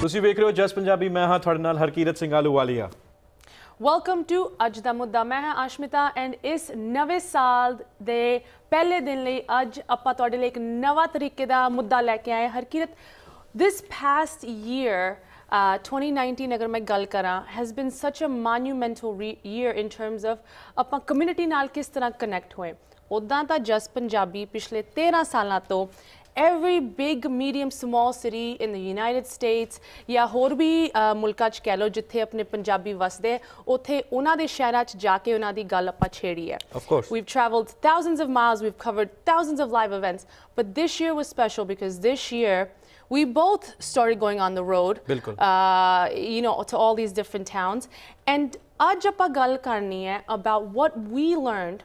ਤੁਸੀਂ ਵੇਖ ਰਹੇ ਹੋ ਜਸ ਪੰਜਾਬੀ ਮੈਂ ਹਾਂ ਤੁਹਾਡੇ ਨਾਲ ਹਰਕੀਰਤ ਸਿੰਘ ਆਲੂਵਾਲੀਆ ਵੈਲਕਮ ਟੂ ਅੱਜ ਦਾ ਮੁੱਦਾ ਮੈਂ ਹਾਂ ਆਸ਼ਮਿਤਾ ਐਂਡ ਇਸ ਨਵੇਂ ਸਾਲ ਦੇ ਪਹਿਲੇ ਦਿਨ ਲਈ ਅੱਜ ਆਪਾਂ ਤੁਹਾਡੇ ਲਈ ਇੱਕ ਨਵਾਂ ਤਰੀਕੇ ਦਾ ਮੁੱਦਾ ਲੈ ਕੇ ਆਏ Harkirat this past year uh, 2019 ਅਗਰ ਮੈਂ ਗੱਲ ਕਰਾਂ has been such a monumental year in terms of ਆਪਾਂ ਕਮਿਊਨਿਟੀ ਨਾਲ ਕਿਸ ਤਰ੍ਹਾਂ ਕਨੈਕਟ ਹੋਏ ਉਦਾਂ ਤਾਂ ਜਸ ਪੰਜਾਬੀ ਪਿਛਲੇ 13 ਸਾਲਾਂ ਤੋਂ every big medium small city in the United States ya hor we mulkach 'ਚ jithe apne Punjabi vasde, othe ਵਸਦੇ ਉੱਥੇ ਉਹਨਾਂ ਦੇ ਸ਼ਹਿਰਾਂ of course we've traveled thousands of miles we've covered thousands of live events but this year was special because this year we both started going on the road uh, you know to all these different towns and aaj ਆਪਾਂ gal ਕਰਨੀ ਹੈ about what we learned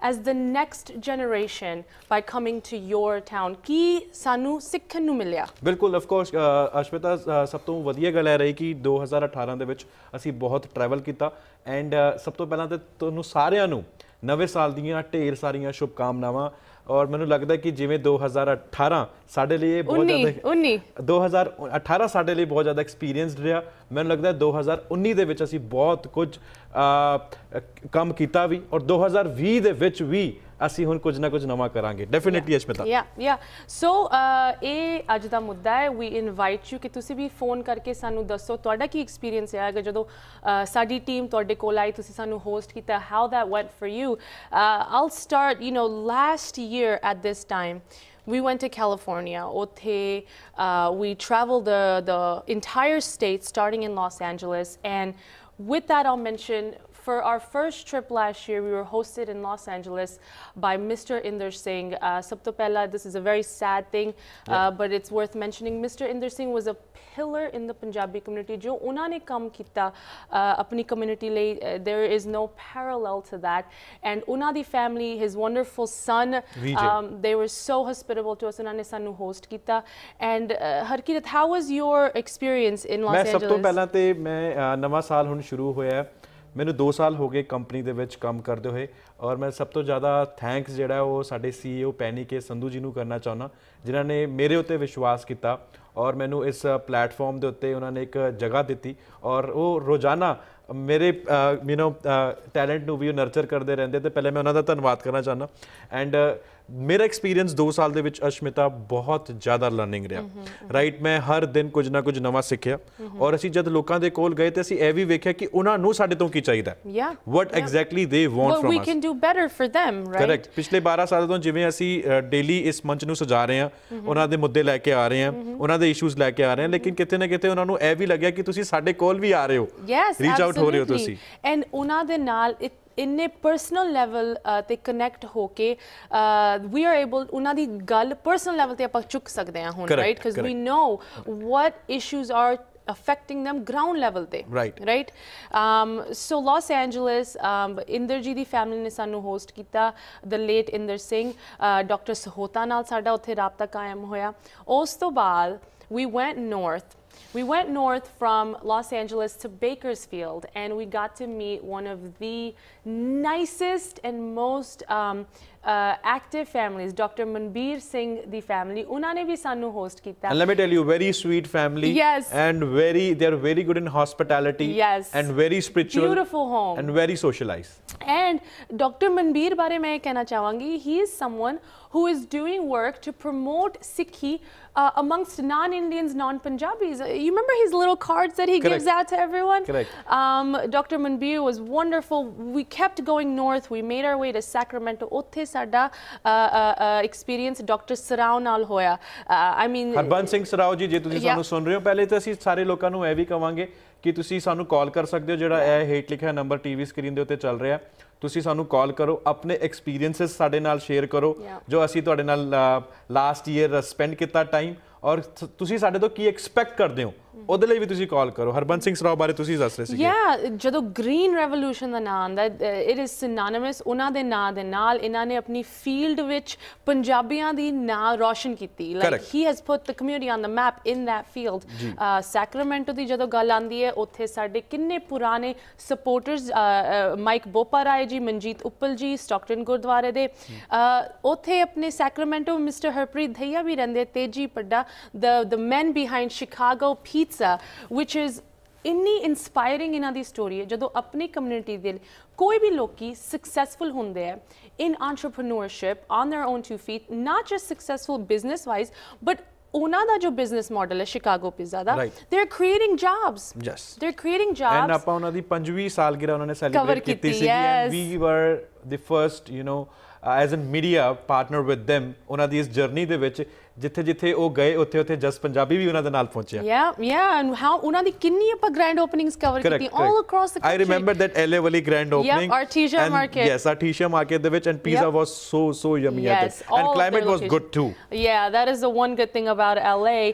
as the next generation by coming to your town ਕੀ ਸਾਨੂੰ ਸਿੱਖਣ ਨੂੰ ਮਿਲਿਆ ਬਿਲਕੁਲ of course ਅਸ਼ਵਿਤਾ ਸਭ ਤੋਂ ਵਧੀਆ ਗੱਲ ਹੈ ਰਹੀ ਕਿ 2018 ਦੇ ਵਿੱਚ ਅਸੀਂ ਬਹੁਤ ਟਰੈਵਲ ਕੀਤਾ ਐਂਡ ਸਭ ਤੋਂ ਪਹਿਲਾਂ ਤੇ ਤੁਹਾਨੂੰ ਸਾਰਿਆਂ ਨੂੰ ਨਵੇਂ ਸਾਲ ਦੀਆਂ ਢੇਰ ਸਾਰੀਆਂ ਸ਼ੁਭਕਾਮਨਾਵਾਂ ਔਰ ਮੈਨੂੰ ਲੱਗਦਾ ਕਿ ਜਿਵੇਂ 2018 ਸਾਡੇ ਲਈ ਇਹ ਬਹੁਤ ਜ਼ਿਆਦਾ 19 2018 ਸਾਡੇ ਲਈ ਬਹੁਤ ਜ਼ਿਆਦਾ ਐਕਸਪੀਰੀਅੰਸਡ ਰਿਹਾ ਮੈਨੂੰ ਲੱਗਦਾ 2019 ਦੇ ਵਿੱਚ ਅਸੀਂ ਬਹੁਤ ਕੁਝ ਕੰਮ ਕੀਤਾ ਵੀ ਔਰ 2020 ਦੇ ਵਿੱਚ ਵੀ ਅਸੀਂ ਹੁਣ ਕੁਝ ਨਾ ਕੁਝ ਨਵਾਂ ਕਰਾਂਗੇ ਡੈਫੀਨਿਟਲੀ ਅਸ਼ਮਿਤਾ ਯਾ ਯਾ ਸੋ ਇਹ ਅੱਜ ਦਾ ਮੁੱਦਾ ਹੈ ਵੀ ਇਨਵਾਈਟ ਯੂ ਕਿ ਤੁਸੀਂ ਵੀ ਫੋਨ ਕਰਕੇ ਸਾਨੂੰ ਦੱਸੋ ਤੁਹਾਡਾ ਕੀ ਐਕਸਪੀਰੀਅੰਸ ਹੈ ਅਗਰ ਜਦੋਂ ਸਾਡੀ ਟੀਮ ਤੁਹਾਡੇ ਕੋਲ ਆਈ ਤੁਸੀਂ ਸਾਨੂੰ ਹੋਸਟ ਕੀਤਾ how that went for you all start you know last year at this time we went to California. Othe, uh, we traveled the, the entire state, starting in Los Angeles. And with that, I'll mention for our first trip last year, we were hosted in Los Angeles by Mr. Inder Singh. Uh, this is a very sad thing, uh, yeah. uh, but it's worth mentioning. Mr. Inder Singh was a pillar in the Punjabi community. Jo unane kam kita uh, apni community community uh, there is no parallel to that. And unadi family, his wonderful son, um, they were so hospitable to us. Unane ਨੇ host kita. And uh, Harkirat, how was your experience in Los Angeles? ਮੈਂ ਸਭ te ਪਹਿਲਾਂ ਤੇ ਮੈਂ ਨਵਾਂ ਸਾਲ ਹੁਣ ਮੈਨੂੰ 2 ਸਾਲ ਹੋ ਗਏ ਕੰਪਨੀ ਦੇ ਵਿੱਚ ਕੰਮ ਕਰਦੇ ਹੋਏ ਔਰ ਮੈਂ ਸਭ ਤੋਂ ਜ਼ਿਆਦਾ ਥੈਂਕਸ ਜਿਹੜਾ ਉਹ ਸਾਡੇ ਸੀਈਓ ਪੈਨੀ ਕੇ ਸੰਧੂ ਜੀ ਨੂੰ ਕਰਨਾ ਚਾਹੁੰਦਾ ਜਿਨ੍ਹਾਂ ਨੇ ਮੇਰੇ ਉੱਤੇ ਵਿਸ਼ਵਾਸ ਕੀਤਾ ਔਰ ਮੈਨੂੰ ਇਸ ਪਲੇਟਫਾਰਮ ਦੇ ਉੱਤੇ ਉਹਨਾਂ ਨੇ ਇੱਕ ਜਗ੍ਹਾ ਦਿੱਤੀ ਔਰ ਉਹ ਰੋਜ਼ਾਨਾ ਮੇਰੇ ਯੂ نو ਟੈਲੈਂਟ ਨੂੰ ਵੀ ਨਰਚਰ ਕਰਦੇ ਰਹਿੰਦੇ ਤੇ ਪਹਿਲੇ ਮੈਂ ਉਹਨਾਂ ਦਾ ਧੰਨਵਾਦ ਕਰਨਾ ਚਾਹੁੰਦਾ ਐਂਡ ਮੇਰਾ ਐਕਸਪੀਰੀਅੰਸ 2 ਸਾਲ ਦੇ ਵਿੱਚ ਅਸ਼ਮਿਤਾ ਬਹੁਤ ਜ਼ਿਆਦਾ ਲਰਨਿੰਗ ਰਿਹਾ ਰਾਈਟ ਮੈਂ ਹਰ ਦਿਨ ਕੁਝ ਨਾ ਕੁਝ ਨਵਾਂ ਸਿੱਖਿਆ ਔਰ ਅਸੀਂ ਜਦ ਲੋਕਾਂ ਦੇ ਕੋਲ ਗਏ ਤੇ ਅਸੀਂ ਇਹ ਵੀ ਵੇਖਿਆ ਕਿ ਉਹਨਾਂ ਨੂੰ ਸਾਡੇ ਤੋਂ ਕੀ ਚਾਹੀਦਾ what exactly they want from us we can do better for them right correct ਪਿਛਲੇ 12 ਸਾਲ ਤੋਂ ਜਿਵੇਂ ਅਸੀਂ ਡੇਲੀ ਇਸ ਮੰਚ ਨੂੰ ਸਜਾ ਰਹੇ ਹਾਂ ਉਹਨਾਂ ਦੇ ਮੁੱਦੇ ਲੈ ਕੇ ਆ ਰਹੇ ਹਾਂ ਉਹਨਾਂ ਦੇ ਇਸ਼ੂਜ਼ ਲੈ ਕੇ ਆ ਰਹੇ ਹਾਂ ਲੇਕਿਨ ਕਿਤੇ ਨਾ ਕਿਤੇ ਉਹਨਾਂ ਨੂੰ ਇਹ ਵੀ ਲੱਗਿਆ ਕਿ ਤੁਸੀਂ ਸਾਡੇ ਕੋਲ ਵੀ ਆ ਰਹੇ ਹੋ ਰੀਚ ਆਊਟ ਹੋ ਰਹੇ ਹੋ ਤੁਸੀਂ ਐਂਡ ਉਹਨਾਂ ਦੇ ਨਾਲ ਇੰਨੇ ਪਰਸਨਲ ਲੈਵਲ ਤੇ ਕਨੈਕਟ ਹੋ ਕੇ ਵੀ ਆਰ ਏਬਲ ਉਹਨਾਂ ਦੀ ਗੱਲ ਪਰਸਨਲ ਲੈਵਲ ਤੇ ਆਪਾਂ ਚੁੱਕ ਸਕਦੇ ਹਾਂ ਹੁਣ right because we know what issues are affecting them ground level ਤੇ right right um so los angeles um inder ji di family ne sanu host kita the late inder singh uh, dr Sahota nal sada utthe rabta ਕਾਇਮ hoya us to baad we went north We went north from Los Angeles to Bakersfield and we got to meet one of the nicest and most um, uh, active families, Dr. Manbir Singh, the family. Unane bhi sanu host kita. And let me tell you, very sweet family. Yes. And very, they are very good in hospitality. Yes. And very spiritual. Beautiful home. And very socialized. And Dr. Manbir बारे मैं कहना चाहूँगी he is someone who is doing work to promote Sikhi uh, amongst non-Indians, non-Punjabis. Uh, you remember his little cards that he Correct. gives out to everyone? Correct. Um, Dr. Manbir was wonderful. We kept going north. We made our way to Sacramento. Othe sada uh, uh, uh experience Dr. Sarao ਨਾਲ I mean... Harban Singh Sarao ji, ਜੇ ਤੁਸੀਂ ਸਾਨੂੰ ਸੁਣ ਰਹੇ ਹੋ, ਪਹਿਲੇ ਤਾਂ ਅਸੀਂ ਸਾਰੇ ਕਿ ਤੁਸੀਂ ਸਾਨੂੰ ਕਾਲ ਕਰ ਸਕਦੇ ਹੋ ਜਿਹੜਾ ਇਹ ਹੇਠ ਲਿਖਿਆ ਨੰਬਰ ਟੀਵੀ ਸਕਰੀਨ ਦੇ ਉੱਤੇ ਚੱਲ ਰਿਹਾ ਤੁਸੀਂ ਸਾਨੂੰ ਕਾਲ ਕਰੋ ਆਪਣੇ ਐਕਸਪੀਰੀਐਂਸਸ ਸਾਡੇ ਨਾਲ ਸ਼ੇਅਰ ਕਰੋ ਜੋ ਅਸੀਂ ਤੁਹਾਡੇ ਨਾਲ ਲਾਸਟ ਈਅਰ ਸਪੈਂਡ ਕੀਤਾ ਟਾਈਮ ਔਰ ਤੁਸੀਂ ਸਾਡੇ ਤੋਂ ਕੀ ਐਕਸਪੈਕਟ ਕਰਦੇ ਹੋ ਉਹਦੇ ਲਈ ਵੀ ਤੁਸੀਂ ਕਾਲ ਕਰੋ ਹਰਬੰਸ ਸਿੰਘ ਸਰਾਵ ਬਾਰੇ ਤੁਸੀਂ ਦੱਸ ਰਹੇ ਸੀ ਯਾ ਜਦੋਂ ਗ੍ਰੀਨ ਰੈਵੋਲੂਸ਼ਨ ਦਾ ਨਾਮ ਦਾ ਇਟ ਇਜ਼ ਸਿਨੋਨਿਮਸ ਉਹਨਾਂ ਦੇ ਨਾਂ ਦੇ ਨਾਲ ਇਹਨਾਂ ਨੇ ਆਪਣੀ ਫੀਲਡ ਵਿੱਚ ਪੰਜਾਬੀਆਂ ਦੀ ਨਾਂ ਰੋਸ਼ਨ ਕੀਤੀ like he has put the community on the map in that field Sacramento ਦੀ ਜਦੋਂ ਗੱਲ ਆਂਦੀ ਹੈ ਉੱਥੇ ਸਾਡੇ ਕਿੰਨੇ ਪੁਰਾਣੇ ਸਪੋਰਟਰਸ ਮਾਈਕ ਬੋਪਾ ਰਾਏ ਜੀ ਮਨਜੀਤ ਉੱਪਲ ਜੀ ਸਟਾਕਟਨ ਗੁਰਦੁਆਰੇ ਦੇ ਉੱਥੇ ਆਪਣੇ ਸੈਕਰਮੈਂਟੋ ਮਿਸਟਰ ਹਰਪ੍ਰੀਤ ਧਈਆ ਵੀ ਰਹਿੰਦੇ Teji Padda the, the men behind Chicago Pizza, which is ਇੰਨੀ ਇਨਸਪਾਇਰਿੰਗ ਇਹਨਾਂ ਦੀ ਸਟੋਰੀ ਹੈ ਜਦੋਂ ਆਪਣੀ ਕਮਿਊਨਿਟੀ ਦੇ ਕੋਈ ਵੀ ਲੋਕੀ ਸਕਸੈਸਫੁਲ ਹੁੰਦੇ ਆ in entrepreneurship on their own two feet not just successful business wise but ਉਹਨਾਂ ਦਾ ਜੋ ਬਿਜ਼ਨਸ ਮਾਡਲ ਹੈ ਸ਼ਿਕਾਗੋ ਪਿਜ਼ਾ ਦਾ they are creating jobs yes they are creating jobs and ਆਪਾਂ ਉਹਨਾਂ ਦੀ 5ਵੀਂ ਸਾਲਗਿਰਾ ਉਹਨਾਂ ਨੇ ਸੈਲੀਬ੍ਰੇਟ ਕੀਤੀ ਸੀ and we were the first you know as a media partner with them ਉਹਨਾਂ ਦੀ ਇਸ ਜਰਨੀ ਦੇ ਵਿੱਚ ਜਿੱਥੇ ਜਿੱਥੇ ਉਹ ਗਏ ਉੱਥੇ ਉੱਥੇ ਜਸ ਪੰਜਾਬੀ ਵੀ ਉਹਨਾਂ ਦੇ ਨਾਲ ਪਹੁੰਚਿਆ ਯਾ ਯਾ ਐਂਡ ਹਾਊ ਉਹਨਾਂ ਦੀ ਕਿੰਨੀ ਆਪਾਂ ਗ੍ਰੈਂਡ ਓਪਨਿੰਗਸ ਕਵਰ ਕੀਤੀ all across the country I remember that LA ਵਾਲੀ grand opening yeah Artesia market yes Artesia market ਦੇ ਵਿੱਚ and pizza was so so yummy at and climate was good too yeah that is the one good thing about LA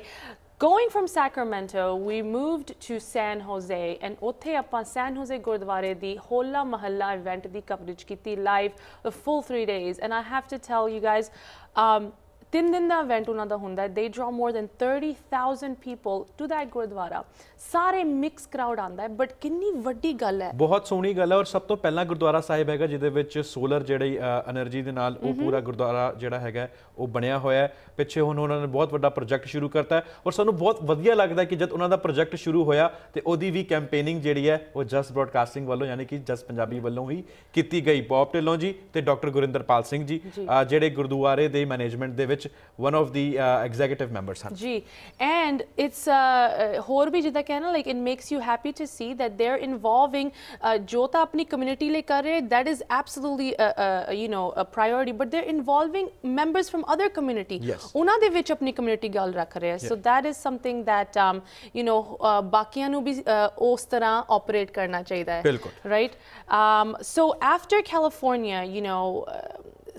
Going from Sacramento, we moved to San Jose and ਉੱਥੇ ਆਪਾਂ San Jose ਗੁਰਦੁਆਰੇ ਦੀ Hola Mohalla event ਦੀ coverage ਕੀਤੀ live the full 3 days and I have to tell you guys um ਤਿੰਨ ਦਿਨ ਦਾ event ਉਹਨਾਂ ਦਾ ਹੁੰਦਾ ਹੈ they draw more than 30000 people to that gurdwara ਸਾਰੇ ਮਿਕਸ ਕਰਾਊਡ ਆਂਦਾ ਹੈ ਬਟ ਕਿੰਨੀ ਵੱਡੀ ਗੱਲ ਹੈ ਬਹੁਤ ਸੋਹਣੀ ਗੱਲ ਹੈ ਔਰ ਸਭ ਤੋਂ ਪਹਿਲਾਂ ਗੁਰਦੁਆਰਾ ਸਾਹਿਬ ਹੈਗਾ ਜਿਹਦੇ ਵਿੱਚ ਸੋਲਰ ਜਿਹੜੀ એનર્ਜੀ ਦੇ ਨਾਲ ਉਹ ਪੂਰਾ ਗੁਰਦੁਆਰਾ ਜਿਹੜਾ ਹੈਗਾ ਉਹ ਬਣਿਆ ਹੋਇਆ ਹੈ ਪਿੱਛੇ ਹੁਣ ਉਹਨਾਂ ਨੇ ਬਹੁਤ ਵੱਡਾ ਪ੍ਰੋਜੈਕਟ ਸ਼ੁਰੂ ਕਰਤਾ ਹੈ ਔਰ ਸਾਨੂੰ ਬਹੁਤ ਵਧੀਆ ਲੱਗਦਾ ਕਿ ਜਦ ਉਹਨਾਂ ਦਾ ਪ੍ਰੋਜੈਕਟ ਸ਼ੁਰੂ ਹੋਇਆ ਤੇ ਉਹਦੀ ਵੀ ਕੈਂਪੇਨਿੰਗ ਜਿਹੜੀ ਹੈ ਉਹ ਜਸ ਬ੍ਰਾਡਕਾਸਟਿੰਗ ਵੱਲੋਂ ਯਾਨੀ ਕਿ ਜਸ ਪੰਜਾਬੀ ਵੱਲੋਂ ਹੀ ਕੀਤੀ ਗਈ ਬੌਬ ਢਿੱਲੋਂ ਜੀ ਤੇ ਡਾਕਟਰ ਗੁਰਿੰਦਰਪਾਲ ਸਿੰਘ ਜੀ ਜਿਹੜੇ ਗੁਰਦੁਆਰੇ ਦੇ ਮੈਨੇਜਮੈਂਟ ਦੇ ਵਿੱਚ one of the executive members ਹਨ ਜੀ ਐਂਡ ਇਟਸ ਹੋਰ ਵੀ ਜਿੱਦਾਂ ਕਿ कहना like it makes you happy to see that they are involving जो तो अपनी कम्युनिटी लिए कर रहे that is absolutely you know priority but they are involving members from other community ਉਹਨਾਂ ਦੇ ਵਿੱਚ ਆਪਣੀ ਕਮਿਊਨਿਟੀ ਗੱਲ ਰੱਖ ਰਹੇ so that is something that you know ਬਾਕੀਆਂ ਨੂੰ ਵੀ ਉਸ ਤਰ੍ਹਾਂ ਆਪਰੇਟ ਕਰਨਾ ਚਾਹੀਦਾ ਹੈ right so after California you know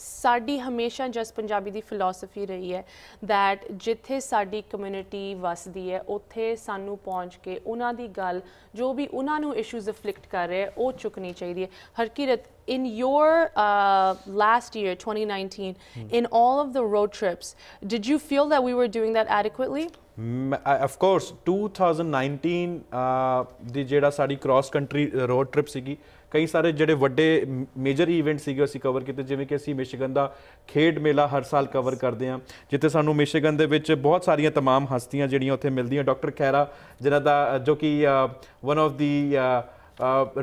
ਸਾਡੀ ਹਮੇਸ਼ਾ ਜਸ ਪੰਜਾਬੀ ਦੀ ਫਿਲਾਸਫੀ ਰਹੀ ਹੈ ਥੈਟ ਜਿੱਥੇ ਸਾਡੀ ਕਮਿਊਨਿਟੀ ਵਸਦੀ ਹੈ ਉੱਥੇ ਸਾਨੂੰ ਪਹੁੰਚ ਕੇ ਉਹਨਾਂ ਦੀ ਗੱਲ ਜੋ ਵੀ ਉਹਨਾਂ ਨੂੰ ਇਸ਼ੂਜ਼ ਅਫਲਿਕਟ ਕਰ ਰਹੇ ਉਹ ਚੁੱਕਣੀ ਚਾਹੀਦੀ ਹੈ Harkirat in your uh, last year, 2019, mm. in all of the road trips, did you feel that we were doing that adequately? Mm, of course, 2019 ਦੀ ਜਿਹੜਾ ਸਾਡੀ ਕ੍ਰਾਸ ਕੰਟਰੀ ਰੋਡ ਟ੍ਰਿਪ ਸੀਗੀ ਕਈ ਸਾਰੇ ਜਿਹੜੇ ਵੱਡੇ ਮੇਜਰ ਇਵੈਂਟ ਸੀਗੇ ਅਸੀਂ ਕਵਰ ਕੀਤੇ ਜਿਵੇਂ ਕਿ ਅਸੀਂ ਮਿਸ਼ੀਗਨ ਦਾ ਖੇਡ ਮੇਲਾ ਹਰ ਸਾਲ ਕਵਰ ਕਰਦੇ ਹਾਂ ਜਿੱਥੇ ਸਾਨੂੰ ਮਿਸ਼ੀਗਨ ਦੇ ਵਿੱਚ ਬਹੁਤ ਸਾਰੀਆਂ तमाम ਹਸਤੀਆਂ ਜਿਹੜੀਆਂ ਉੱਥੇ ਮਿਲਦੀਆਂ ਡਾਕਟਰ ਖੈਰਾ ਜਿਹਨਾਂ ਦਾ ਜੋ ਕਿ one of the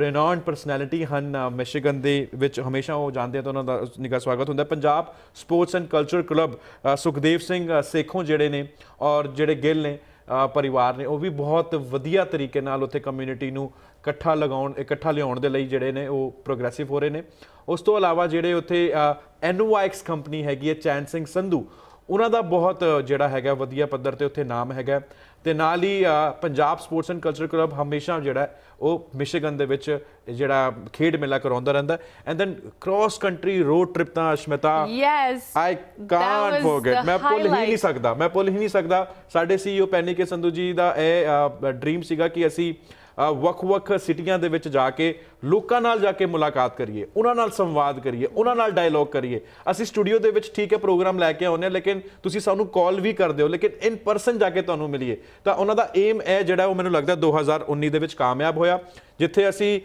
renowned personality ਹਨ ਮਿਸ਼ੀਗਨ ਦੇ ਵਿੱਚ ਹਮੇਸ਼ਾ ਉਹ ਜਾਂਦੇ ਆ ਤਾਂ ਉਹਨਾਂ ਦਾ ਨਿੱਘਾ ਸਵਾਗਤ ਹੁੰਦਾ Punjab sports and culture club Sukhdev Singh Sekhon ਜਿਹੜੇ ਨੇ ਔਰ ਜਿਹੜੇ ਗਿੱਲ ਨੇ ਪਰਿਵਾਰ ਨੇ ਉਹ ਵੀ ਬਹੁਤ ਵਧੀਆ ਤਰੀਕੇ ਨਾਲ ਉੱਥੇ ਕਮਿਊਨਿਟੀ ਨੂੰ ਇਕੱਠਾ ਲਗਾਉਣ ਇਕੱਠਾ ਲਿਆਉਣ ਦੇ ਲਈ ਜਿਹੜੇ ਨੇ ਉਹ ਪ੍ਰੋਗਰੈਸਿਵ ਹੋ ਰਹੇ ਨੇ ਉਸ ਤੋਂ ਇਲਾਵਾ ਜਿਹੜੇ ਉੱਥੇ ਐਨੋਵਾਇਕਸ ਕੰਪਨੀ ਹੈਗੀ ਹੈ ਚੈਨ ਸਿੰਘ ਸੰਧੂ ਉਹਨਾਂ ਦਾ ਬਹੁਤ ਜਿਹੜਾ ਹੈਗਾ ਵਧੀਆ ਪੱਧਰ ਤੇ ਉੱਥੇ ਨਾਮ ਹੈਗਾ ਤੇ ਨਾਲ ਹੀ Punjab sports and culture club ਹਮੇਸ਼ਾ ਜਿਹੜਾ ਉਹ ਮਿਸ਼ੀਗਨ ਦੇ ਵਿੱਚ ਜਿਹੜਾ ਖੇਡ ਮੇਲਾ ਕਰਾਉਂਦਾ ਰਹਿੰਦਾ and then cross country road trip ਤਾਂ Ashmita yes I can't forget ਮੈਂ ਭੁੱਲ ਹੀ ਨਹੀਂ ਸਕਦਾ ਮੈਂ ਭੁੱਲ ਹੀ ਨਹੀਂ ਸਕਦਾ ਸਾਡੇ ਸੀਈਓ ਪੈਨੀ ਕੇ ਸੰਧੂ ਜੀ ਦਾ ਇਹ ਡ੍ਰੀਮ ਸੀਗਾ ਕਿ ਅਸੀਂ ਵੱਖ-ਵੱਖ ਸਿਟੀਆਂ ਦੇ ਵਿੱਚ ਜਾ ਕੇ ਲੋਕਾਂ ਨਾਲ ਜਾ ਕੇ ਮੁਲਾਕਾਤ ਕਰੀਏ ਉਹਨਾਂ ਨਾਲ ਸੰਵਾਦ ਕਰੀਏ ਉਹਨਾਂ ਨਾਲ ਡਾਇਲੋਗ ਕਰੀਏ ਅਸੀਂ ਸਟੂਡੀਓ ਦੇ ਵਿੱਚ ਠੀਕ ਹੈ ਪ੍ਰੋਗਰਾਮ ਲੈ ਕੇ ਆਉਂਦੇ ਹਾਂ ਲੇਕਿਨ ਤੁਸੀਂ ਸਾਨੂੰ ਕਾਲ ਵੀ ਕਰਦੇ ਹੋ ਲੇਕਿਨ ਇਨ ਪਰਸਨ ਜਾ ਕੇ ਤੁਹਾਨੂੰ ਮਿਲੀਏ ਤਾਂ ਉਹਨਾਂ ਦਾ ਏਮ ਹੈ ਜਿਹੜਾ ਉਹ ਮੈਨੂੰ ਲੱਗਦਾ 2019 ਦੇ ਵਿੱਚ ਕਾਮਯਾਬ ਹੋਇਆ ਜਿੱਥੇ ਅਸੀਂ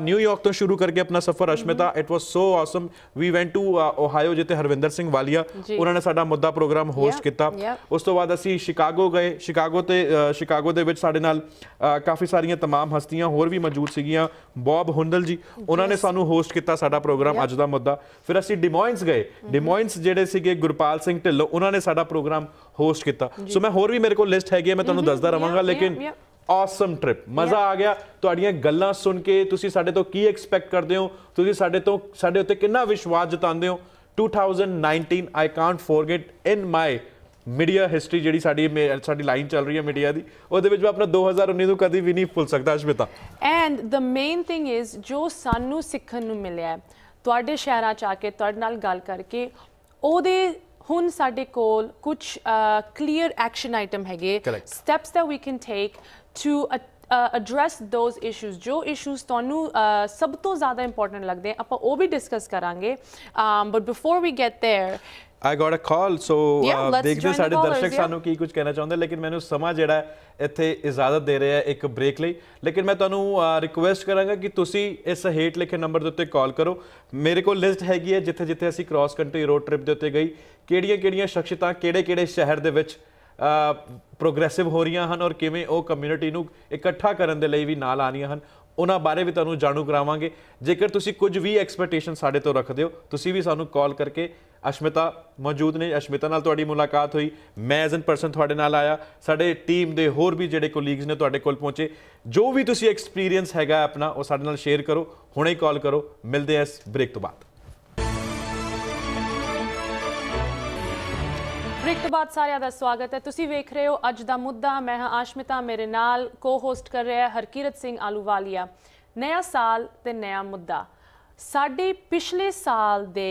ਨਿਊਯਾਰਕ ਤੋਂ ਸ਼ੁਰੂ ਕਰਕੇ ਆਪਣਾ ਸਫ਼ਰ Ashmita it was so awesome we went to Ohio ਜਿੱਥੇ ਹਰਵਿੰਦਰ ਸਿੰਘ ਵਾਲੀਆ ਉਹਨਾਂ ਨੇ ਸਾਡਾ ਮੁੱਦਾ ਪ੍ਰੋਗਰਾਮ ਹੋਸਟ ਕੀਤਾ ਉਸ ਤੋਂ ਬਾਅਦ ਅਸੀਂ ਸ਼ਿਕਾਗੋ ਗਏ ਸ਼ਿਕਾਗੋ ਤੇ ਸ਼ਿਕਾਗੋ ਦੇ ਵਿੱਚ ਸਾਡੇ ਨਾਲ ਕਾਫੀ ਸਾਰੀਆਂ ਤਮਾਮ ਹਸਤੀਆਂ ਹੋਰ ਵੀ ਮੌਜੂਦ ਸੀਗੀਆਂ ਬੌਬ ਹੁੰਦਲ ਜੀ ਉਹਨਾਂ ਨੇ ਸਾਨੂੰ ਹੋਸਟ ਕੀਤਾ ਸਾਡਾ ਪ੍ਰੋਗਰਾਮ ਅੱਜ ਦਾ ਮੁੱਦਾ ਫਿਰ ਅਸੀਂ ਡਿਮੋਇਨਸ ਗਏ ਡਿਮੋਇਨਸ mm-hmm. ਜਿਹੜੇ ਸੀਗੇ ਗੁਰਪਾਲ ਸਿੰਘ ਢਿੱਲੋਂ ਉਹਨਾਂ ਨੇ ਸਾਡਾ ਪ੍ਰੋਗਰਾਮ ਹੋਸਟ ਕੀਤਾ ਸੋ ਮੈਂ ਹੋਰ ਵੀ ਮੇਰੇ ਕੋਲ ਲਿਸਟ ਹੈਗੀ ਹੈ ਮੈਂ ਤੁਹਾਨੂੰ mm-hmm. ਦੱਸਦਾ ਰਵਾਂਗਾ ਲੇਕਿਨ ਆਸਮ ਟ੍ਰਿਪ ਮਜ਼ਾ ਆ ਗਿਆ ਤੁਹਾਡੀਆਂ ਗੱਲਾਂ ਸੁਣ ਕੇ ਤੁਸੀਂ ਸਾਡੇ ਤੋਂ ਕੀ ਐਕਸਪੈਕਟ ਕਰਦੇ ਹੋ ਤੁਸੀਂ ਸਾਡੇ ਤੋਂ ਸਾਡੇ ਉੱਤੇ ਕਿੰਨਾ ਵਿਸ਼ਵਾਸ ਜਤਾਉਂਦੇ ਹੋ 2019 I can't forget in my media history ਜਿਹੜੀ ਸਾਡੀ ਸਾਡੀ ਲਾਈਨ ਚੱਲ ਰਹੀ ਹੈ ਮੀਡੀਆ ਦੀ ਉਹਦੇ ਵਿੱਚ ਵੀ ਆਪਣਾ 2019 ਨੂੰ ਕਦੀ ਵੀ ਨਹੀਂ ਭੁੱਲ ਸਕਦਾ Ashmita and the main thing is ਜੋ ਸਾਨੂੰ ਸਿੱਖਣ ਨੂੰ ਮਿਲਿਆ ਤੁਹਾਡੇ ਸ਼ਹਿਰਾਂ ਚ ਆ ਕੇ ਤੁਹਾਡੇ ਨਾਲ ਗੱਲ ਕਰਕੇ ਉਹਦੇ ਹੁਣ ਸਾਡੇ ਕੋਲ ਕੁਝ ਕਲੀਅਰ ਐਕਸ਼ਨ ਆਈਟਮ ਹੈਗੇ steps that we can take to address those issues ਜੋ ਇਸ਼ੂਜ਼ ਤੁਹਾਨੂੰ ਸਭ ਤੋਂ ਜ਼ਿਆਦਾ ਇੰਪੋਰਟੈਂਟ ਲੱਗਦੇ ਆਪਾਂ ਉਹ ਵੀ ਡਿਸਕਸ ਕਰਾਂਗੇ but before we get there I got a call so ਦੇਖਦੇ ਸਾਡੇ ਦਰਸ਼ਕ ਸਾਨੂੰ ਕੀ ਕੁਝ ਕਹਿਣਾ ਚਾਹੁੰਦੇ ਲੇਕਿਨ ਮੈਨੂੰ ਸਮਾਂ ਜਿਹੜਾ ਇੱਥੇ ਇਜਾਜ਼ਤ ਦੇ ਰਿਹਾ ਹੈ ਇੱਕ ਬ੍ਰੇਕ ਲਈ ਲੇਕਿਨ ਮੈਂ ਤੁਹਾਨੂੰ ਰਿਕੁਐਸਟ ਕਰਾਂਗਾ ਕਿ ਤੁਸੀਂ ਇਸ ਹੇਟ ਲਿਖੇ ਨੰਬਰ ਦੇ ਉੱਤੇ ਕਾਲ ਕਰੋ ਮੇਰੇ ਕੋਲ ਲਿਸਟ ਹੈਗੀ ਹੈ ਜਿੱਥੇ ਜਿੱਥੇ ਅਸੀਂ ਕ੍ਰਾਸ ਕੰਟਰੀ ਰੋਡ ਟ੍ਰਿਪ ਦੇ ਉੱਤੇ ਗਈ ਕਿਹੜੀਆਂ ਕਿਹੜੀਆਂ ਸ਼ਖਸੀਅਤਾਂ ਕਿਹੜੇ ਕਿਹੜੇ ਸ਼ਹਿਰ ਦੇ ਵਿੱਚ ਪ੍ਰੋਗਰੈਸਿਵ ਹੋ ਰਹੀਆਂ ਹਨ ਔਰ ਕਿਵੇਂ ਉਹ ਕਮਿਊਨਿਟੀ ਨੂੰ ਇਕੱਠਾ ਕਰਨ ਦੇ ਲਈ ਵੀ ਨਾਲ ਆਣੀਆਂ ਹਨ ਉਹਨਾਂ ਬਾਰੇ ਵੀ ਤੁਹਾਨੂੰ ਜਾਣੂ ਕਰਾਵਾਂਗੇ ਜੇਕਰ ਤੁਸੀਂ ਕੁਝ ਵੀ ਐਕਸਪੈਕਟੇਸ਼ਨ ਸਾਡੇ ਤੋਂ ਰੱਖਦੇ ਹੋ ਤੁਸੀਂ ਵੀ ਸਾਨੂੰ ਕਾਲ ਕਰਕੇ ਅਸ਼ਮਿਤਾ ਮੌਜੂਦ ਨੇ ਅਸ਼ਮਿਤਾ ਨਾਲ ਤੁਹਾਡੀ ਮੁਲਾਕਾਤ ਹੋਈ ਮੈਂ ਐਜ਼ ਅ ਪਰਸਨ ਤੁਹਾਡੇ ਨਾਲ ਆਇਆ ਸਾਡੇ ਟੀਮ ਦੇ ਹੋਰ ਵੀ ਜਿਹੜੇ ਕੋਲੀਗਸ ਨੇ ਤੁਹਾਡੇ ਕੋਲ ਪਹੁੰਚੇ ਜੋ ਵੀ ਤੁਸੀਂ ਐਕਸਪੀਰੀਅੰਸ ਹੈਗਾ ਆਪਣਾ ਉਹ ਸਾਡੇ ਨਾਲ ਸ਼ੇਅਰ ਕਰੋ ਹੁਣੇ ਕਾਲ ਕਰੋ ਮਿਲਦੇ ਹਾਂ ਇਸ ਬ੍ਰੇਕ ਤੋਂ ਬਾਅਦ ਬ੍ਰੇਕ ਤੋਂ ਬਾਅਦ ਸਾਰਿਆਂ ਦਾ ਸਵਾਗਤ ਹੈ ਤੁਸੀਂ ਵੇਖ ਰਹੇ ਹੋ ਅੱਜ ਦਾ ਮੁੱਦਾ ਮੈਂ ਹਾਂ ਆਸ਼ਮਿਤਾ ਮੇਰੇ ਨਾਲ ਕੋ-ਹੋਸਟ ਕਰ ਰਿਹਾ ਹੈ ਹਰਕੀਰਤ ਸਿੰਘ ਆਲੂਵਾਲੀਆ ਨਵਾਂ ਸਾਲ ਤੇ ਨਵਾਂ ਮੁੱਦਾ ਸਾਡੇ ਪਿਛਲੇ ਸਾਲ ਦੇ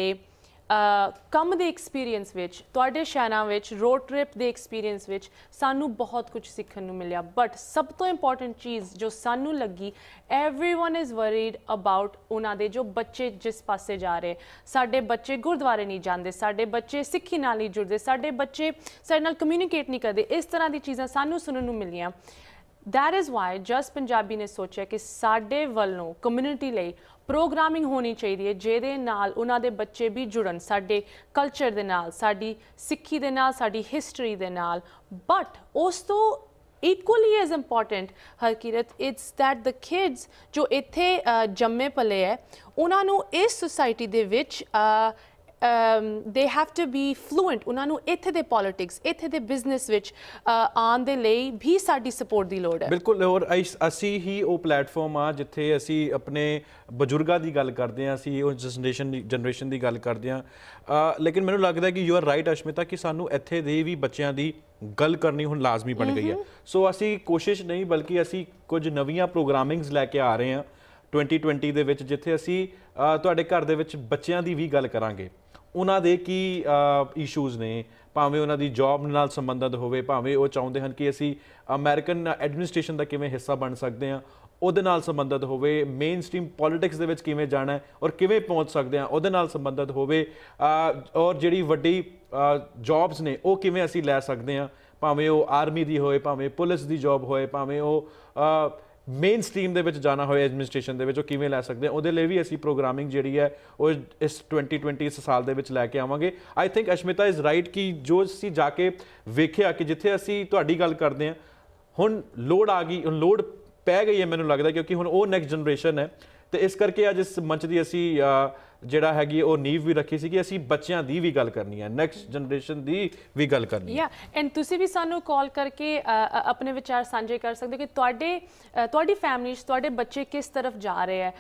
ਕੰਮ ਦੇ ਐਕਸਪੀਰੀਅੰਸ ਵਿੱਚ ਤੁਹਾਡੇ ਸ਼ੈਨਾ ਵਿੱਚ ਰੋਡ ਟ੍ਰਿਪ ਦੇ ਐਕਸਪੀਰੀਅੰਸ ਵਿੱਚ ਸਾਨੂੰ ਬਹੁਤ ਕੁਝ ਸਿੱਖਣ ਨੂੰ ਮਿਲਿਆ ਬਟ ਸਭ ਤੋਂ ਇੰਪੋਰਟੈਂਟ ਚੀਜ਼ ਜੋ ਸਾਨੂੰ ਲੱਗੀ एवरीवन ਇਜ਼ ਵਰੀਡ ਅਬਾਊਟ ਉਹਨਾਂ ਦੇ ਜੋ ਬੱਚੇ ਜਿਸ ਪਾਸੇ ਜਾ ਰਹੇ ਸਾਡੇ ਬੱਚੇ ਗੁਰਦੁਆਰੇ ਨਹੀਂ ਜਾਂਦੇ ਸਾਡੇ ਬੱਚੇ ਸਿੱਖੀ ਨਾਲ ਨਹੀਂ ਜੁੜਦੇ ਸਾਡੇ ਬੱਚੇ ਸਾਡੇ ਨਾਲ ਕਮਿਊਨੀਕੇਟ ਨਹੀਂ ਕਰਦੇ ਇਸ ਤਰ੍ਹਾਂ ਦੀ ਚੀਜ਼ਾਂ ਸਾਨੂੰ ਸੁਣਨ ਨੂੰ ਮਿਲੀਆਂ that is why Jus Punjabi ਨੇ ਸੋਚਿਆ ਕਿ ਸਾਡੇ ਵੱਲੋਂ ਕਮਿਊਨਿਟੀ ਲਈ ਪ੍ਰੋਗਰਾਮਿੰਗ ਹੋਣੀ ਚਾਹੀਦੀ ਹੈ ਜਿਹਦੇ ਨਾਲ ਉਹਨਾਂ ਦੇ ਬੱਚੇ ਵੀ ਜੁੜਨ ਸਾਡੇ ਕਲਚਰ ਦੇ ਨਾਲ ਸਾਡੀ ਸਿੱਖੀ ਦੇ ਨਾਲ ਸਾਡੀ ਹਿਸਟਰੀ ਦੇ ਨਾਲ ਬਟ ਉਸ ਤੋਂ equally as important Harkirat it's that the kids ਜੋ ਇੱਥੇ ਜੰਮੇ ਪਲੇ ਹੈ ਉਹਨਾਂ ਨੂੰ ਇਸ ਸੋਸਾਇਟੀ ਦੇ ਵਿੱਚ they have to be fluent ਉਹਨਾਂ ਨੂੰ ਇੱਥੇ ਦੇ ਪੋਲਿਟਿਕਸ ਇੱਥੇ ਦੇ ਬਿਜ਼ਨਸ ਵਿੱਚ ਆਉਣ ਦੇ ਲਈ ਵੀ ਸਾਡੀ ਸਪੋਰਟ ਦੀ ਲੋੜ ਹੈ ਬਿਲਕੁਲ ਔਰ ਅਸੀਂ ਹੀ ਉਹ ਪਲੇਟਫਾਰਮ ਆ ਜਿੱਥੇ ਅਸੀਂ ਆਪਣੇ ਬਜ਼ੁਰਗਾਂ ਦੀ ਗੱਲ ਕਰਦੇ ਆ ਅਸੀਂ ਉਹ ਜਨਰੇਸ਼ਨ ਦੀ ਜਨਰੇਸ਼ਨ ਦੀ ਗੱਲ ਕਰਦੇ ਆ ਲੇਕਿਨ ਮੈਨੂੰ ਲੱਗਦਾ ਹੈ ਕਿ ਯੂ ਆਰ ਰਾਈਟ ਅਸ਼ਮਿਤਾ ਕਿ ਸਾਨੂੰ ਇੱਥੇ ਦੇ ਵੀ ਬੱਚਿਆਂ ਦੀ ਗੱਲ ਕਰਨੀ ਹੁਣ ਲਾਜ਼ਮੀ ਬਣ ਗਈ ਹੈ ਸੋ ਅਸੀਂ ਕੋਸ਼ਿਸ਼ ਨਹੀਂ ਬਲਕਿ ਅਸੀਂ ਕੁਝ ਨਵੀਆਂ ਪ੍ਰੋਗਰਾਮਿੰਗਸ ਲੈ ਕੇ ਆ ਰਹੇ ਹਾਂ 2020 ਦੇ ਵਿੱਚ ਜਿੱਥੇ ਅਸੀਂ ਤੁਹਾਡੇ ਘਰ ਦੇ ਵਿੱਚ ਬੱਚਿਆਂ ਦੀ ਵੀ ਗੱਲ ਕਰਾਂਗੇ ਉਹਨਾਂ ਦੇ ਕੀ ਇਸ਼ੂਜ਼ ਨੇ ਭਾਵੇਂ ਉਹਨਾਂ ਦੀ ਜੌਬ ਨਾਲ ਸੰਬੰਧਿਤ ਹੋਵੇ ਭਾਵੇਂ ਉਹ ਚਾਹੁੰਦੇ ਹਨ ਕਿ ਅਸੀਂ ਅਮਰੀਕਨ ਐਡਮਿਨਿਸਟ੍ਰੇਸ਼ਨ ਦਾ ਕਿਵੇਂ ਹਿੱਸਾ ਬਣ ਸਕਦੇ ਹਾਂ ਉਹਦੇ ਨਾਲ ਸੰਬੰਧਿਤ ਹੋਵੇ ਮੇਨ ਸਟ੍ਰੀਮ ਪੋਲਿਟਿਕਸ ਦੇ ਵਿੱਚ ਕਿਵੇਂ ਜਾਣਾ ਹੈ ਔਰ ਕਿਵੇਂ ਪਹੁੰਚ ਸਕਦੇ ਹਾਂ ਉਹਦੇ ਨਾਲ ਸੰਬੰਧਿਤ ਹੋਵੇ ਔਰ ਜਿਹੜੀ ਵੱਡੀ ਜੌਬਸ ਨੇ ਉਹ ਕਿਵੇਂ ਅਸੀਂ ਲੈ ਸਕਦੇ ਹਾਂ ਭਾਵੇਂ ਉਹ ਆਰਮੀ ਦੀ ਹੋਵੇ ਭਾਵੇਂ ਪੁਲਿਸ ਦੀ ਜੌਬ ਹੋਵੇ ਭਾਵੇਂ ਉਹ ਮੇਨ ਸਟ੍ਰੀਮ ਦੇ ਵਿੱਚ ਜਾਣਾ ਹੋਵੇ ਐਡਮਿਨਿਸਟ੍ਰੇਸ਼ਨ ਦੇ ਵਿੱਚ ਉਹ ਕਿਵੇਂ ਲੈ ਸਕਦੇ ਆ ਉਹਦੇ ਲਈ ਵੀ ਅਸੀਂ ਪ੍ਰੋਗਰਾਮਿੰਗ ਜਿਹੜੀ ਹੈ ਉਹ ਇਸ 2020 ਇਸ ਸਾਲ ਦੇ ਵਿੱਚ ਲੈ ਕੇ ਆਵਾਂਗੇ I think Ashmita is right ਕਿ ਜੋ ਅਸੀਂ ਜਾ ਕੇ ਵੇਖਿਆ ਕਿ ਜਿੱਥੇ ਅਸੀਂ ਤੁਹਾਡੀ ਗੱਲ ਕਰਦੇ ਆ ਹੁਣ ਲੋਡ ਆ ਗਈ ਹੁਣ ਲੋਡ ਪੈ ਗਈ ਹੈ ਮੈਨੂੰ ਲੱਗਦਾ ਕਿਉਂਕਿ ਹੁਣ ਉਹ ਨੈਕਸਟ ਜਨਰੇਸ਼ਨ ਹੈ ਤੇ ਇਸ ਕਰਕੇ ਅੱਜ ਇਸ ਮੰਚ ਦੀ ਅਸੀਂ ਜਿਹੜਾ ਹੈਗੀ ਉਹ ਨੀਵ ਵੀ ਰੱਖੀ ਸੀ ਕਿ ਅਸੀਂ ਬੱਚਿਆਂ ਦੀ ਵੀ ਗੱਲ ਕਰਨੀ ਹੈ ਨੈਕਸਟ ਜਨਰੇਸ਼ਨ ਦੀ ਵੀ ਗੱਲ ਕਰਨੀ ਹੈ ਯਾ ਐਂਡ ਤੁਸੀਂ ਵੀ ਸਾਨੂੰ ਕਾਲ ਕਰਕੇ ਆਪਣੇ ਵਿਚਾਰ ਸਾਂਝੇ ਕਰ ਸਕਦੇ ਹੋ ਕਿ ਤੁਹਾਡੇ ਤੁਹਾਡੀ ਫੈਮਿਲੀ 'ਚ ਤੁਹਾਡੇ ਬੱਚੇ ਕਿਸ ਤਰਫ ਜਾ ਰਹੇ ਹੈ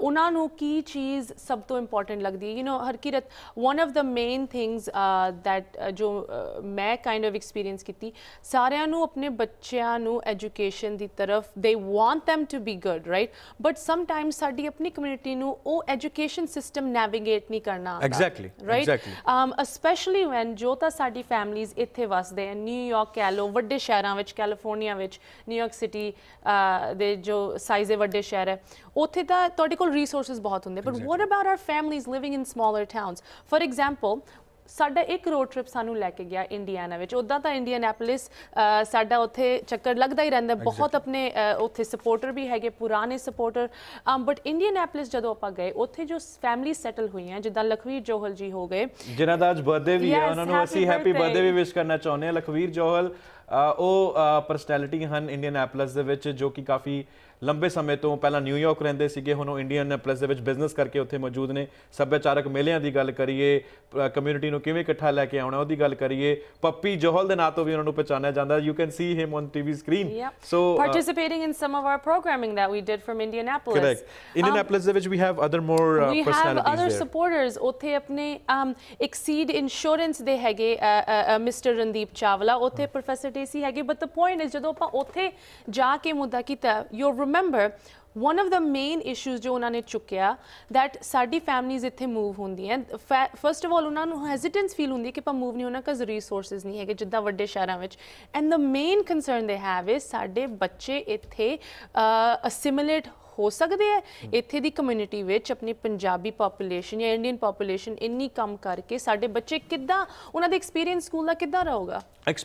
ਉਹਨਾਂ ਨੂੰ ਕੀ ਚੀਜ਼ ਸਭ ਤੋਂ ਇੰਪੋਰਟੈਂਟ ਲੱਗਦੀ ਹੈ you know Harkirat one of the main things that ਜੋ ਮੈਂ ਕਾਈਂਡ ਆਫ ਐਕਸਪੀਰੀਅੰਸ ਕੀਤੀ ਸਾਰਿਆਂ ਨੂੰ ਆਪਣੇ ਬੱਚਿਆਂ ਨੂੰ ਐਜੂਕੇਸ਼ਨ ਦੀ ਤਰਫ ਦੇ want them to be good right but sometimes ਸਾਡੀ ਆਪਣੀ ਕਮਿਊਨਿਟੀ ਨੂੰ ਉਹ ਐਜੂਕੇਸ਼ਨ ਸਿਸਟਮ ਨੈਵੀਗੇਟ ਨਹੀਂ ਕਰਨਾ ਆਉਂਦਾ exactly right um specially when ਜੋਤਾ ਸਾਡੀ ਫੈਮਲੀਜ਼ ਇੱਥੇ ਵਸਦੇ ਆ ਨਿਊਯਾਰਕ ਕੈਲੋ ਵੱਡੇ ਸ਼ਹਿਰਾਂ ਵਿੱਚ ਕੈਲੀਫੋਰਨੀਆ ਵਿੱਚ ਨਿਊਯਾਰਕ ਸਿਟੀ ਦੇ ਜੋ ਸਾਈਜ਼ ਦੇ ਵੱਡੇ ਸ਼ਹਿਰ ਹੈ ਉੱਥੇ ਤਾਂ ਤੁਹਾਡੇ ਕੋਲ ਰਿਸੋਰਸਸ ਬਹੁਤ ਹੁੰਦੇ but what about our families living in smaller towns for example ਸਾਡਾ ਇੱਕ ਰੋਡ ਟ੍ਰਿਪ ਸਾਨੂੰ ਲੈ ਕੇ ਗਿਆ ਇੰਡੀਆਨਾ ਵਿੱਚ ਉਦਾਂ ਤਾਂ ਇੰਡੀਆਨਾਪੋਲਿਸ ਸਾਡਾ ਉੱਥੇ ਚੱਕਰ ਲੱਗਦਾ ਹੀ ਰਹਿੰਦਾ ਬਹੁਤ ਆਪਣੇ ਉੱਥੇ ਸਪੋਰਟਰ ਵੀ ਹੈਗੇ ਪੁਰਾਣੇ ਸਪੋਰਟਰ ਬਟ ਇੰਡੀਆਨਾਪੋਲਿਸ ਜਦੋਂ ਆਪਾਂ ਗਏ ਉੱਥੇ ਜੋ ਫੈਮਿਲੀ ਸੈਟਲ ਹੋਈਆਂ ਜਿੱਦਾਂ ਲਖਵੀਰ ਜੋਹਲ ਜੀ ਹੋ ਗਏ ਜਿਨ੍ਹਾਂ ਦਾ ਅੱਜ ਬਰਥਡੇ ਵੀ ਹੈ ਉਹਨਾਂ ਨੂੰ ਅਸੀਂ ਹੈਪੀ ਬਰਥਡੇ ਵੀ ਵਿਸ਼ ਕਰਨਾ ਚਾਹੁੰਦੇ ਹਾਂ ਲਖਵੀਰ ਜੋਹਲ ਉਹ ਪਰਸਨੈਲਿਟੀ ਹਨ ਇੰਡੀਅਨ ਐਪਲਸ ਦੇ ਵਿੱਚ ਜੋ ਕਿ ਕਾਫੀ ਲੰਬੇ ਸਮੇਂ ਤੋਂ ਪਹਿਲਾਂ ਨਿਊਯਾਰਕ ਰਹਿੰਦੇ ਸੀਗੇ ਹੁਣ ਉਹ ਇੰਡੀਅਨ ਪਲੱਸ ਦੇ ਵਿੱਚ ਬਿਜ਼ਨਸ ਕਰਕੇ ਉੱਥੇ ਮੌਜੂਦ ਨੇ ਸੱਭਿਆਚਾਰਕ ਮੇਲਿਆਂ ਦੀ ਗੱਲ ਕਰੀਏ ਕਮਿਊਨਿਟੀ ਨੂੰ ਕਿਵੇਂ ਇਕੱਠਾ ਲੈ ਕੇ ਆਉਣਾ ਉਹਦੀ ਗੱਲ ਕਰੀਏ ਪੱਪੀ ਜੋਹਲ ਦੇ ਨਾਂ ਤੋਂ ਵੀ ਉਹਨਾਂ ਨੂੰ ਪਛਾਣਿਆ ਜਾਂਦਾ you can see him on TV screen so participating in some of our programming that we did from Indianapolis correct Indianapolis ਦੇ ਵਿੱਚ we have other more personalities we have other supporters ਉੱਥੇ ਆਪਣੇ ਐਕਸੀਡ ਇੰਸ਼ੋਰੈਂਸ ਦੇ ਹੈਗੇ mister Randeep Chawla ਉੱਥੇ professor ਹੈਗੇ but the point is ਜਦੋਂ ਆਪਾਂ ਉੱਥੇ ਜਾ ਕੇ ਮੁੱਦਾ ਕੀਤਾ remember one of the main issues ਜੋ ਉਹਨਾਂ ਨੇ ਚੁੱਕਿਆ ਥੈਟ ਸਾਡੀ ਫੈਮਲੀਜ਼ ਇੱਥੇ ਮੂਵ ਹੁੰਦੀਆਂ ਫਰਸਟ ਆਫ ਆਲ ਉਹਨਾਂ ਨੂੰ ਹੈਜ਼ਿਟੈਂਸ ਫੀਲ ਹੁੰਦੀ ਕਿ ਪਾ ਮੂਵ ਨਹੀਂ ਹੋਣਾ ਕਜ਼ ਰਿਸੋਰਸਸ ਨਹੀਂ ਹੈਗੇ ਜਿੱਦਾਂ ਵੱਡੇ ਸ਼ਹਿਰਾਂ ਵਿੱਚ and the main concern they have is ਸਾਡੇ ਬੱਚੇ ਇੱਥੇ ਅਸਿਮਿਲੇਟ ਹੋ ਸਕਦੇ ਹੈ ਇੱਥੇ ਦੀ ਕਮਿਊਨਿਟੀ ਵਿੱਚ ਆਪਣੀ ਪੰਜਾਬੀ ਪੋਪੂਲੇਸ਼ਨ ਜਾਂ ਇੰਡੀਅਨ ਪੋਪੂਲੇਸ਼ਨ ਇੰਨੀ ਕੰਮ ਕਰਕੇ ਸਾਡੇ ਬੱਚੇ ਕਿੱਦਾਂ ਉਹਨਾਂ ਦੇ ਐਕਸਪੀਰੀਅੰਸ ਸਕੂਲ ਦਾ ਕਿੱਦਾਂ ਰਹੂਗਾ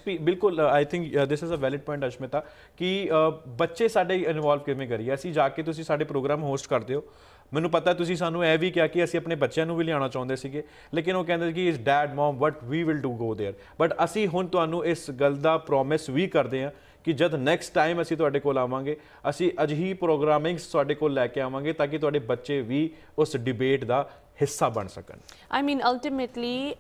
ਬਿਲਕੁਲ I think this is a valid point Ashmita ਕਿ ਬੱਚੇ ਸਾਡੇ ਇਨਵੋਲਵ ਕਿਵੇਂ ਕਰੀਏ ਅਸੀਂ ਜਾ ਕੇ ਤੁਸੀਂ ਸਾਡੇ ਪ੍ਰੋਗਰਾਮ ਹੋਸਟ ਕਰਦੇ ਹੋ ਮੈਨੂੰ ਪਤਾ ਤੁਸੀਂ ਸਾਨੂੰ ਇਹ ਵੀ ਕਿਹਾ ਕਿ ਅਸੀਂ ਆਪਣੇ ਬੱਚਿਆਂ ਨੂੰ ਵੀ ਲਿਆਉਣਾ ਚਾਹੁੰਦੇ ਸੀਗੇ ਲੇਕਿਨ ਉਹ ਕਹਿੰਦੇ ਕਿ ਇਸ dad mom what we will do go there but ਅਸੀਂ ਹੁਣ ਤੁਹਾਨੂੰ ਇਸ ਗੱਲ ਦਾ ਪ੍ਰੋਮਿਸ ਵੀ ਕਰਦੇ ਹਾਂ ਕਿ ਜਦ ਨੈਕਸਟ ਟਾਈਮ ਅਸੀਂ ਤੁਹਾਡੇ ਕੋਲ ਆਵਾਂਗੇ ਅਸੀਂ ਅਜਹੀ ਪ੍ਰੋਗਰਾਮਿੰਗ ਤੁਹਾਡੇ ਕੋਲ ਲੈ ਕੇ ਆਵਾਂਗੇ ਤਾਂ ਕਿ ਤੁਹਾਡੇ ਬੱਚੇ ਵੀ ਉਸ ਡਿਬੇਟ ਦਾ ਹਿੱਸਾ ਬਣ ਸਕਣ ਆਈ ਮੀਨ ਅਲਟੀਮੇਟਲੀ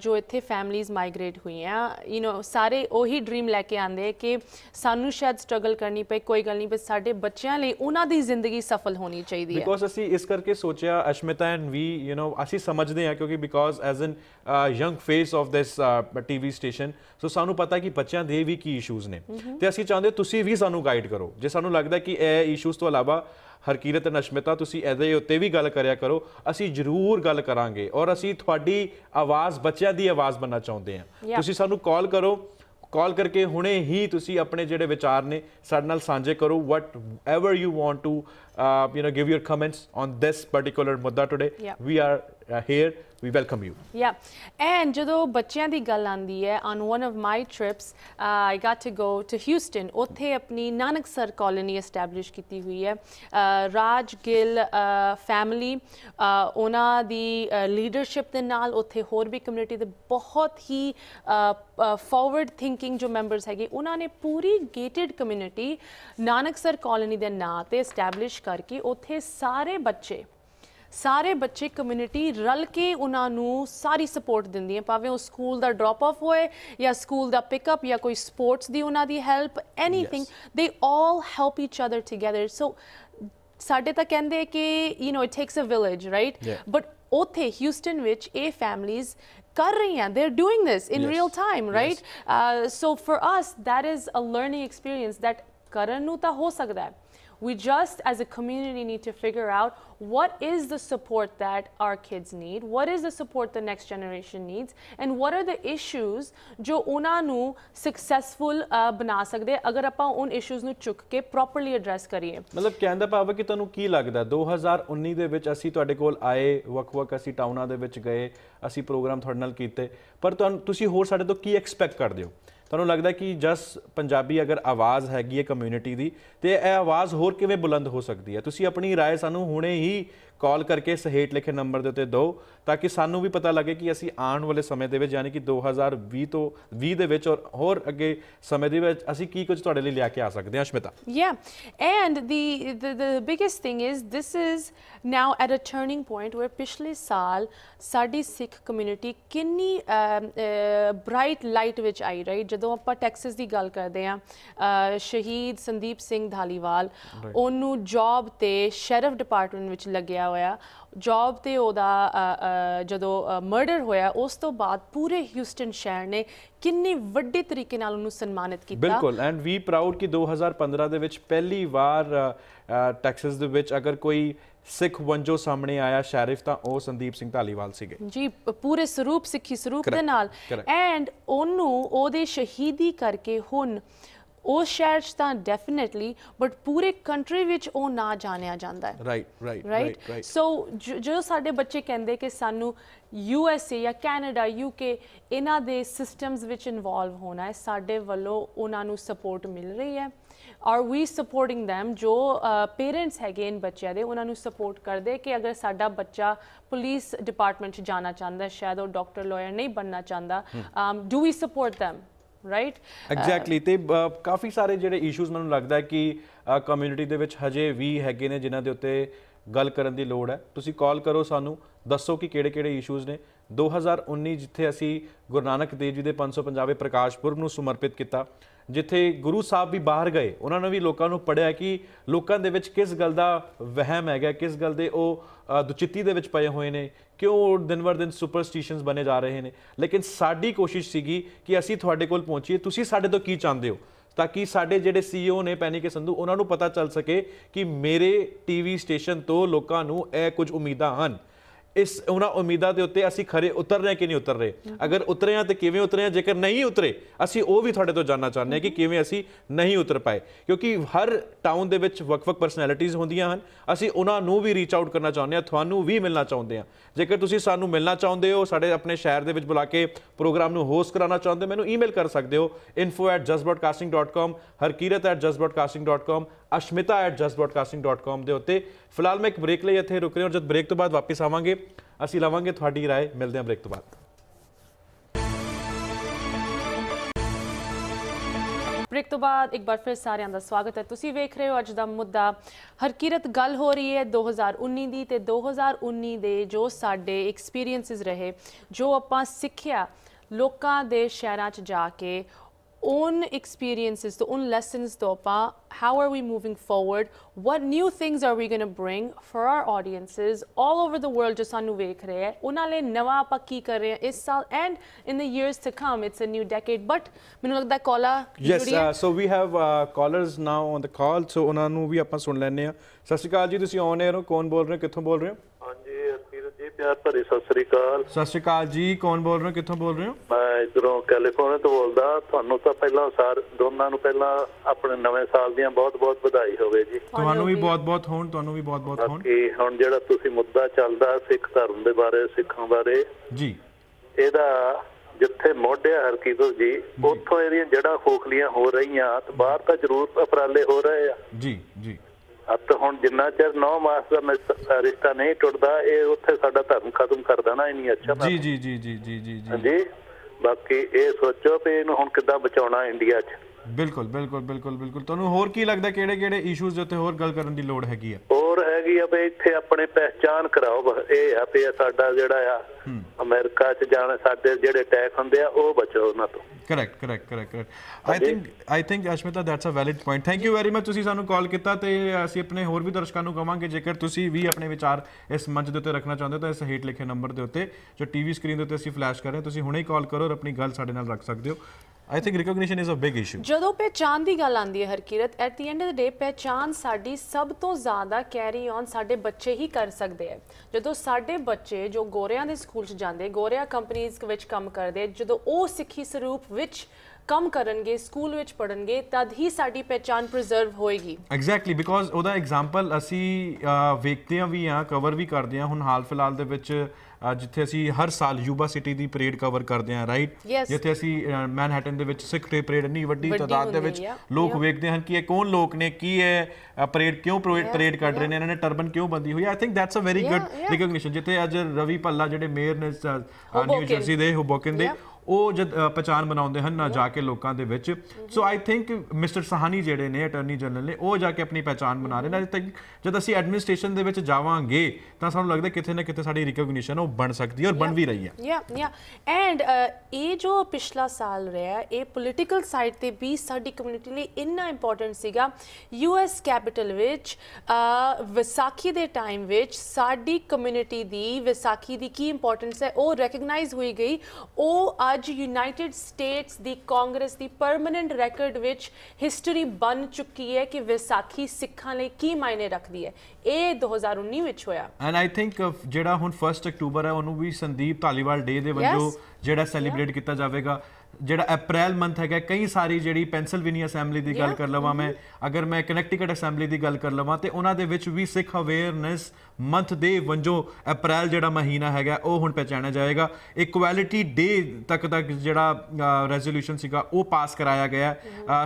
ਜੋ ਇੱਥੇ ਫੈਮਲੀਆਂ ਮਾਈਗ੍ਰੇਟ ਹੋਈਆਂ ਯੂ نو ਸਾਰੇ ਉਹੀ ਡ੍ਰੀਮ ਲੈ ਕੇ ਆਂਦੇ ਕਿ ਸਾਨੂੰ ਸ਼ਾਇਦ ਸਟਰਗਲ ਕਰਨੀ ਪਈ ਕੋਈ ਗੱਲ ਨਹੀਂ ਪਰ ਸਾਡੇ ਬੱਚਿਆਂ ਲਈ ਉਹਨਾਂ ਦੀ ਜ਼ਿੰਦਗੀ ਸਫਲ ਹੋਣੀ ਚਾਹੀਦੀ ਹੈ ਬਿਕੋਜ਼ ਅਸੀਂ ਇਸ ਕਰਕੇ ਸੋਚਿਆ Ashmita and we you know ਅਸੀਂ ਸਮਝਦੇ ਹਾਂ ਕਿਉਂਕਿ because as an young face of this TV station so ਸਾਨੂੰ ਪਤਾ ਕਿ ਬੱਚਿਆਂ ਦੇ ਵੀ ਕੀ ਇਸ਼ੂਜ਼ ਨੇ ਤੇ ਅਸੀਂ ਚਾਹੁੰਦੇ ਤੁਸੀਂ ਵੀ ਸਾਨੂੰ ਗਾਈਡ ਕਰੋ ਜੇ ਸਾਨੂੰ ਲੱਗਦਾ ਕਿ ਇਹ ਇਸ਼ੂਜ਼ ਤੋਂ ਇਲਾਵਾ ਹਰਕੀਰਤ ਨਸ਼ਮਿਤਾ ਤੁਸੀਂ ਇਹਦੇ ਉੱਤੇ ਵੀ ਗੱਲ ਕਰਿਆ ਕਰੋ ਅਸੀਂ ਜ਼ਰੂਰ ਗੱਲ ਕਰਾਂਗੇ ਔਰ ਅਸੀਂ ਤੁਹਾਡੀ ਆਵਾਜ਼ ਬੱਚਿਆਂ ਦੀ ਆਵਾਜ਼ ਬਣਨਾ ਚਾਹੁੰਦੇ ਹਾਂ ਤੁਸੀਂ ਸਾਨੂੰ ਕਾਲ ਕਰੋ ਕਾਲ ਕਰਕੇ ਹੁਣੇ ਹੀ ਤੁਸੀਂ ਆਪਣੇ ਜਿਹੜੇ ਵਿਚਾਰ ਨੇ ਸਾਡੇ ਨਾਲ ਸਾਂਝੇ ਕਰੋ whatever you want to Uh, you know, give your comments on this particular mudda today. We are uh, here. We welcome you. Yeah. And jado bachyan di gal on one of my trips, uh, I got to go to Houston. Othe apni Nanaksar colony established kiti hui Raj Gill family, ona the leadership the naal othe hor community the bahut hi forward thinking jo members hai ge, ona ne puri gated community Nanaksar colony de naate establish ਕਰਕੇ ਉੱਥੇ ਸਾਰੇ ਬੱਚੇ ਸਾਰੇ ਬੱਚੇ community ਰਲ ਕੇ ਉਹਨਾਂ ਨੂੰ ਸਾਰੀ support ਦਿੰਦੀ ਹੈ ਭਾਵੇਂ ਉਹ ਸਕੂਲ ਦਾ ਡ੍ਰੌਪ ਆਫ ਹੋਏ ਜਾਂ ਸਕੂਲ ਦਾ ਪਿਕ ਅਪ ਜਾਂ ਕੋਈ ਸਪੋਰਟਸ ਦੀ ਉਹਨਾਂ ਦੀ ਹੈਲਪ ਐਨੀਥਿੰਗ ਦੇ all help each other together so ਸਾਡੇ ਤਾਂ ਕਹਿੰਦੇ ਕਿ you know it takes a village right but ਉਥੇ ਹਿਊਸਟਨ ਵਿੱਚ ਇਹ ਫੈਮਲੀਜ਼ ਕਰ ਰਹੀਆਂ they are doing this in real time right so for us that is a learning experience that ਕਰਨ ਨੂੰ ਤਾਂ ਹੋ ਸਕਦਾ ਹੈ We just, as a community, need to figure out what is the support that our kids need, what is the support the next generation needs, and what are the issues ਜੋ ਉਹਨਾਂ ਨੂੰ successful ਬਣਾ ਸਕਦੇ ਅਗਰ ਆਪਾਂ ਉਹਨਾਂ issues ਨੂੰ ਚੁੱਕ ਕੇ ਪ੍ਰੋਪਰਲੀ ਐਡਰੈਸ ਕਰੀਏ ਮਤਲਬ ਕਹਿੰਦਾ ਭਾਵ ਕਿ ਤੁਹਾਨੂੰ ਕੀ ਲੱਗਦਾ 2019 ਦੇ ਵਿੱਚ ਅਸੀਂ ਤੁਹਾਡੇ ਕੋਲ ਆਏ ਵਕ-ਵਕ ਅਸੀਂ ਟਾਊਨਾਂ ਦੇ ਵਿੱਚ ਗਏ ਅਸੀਂ ਪ੍ਰੋਗਰਾਮ ਤੁਹਾਡੇ ਨਾਲ ਕੀਤੇ ਪਰ ਤੁਹਾਨੂੰ ਤੁਸੀਂ ਹੋਰ ਸਾਡੇ ਤੋਂ ਕੀ ਐਕਸਪੈਕਟ ਕਰਦੇ ਹੋ ਤੁਹਾਨੂੰ ਲੱਗਦਾ ਕਿ ਜਸ ਪੰਜਾਬੀ ਅਗਰ ਆਵਾਜ਼ ਹੈਗੀ ਹੈ ਕਮਿਊਨਿਟੀ ਦੀ ਤੇ ਇਹ ਆਵਾਜ਼ ਹੋਰ ਕਿਵੇਂ ਬੁਲੰਦ ਹੋ ਸਕਦੀ ਹੈ ਤੁਸੀਂ ਆਪਣੀ رائے ਸਾਨੂੰ ਹੁਣੇ ਹੀ ਕਾਲ ਕਰਕੇ ਸਹੇਟ ਲਿਖੇ ਨੰਬਰ ਦੇ ਉੱਤੇ ਦੋ ਤਾਂ ਕਿ ਸਾਨੂੰ ਵੀ ਪਤਾ ਲੱਗੇ ਕਿ ਅਸੀਂ ਆਉਣ ਵਾਲੇ ਸਮੇਂ ਦੇ ਵਿੱਚ ਯਾਨੀ ਕਿ 2020 ਤੋਂ 20 ਦੇ ਵਿੱਚ ਔਰ ਹੋਰ ਅੱਗੇ ਸਮੇਂ ਦੇ ਵਿੱਚ ਅਸੀਂ ਕੀ ਕੁਝ ਤੁਹਾਡੇ ਲਈ ਲਿਆ ਕੇ ਆ ਸਕਦੇ ਹਾਂ Ashmita yeah and the the biggest thing is this is now at a turning point where ਪਿਛਲੇ ਸਾਲ ਸਾਡੀ ਸਿੱਖ ਕਮਿਊਨਿਟੀ ਕਿੰਨੀ ਬ੍ਰਾਈਟ ਲਾਈਟ ਵਿੱਚ ਆਈ ਰਾਈਟ ਜਦੋਂ ਆਪਾਂ ਟੈਕਸਸ ਦੀ ਗੱਲ ਕਰਦੇ ਹਾਂ ਸ਼ਹੀਦ ਸੰਦੀਪ ਸਿੰਘ ਧਾਲੀਵਾਲ ਉਹਨੂੰ ਜੌਬ ਤੇ ਸ਼ੈਰਫ ਡਿਪਾਰਟਮੈਂਟ ਵਿੱਚ ਲੱਗਿਆ ਜਿਹੜਾ ਹੋਇਆ ਜੌਬ ਤੇ ਉਹਦਾ ਜਦੋਂ ਮਰਡਰ ਹੋਇਆ ਉਸ ਤੋਂ ਬਾਅਦ ਪੂਰੇ ਹਿਊਸਟਨ ਸ਼ਹਿਰ ਨੇ ਕਿੰਨੀ ਵੱਡੇ ਤਰੀਕੇ ਨਾਲ ਉਹਨੂੰ ਸਨਮਾਨਿਤ ਕੀਤਾ ਬਿਲਕੁਲ ਐਂਡ ਵੀ ਪ੍ਰਾਊਡ ਕਿ 2015 ਦੇ ਵਿੱਚ ਪਹਿਲੀ ਵਾਰ ਟੈਕਸਸ ਦੇ ਵਿੱਚ ਅਗਰ ਕੋਈ ਸਿੱਖ ਵੰਜੋ ਸਾਹਮਣੇ ਆਇਆ ਸ਼ੈਰਿਫ ਤਾਂ ਉਹ ਸੰਦੀਪ ਸਿੰਘ ਢਾਲੀਵਾਲ ਸੀਗੇ ਜੀ ਪੂਰੇ ਸਰੂਪ ਸਿੱਖੀ ਸਰੂਪ ਦੇ ਨਾਲ ਐਂਡ ਉਹਨੂੰ ਉਹਦੇ ਸ਼ਹੀਦੀ ਕਰਕੇ ਹੁਣ ਉਸ ਸ਼ਹਿਰ 'ਚ ਤਾਂ ਡੈਫੀਨਿਟਲੀ ਬਟ ਪੂਰੇ ਕੰਟਰੀ ਵਿੱਚ ਉਹ ਨਾ ਜਾਣਿਆ ਜਾਂਦਾ ਹੈ ਰਾਈਟ ਰਾਈਟ ਰਾਈਟ ਸੋ ਜੋ ਸਾਡੇ ਬੱਚੇ ਕਹਿੰਦੇ ਕਿ ਸਾਨੂੰ ਯੂ ਐਸ ਏ ਜਾਂ ਕੈਨੇਡਾ ਯੂ ਕੇ ਇਹਨਾਂ ਦੇ ਸਿਸਟਮਸ ਵਿੱਚ ਇਨਵੋਲਵ ਹੋਣਾ ਹੈ ਸਾਡੇ ਵੱਲੋਂ ਉਹਨਾਂ ਨੂੰ ਸਪੋਰਟ ਮਿਲ ਰਹੀ ਹੈ ਆਰ ਵੀ ਸਪੋਰਟਿੰਗ them ਜੋ ਪੇਰੈਂਟਸ ਹੈਗੇ ਇਨ ਬੱਚਿਆਂ ਦੇ ਉਹਨਾਂ ਨੂੰ ਸਪੋਰਟ ਕਰਦੇ ਕਿ ਅਗਰ ਸਾਡਾ ਬੱਚਾ ਪੁਲਿਸ ਡਿਪਾਰਟਮੈਂਟ 'ਚ ਜਾਣਾ ਚਾਹੁੰਦਾ ਸ਼ਾਇਦ ਉਹ ਡਾਕਟਰ ਲਾਇਰ ਨਹੀਂ ਬਣਨਾ ਚਾਹੁੰਦਾ do we support them right exactly ਤੇ ਕਾਫੀ ਸਾਰੇ ਜਿਹੜੇ ਇਸ਼ੂਜ਼ ਮੈਨੂੰ ਲੱਗਦਾ ਹੈ ਕਿ ਕਮਿਊਨਿਟੀ ਦੇ ਵਿੱਚ ਹਜੇ ਵੀ ਹੈਗੇ ਨੇ ਜਿਨ੍ਹਾਂ ਦੇ ਉੱਤੇ ਗੱਲ ਕਰਨ ਦੀ ਲੋੜ ਹੈ ਤੁਸੀਂ ਕਾਲ ਕਰੋ ਸਾਨੂੰ ਦੱਸੋ ਕਿ ਕਿਹੜੇ-ਕਿਹੜੇ ਇਸ਼ੂਜ਼ ਨੇ 2019 ਜਿੱਥੇ ਅਸੀਂ ਗੁਰੂ ਨਾਨਕ ਦੇਵ ਜੀ ਦੇ 550ਵੇਂ ਪ੍ਰਕਾਸ਼ ਪੁਰਬ ਨੂੰ ਸਮਰਪਿਤ ਕੀਤਾ ਜਿੱਥੇ ਗੁਰੂ ਸਾਹਿਬ ਵੀ ਬਾਹਰ ਗਏ ਉਹਨਾਂ ਨੇ ਵੀ ਲੋਕਾਂ ਨੂੰ ਪੜਿਆ ਕਿ ਲੋਕਾਂ ਦੇ ਵਿੱਚ ਕਿਸ ਗੱਲ ਦਾ ਵਹਿਮ ਹੈਗਾ ਕਿਸ ਗੱਲ ਦੇ ਉਹ ਦੁਚਿੱਤੀ ਦੇ ਵਿੱਚ ਪਏ ਹੋਏ ਨੇ ਕਿਉਂ ਦਿਨ ਵਰ ਦਿਨ ਸੁਪਰਸਟੀਸ਼ਨਸ ਬਣੇ ਜਾ ਰਹੇ ਨੇ ਲੇਕਿਨ ਸਾਡੀ ਕੋਸ਼ਿਸ਼ ਸੀਗੀ ਕਿ ਅਸੀਂ ਤੁਹਾਡੇ ਕੋਲ ਪਹੁੰਚੀਏ ਤੁਸੀਂ ਸਾਡੇ ਤੋਂ ਕੀ ਚਾਹੁੰਦੇ ਹੋ ਤਾਂ ਕਿ ਸਾਡੇ ਜਿਹੜੇ ਸੀਈਓ e ਨੇ ਕੇ ਸੰਧੂ ਉਹਨਾਂ ਨੂੰ ਪਤਾ ਚੱਲ ਸਕੇ ਕਿ ਮੇਰੇ ਟੀਵੀ ਸਟੇਸ਼ਨ ਤੋਂ ਲੋਕਾਂ ਨੂੰ ਇਹ ਕੁਝ ਉਮੀਦਾਂ ਹਨ ਇਸ ਉਹਨਾਂ ਉਮੀਦਾਂ ਦੇ ਉੱਤੇ ਅਸੀਂ ਖਰੇ ਉਤਰ ਰਹੇ ਕਿ ਨਹੀਂ ਉਤਰ ਰਹੇ ਅਗਰ ਉਤਰੇ ਆ ਤੇ ਕਿਵੇਂ ਉਤਰੇ ਆ ਜੇਕਰ ਨਹੀਂ ਉਤਰੇ ਅਸੀਂ ਉਹ ਵੀ ਤੁਹਾਡੇ ਤੋਂ ਜਾਨਣਾ ਚਾਹੁੰਦੇ ਹਾਂ ਕਿ ਕਿਵੇਂ ਅਸੀਂ ਨਹੀਂ ਉਤਰ ਪਾਏ ਕਿਉਂਕਿ ਹਰ ਟਾਊਨ ਦੇ ਵਿੱਚ ਵੱਖ-ਵੱਖ ਪਰਸਨੈਲਿਟੀਆਂ ਹੁੰਦੀਆਂ ਹਨ ਅਸੀਂ ਉਹਨਾਂ ਨੂੰ ਵੀ ਰੀਚ ਆਊਟ ਕਰਨਾ ਚਾਹੁੰਦੇ ਹਾਂ ਤੁਹਾਨੂੰ ਵੀ ਮਿਲਣਾ ਚਾਹੁੰਦੇ ਹਾਂ ਜੇਕਰ ਤੁਸੀਂ ਸਾਨੂੰ ਮਿਲਣਾ ਚਾਹੁੰਦੇ ਹੋ ਸਾਡੇ ਆਪਣੇ ਸ਼ਹਿਰ ਦੇ ਵਿੱਚ ਬੁਲਾ ਕੇ ਪ੍ਰੋਗਰਾਮ ਨੂੰ ਹੋਸਟ ਕਰਾਉਣਾ ਚਾਹੁੰਦੇ ਮੈਨੂੰ ਈਮੇਲ ਕਰ ਸਕਦੇ ਹੋ info@justbroadcasting.com harkirat@justbroadcasting.com ashmita@justbroadcasting.com ਦੇ ਉੱਤੇ ਫਿਲਹਾਲ ਮੈਂ ਇੱਕ ਬ੍ਰੇਕ ਲਈ ਇੱਥੇ ਰੁਕ ਰਿਹਾ ਔਰ ਜਦ ਬ੍ਰੇਕ ਤੋਂ ਬਾਅਦ ਵਾਪਸ ਆਵਾਂਗੇ ਅਸੀਂ ਲਵਾਂਗੇ ਤੁਹਾਡੀ رائے ਮਿਲਦੇ ਹਾਂ ਬ੍ਰੇਕ ਤੋਂ ਬਾਅਦ ਬ੍ਰੇਕ ਤੋਂ ਬਾਅਦ ਇੱਕ ਵਾਰ ਫਿਰ ਸਾਰਿਆਂ ਦਾ ਸਵਾਗਤ ਹੈ ਤੁਸੀਂ ਵੇਖ ਰਹੇ ਹੋ ਅੱਜ ਦਾ ਮੁੱਦਾ ਹਰਕੀਰਤ ਗੱਲ ਹੋ ਰਹੀ ਹੈ 2019 ਦੀ ਤੇ 2019 ਦੇ ਜੋ ਸਾਡੇ ਐਕਸਪੀਰੀਐਂਸਸ ਰਹੇ ਜੋ ਆਪਾਂ ਸਿੱਖਿਆ ਲੋਕਾਂ ਦੇ ਸ਼ਹਿਰਾਂ 'ਚ ਜਾ ਕੇ own experiences, the own lessons, Dopa. How are we moving forward? What new things are we going to bring for our audiences all over the world? Just sanu vekh rahe hai. Unna le and in the years to come. It's a new decade. But ਮੈਨੂੰ ਲੱਗਦਾ ਕਾਲਾ yes so we have callers now on the call. So ਉਹਨਾਂ ਨੂੰ ਵੀ ਆਪਾਂ ਸੁਣ ਲੈਣੇ ਆ ਸਤਿ ਸ਼੍ਰੀ ਅਕਾਲ ਜੀ ਤੁਸੀਂ ਔਨ 에ਅਰ ਹੋ ਕੌਣ ਜੀ ਪਿਆਰ ਭਰੀ ਸਤਿ ਸ੍ਰੀ ਅਕਾਲ ਸਤਿ ਸ੍ਰੀ ਅਕਾਲ ਜੀ ਕੌਣ ਬੋਲ ਰਹੇ ਹੋ ਕਿੱਥੋਂ ਬੋਲ ਰਹੇ ਹੋ ਮੈਂ ਇਧਰੋਂ ਕੈਲੀਫੋਰਨੀਆ ਤੋਂ ਬੋਲਦਾ ਤੁਹਾਨੂੰ ਤਾਂ ਪਹਿਲਾਂ ਸਾਰ ਦੋਨਾਂ ਨੂੰ ਪਹਿਲਾਂ ਆਪਣੇ ਨਵੇਂ ਸਾਲ ਦੀਆਂ ਬਹੁਤ-ਬਹੁਤ ਵਧਾਈ ਹੋਵੇ ਜੀ ਤੁਹਾਨੂੰ ਵੀ ਬਹੁਤ-ਬਹੁਤ ਹੋਣ ਤੁਹਾਨੂੰ ਵੀ ਬਹੁਤ-ਬਹੁਤ ਹੋਣ ਕਿ ਹੁਣ ਜਿਹੜਾ ਤੁਸੀਂ ਮੁੱਦਾ ਚੱਲਦਾ ਸਿੱਖ ਧਰਮ ਦੇ ਬਾਰੇ ਸਿੱਖਾਂ ਬਾਰੇ ਜੀ ਇਹਦਾ ਜਿੱਥੇ ਮੋਢਿਆ ਹਰਕੀਤ ਜੀ ਉੱਥੋਂ ਇਹਦੀਆਂ ਜੜਾ ਖੋਖਲੀਆਂ ਹੋ ਰਹੀਆਂ ਤੇ ਬਾਹਰ ਤਾਂ ਜ਼ਰੂਰ ਅਪਰਾਲੇ ਹੋ ਰਹੇ ਆ ਜੀ ਜੀ ਅੱਤ ਹੁਣ ਜਿੰਨਾ ਚਿਰ 9 ਮਾਸ ਦਾ ਰਿਸ਼ਤਾ ਨਹੀਂ ਟੁੱਟਦਾ ਇਹ ਉੱਥੇ ਸਾਡਾ ਧਰਮ ਖਤਮ ਕਰ ਦੇਣਾ ਇੰਨੀ ਨਹੀਂ ਅੱਛਾ ਜੀ ਜੀ ਜੀ ਜੀ ਜੀ ਜੀ ਜੀ ਬਾਕੀ ਇਹ ਸੋਚੋ ਤੇ ਇਹਨੂੰ ਹੁਣ ਕਿੱਦਾਂ ਬਚਾਉਣਾ ਇੰਡੀਆ 'ਚ ਬਿਲਕੁਲ ਬਿਲਕੁਲ ਬਿਲਕੁਲ ਬਿਲਕੁਲ ਤੁਹਾਨੂੰ ਹੋਰ ਕੀ ਲੱਗਦਾ ਕਿਹੜੇ ਕਿਹੜੇ ਇਸ਼ੂਜ਼ ਦੇ ਉੱਤੇ ਹੋਰ ਗੱਲ ਕਰਨ ਦੀ ਲੋੜ ਹੈਗੀ ਆ ਹੋਰ ਹੈਗੀ ਆ ਵੀ ਇੱਥੇ ਆਪਣੇ ਪਹਿਚਾਨ ਕਰਾਓ ਇਹ ਆ ਤੇ ਸਾਡਾ ਜਿਹੜਾ ਆ ਅਮਰੀਕਾ 'ਚ ਜਾਣ ਸਾਡੇ ਜਿਹੜੇ ਟੈਕ ਹੁੰਦੇ ਆ ਉਹ ਬਚੋ ਉਹਨਾਂ ਤੋਂ correct correct correct correct I think I think Ashmita that's a valid point thank you very much ਤੁਸੀਂ ਸਾਨੂੰ ਕਾਲ ਕੀਤਾ ਤੇ ਅਸੀਂ ਆਪਣੇ ਹੋਰ ਵੀ ਦਰਸ਼ਕਾਂ ਨੂੰ ਕਵਾਂਗੇ ਜੇਕਰ ਤੁਸੀਂ ਵੀ ਆਪਣੇ ਵਿਚਾਰ ਇਸ ਮੰਚ ਦੇ ਉੱਤੇ ਰੱਖਣਾ ਚਾਹੁੰਦੇ ਹੋ ਤਾਂ ਇਸ ਹੇਠ ਲਿਖੇ ਨੰਬਰ ਦੇ ਉੱਤੇ ਜੋ ਟੀਵੀ ਸਕਰੀਨ ਦੇ ਉੱਤੇ ਅਸੀਂ ਫਲੈਸ਼ ਕਰ ਰਹੇ ਹਾਂ ਤੁਸੀਂ ਹੁਣੇ ਹੀ ਕਾਲ ਕਰੋ ਔਰ ਆਪਣੀ ਗੱਲ ਸਾਡੇ ਨਾਲ ਰੱਖ ਸਕਦੇ ਹੋ I think recognition is a big issue ਜਦੋਂ ਪਹਿਚਾਨ ਦੀ ਗੱਲ ਆਉਂਦੀ ਹੈ Harkirat at the end of the day ਪਹਿਚਾਨ ਸਾਡੀ ਸਭ ਤੋਂ ਜ਼ਿਆਦਾ ਕੈਰੀ ਔਨ ਸਾਡੇ ਬੱਚੇ ਹੀ ਕਰ ਸਕਦੇ ਹੈ ਜਦੋਂ ਸਾਡੇ ਬੱਚੇ ਜੋ ਗੋਰਿਆਂ ਦੇ ਸਕੂਲ 'ਚ ਜਾਂਦੇ ਗੋਰਿਆ ਕੰਪਨੀਆਂ ਵਿੱਚ ਕੰਮ ਕਰਦੇ ਜਦੋਂ ਉਹ ਸਿੱਖੀ ਸਰੂਪ ਵਿੱਚ ਕੰਮ ਕਰਨਗੇ ਸਕੂਲ ਵਿੱਚ ਪੜਨਗੇ ਤਦ ਹੀ ਸਾਡੀ ਪਛਾਣ ਪ੍ਰੀਜ਼ਰਵ ਹੋਏਗੀ ਐਗਜ਼ੈਕਟਲੀ ਬਿਕੋਜ਼ ਉਹਦਾ ਐਗਜ਼ਾਮਪਲ ਅਸੀਂ ਵੇਖਦੇ ਆ ਵੀ ਆ ਕਵਰ ਵੀ ਕਰਦੇ ਆ ਹੁਣ ਹਾਲ ਫਿਲਹਾਲ ਦੇ ਵਿੱਚ ਜਿੱਥੇ ਅਸੀਂ ਹਰ ਸਾਲ ਯੂਬਾ ਸਿਟੀ ਦੀ ਪਰੇਡ ਕਵਰ ਕਰਦੇ ਹਾਂ ਰਾਈਟ ਜਿੱਥੇ ਅਸੀਂ ਮੈਨਹਟਨ ਦੇ ਵਿੱਚ ਸਿੱਖ ਡੇ ਪਰੇਡ ਇੰਨੀ ਵੱਡੀ ਤਦਾਦ ਦੇ ਵਿੱਚ ਲੋਕ ਵੇਖਦੇ ਹਨ ਕਿ ਇਹ ਕੌਣ ਲੋਕ ਨੇ ਕੀ ਹੈ ਪਰੇਡ ਕਿਉਂ ਪਰੇਡ ਕੱਢ ਰਹੇ ਨੇ ਇਹਨਾਂ ਨੇ ਟਰਬਨ ਕਿਉਂ ਬੰਦੀ ਹੋਈ I think that's a very good recognition ਜਿੱਥੇ ਅੱਜ ਰਵੀ ਪੱਲਾ ਜਿਹੜੇ ਮੇਅਰ ਨੇ ਨਿਊ ਜਰਸੀ ਦੇ ਹੋਬੋਕਨ ਦੇ ਉਹ ਜਦ ਪਛਾਣ ਬਣਾਉਂਦੇ ਹਨ ਨਾ ਜਾ ਕੇ ਲੋਕਾਂ ਦੇ ਵਿੱਚ ਸੋ ਆਈ ਥਿੰਕ ਮਿਸਟਰ ਸਹਾਨੀ ਜਿਹੜੇ ਨੇ ਅਟਾਰਨੀ ਜਨਰਲ ਨੇ ਉਹ ਜਾ ਕੇ ਆਪਣੀ ਪਛਾਣ ਬਣਾ ਰਹੇ ਨੇ ਤੱਕ ਜਦ ਅਸੀਂ ਐਡਮਿਨਿਸਟ੍ਰੇਸ਼ਨ ਦੇ ਵਿੱਚ ਜਾਵਾਂਗੇ ਤਾਂ ਸਾਨੂੰ ਲੱਗਦਾ ਕਿਤੇ ਨਾ ਕਿਤੇ ਸਾਡੀ ਰਿਕਗਨੀਸ਼ਨ ਉਹ ਬਣ ਸਕਦੀ ਹੈ ਔਰ ਬਣ ਵੀ ਰਹੀ ਹੈ ਯਾ ਯਾ ਐਂਡ ਇਹ ਜੋ ਪਿਛਲਾ ਸਾਲ ਰਿਹਾ ਇਹ ਪੋਲਿਟੀਕਲ ਸਾਈਡ ਤੇ ਵੀ ਸਾਡੀ ਕਮਿਊਨਿਟੀ ਲਈ ਇੰਨਾ ਇੰਪੋਰਟੈਂਟ ਸੀਗਾ ਯੂਐਸ ਕੈਪੀਟਲ ਵਿੱਚ ਵਿਸਾਖੀ ਦੇ ਟਾਈਮ ਵਿੱਚ ਸਾਡੀ ਕਮਿਊਨਿਟੀ ਦੀ ਵਿਸਾਖੀ ਦੀ ਕੀ ਇੰਪੋਰਟੈਂਸ ਹੈ ਉਹ ਰੈਕਗਨਾਈਜ਼ ਹੋਈ ਗਈ ਉਹ ਅੱਜ ਯੂਨਾਈਟਿਡ ਸਟੇਟਸ ਦੀ ਕਾਂਗਰਸ ਦੀ ਪਰਮਨੈਂਟ ਰੈਕੋਰਡ ਵਿੱਚ ਹਿਸਟਰੀ ਬਣ ਚੁੱਕੀ ਹੈ ਕਿ ਵਿਸਾਖੀ ਸਿੱਖਾਂ ਲਈ ਕੀ ਮਾਇਨੇ ਰੱਖਦੀ ਹੈ ਇਹ 2019 ਵਿੱਚ ਹੋਇਆ ਐਂਡ ਆਈ ਥਿੰਕ ਜਿਹੜਾ ਹੁਣ 1 ਅਕਤੂਬਰ ਹੈ ਉਹਨੂੰ ਵੀ ਸੰਦੀਪ ਧਾਲੀਵਾਲ ਡੇ ਦੇ ਵਜੋਂ ਜਿਹੜਾ ਸੈਲੀਬ੍ਰੇਟ ਕੀਤਾ ਜਾਵੇਗਾ ਜਿਹੜਾ ਅਪ੍ਰੈਲ ਮੰਥ ਹੈਗਾ ਕਈ ਸਾਰੀ ਜਿਹੜੀ ਪੈਂਸਿਲਵੇਨੀਆ ਅਸੈਂਬਲੀ ਦੀ ਗੱਲ ਕਰ ਲਵਾਂ ਮੈਂ mm-hmm. ਅਗਰ ਮੈਂ ਕਨੈਕਟੀਕਟ ਅਸੈਂਬਲੀ ਦੀ ਗੱਲ ਕਰ ਲਵਾਂ ਤੇ ਉਹਨਾਂ ਦੇ ਵਿੱਚ ਵੀ ਸਿੱਖ ਅਵੇਅਰਨੈਸ ਮੰਥ ਦੇ ਵੰਜੋ ਅਪ੍ਰੈਲ ਜਿਹੜਾ ਮਹੀਨਾ ਹੈਗਾ ਉਹ ਹੁਣ ਪਛਾਣਿਆ ਜਾਏਗਾ ਇਕੁਐਲਿਟੀ ਡੇ ਤੱਕ ਦਾ ਜਿਹੜਾ ਰੈਜ਼ੋਲੂਸ਼ਨ ਸੀਗਾ ਉਹ ਪਾਸ ਕਰਾਇਆ ਗਿਆ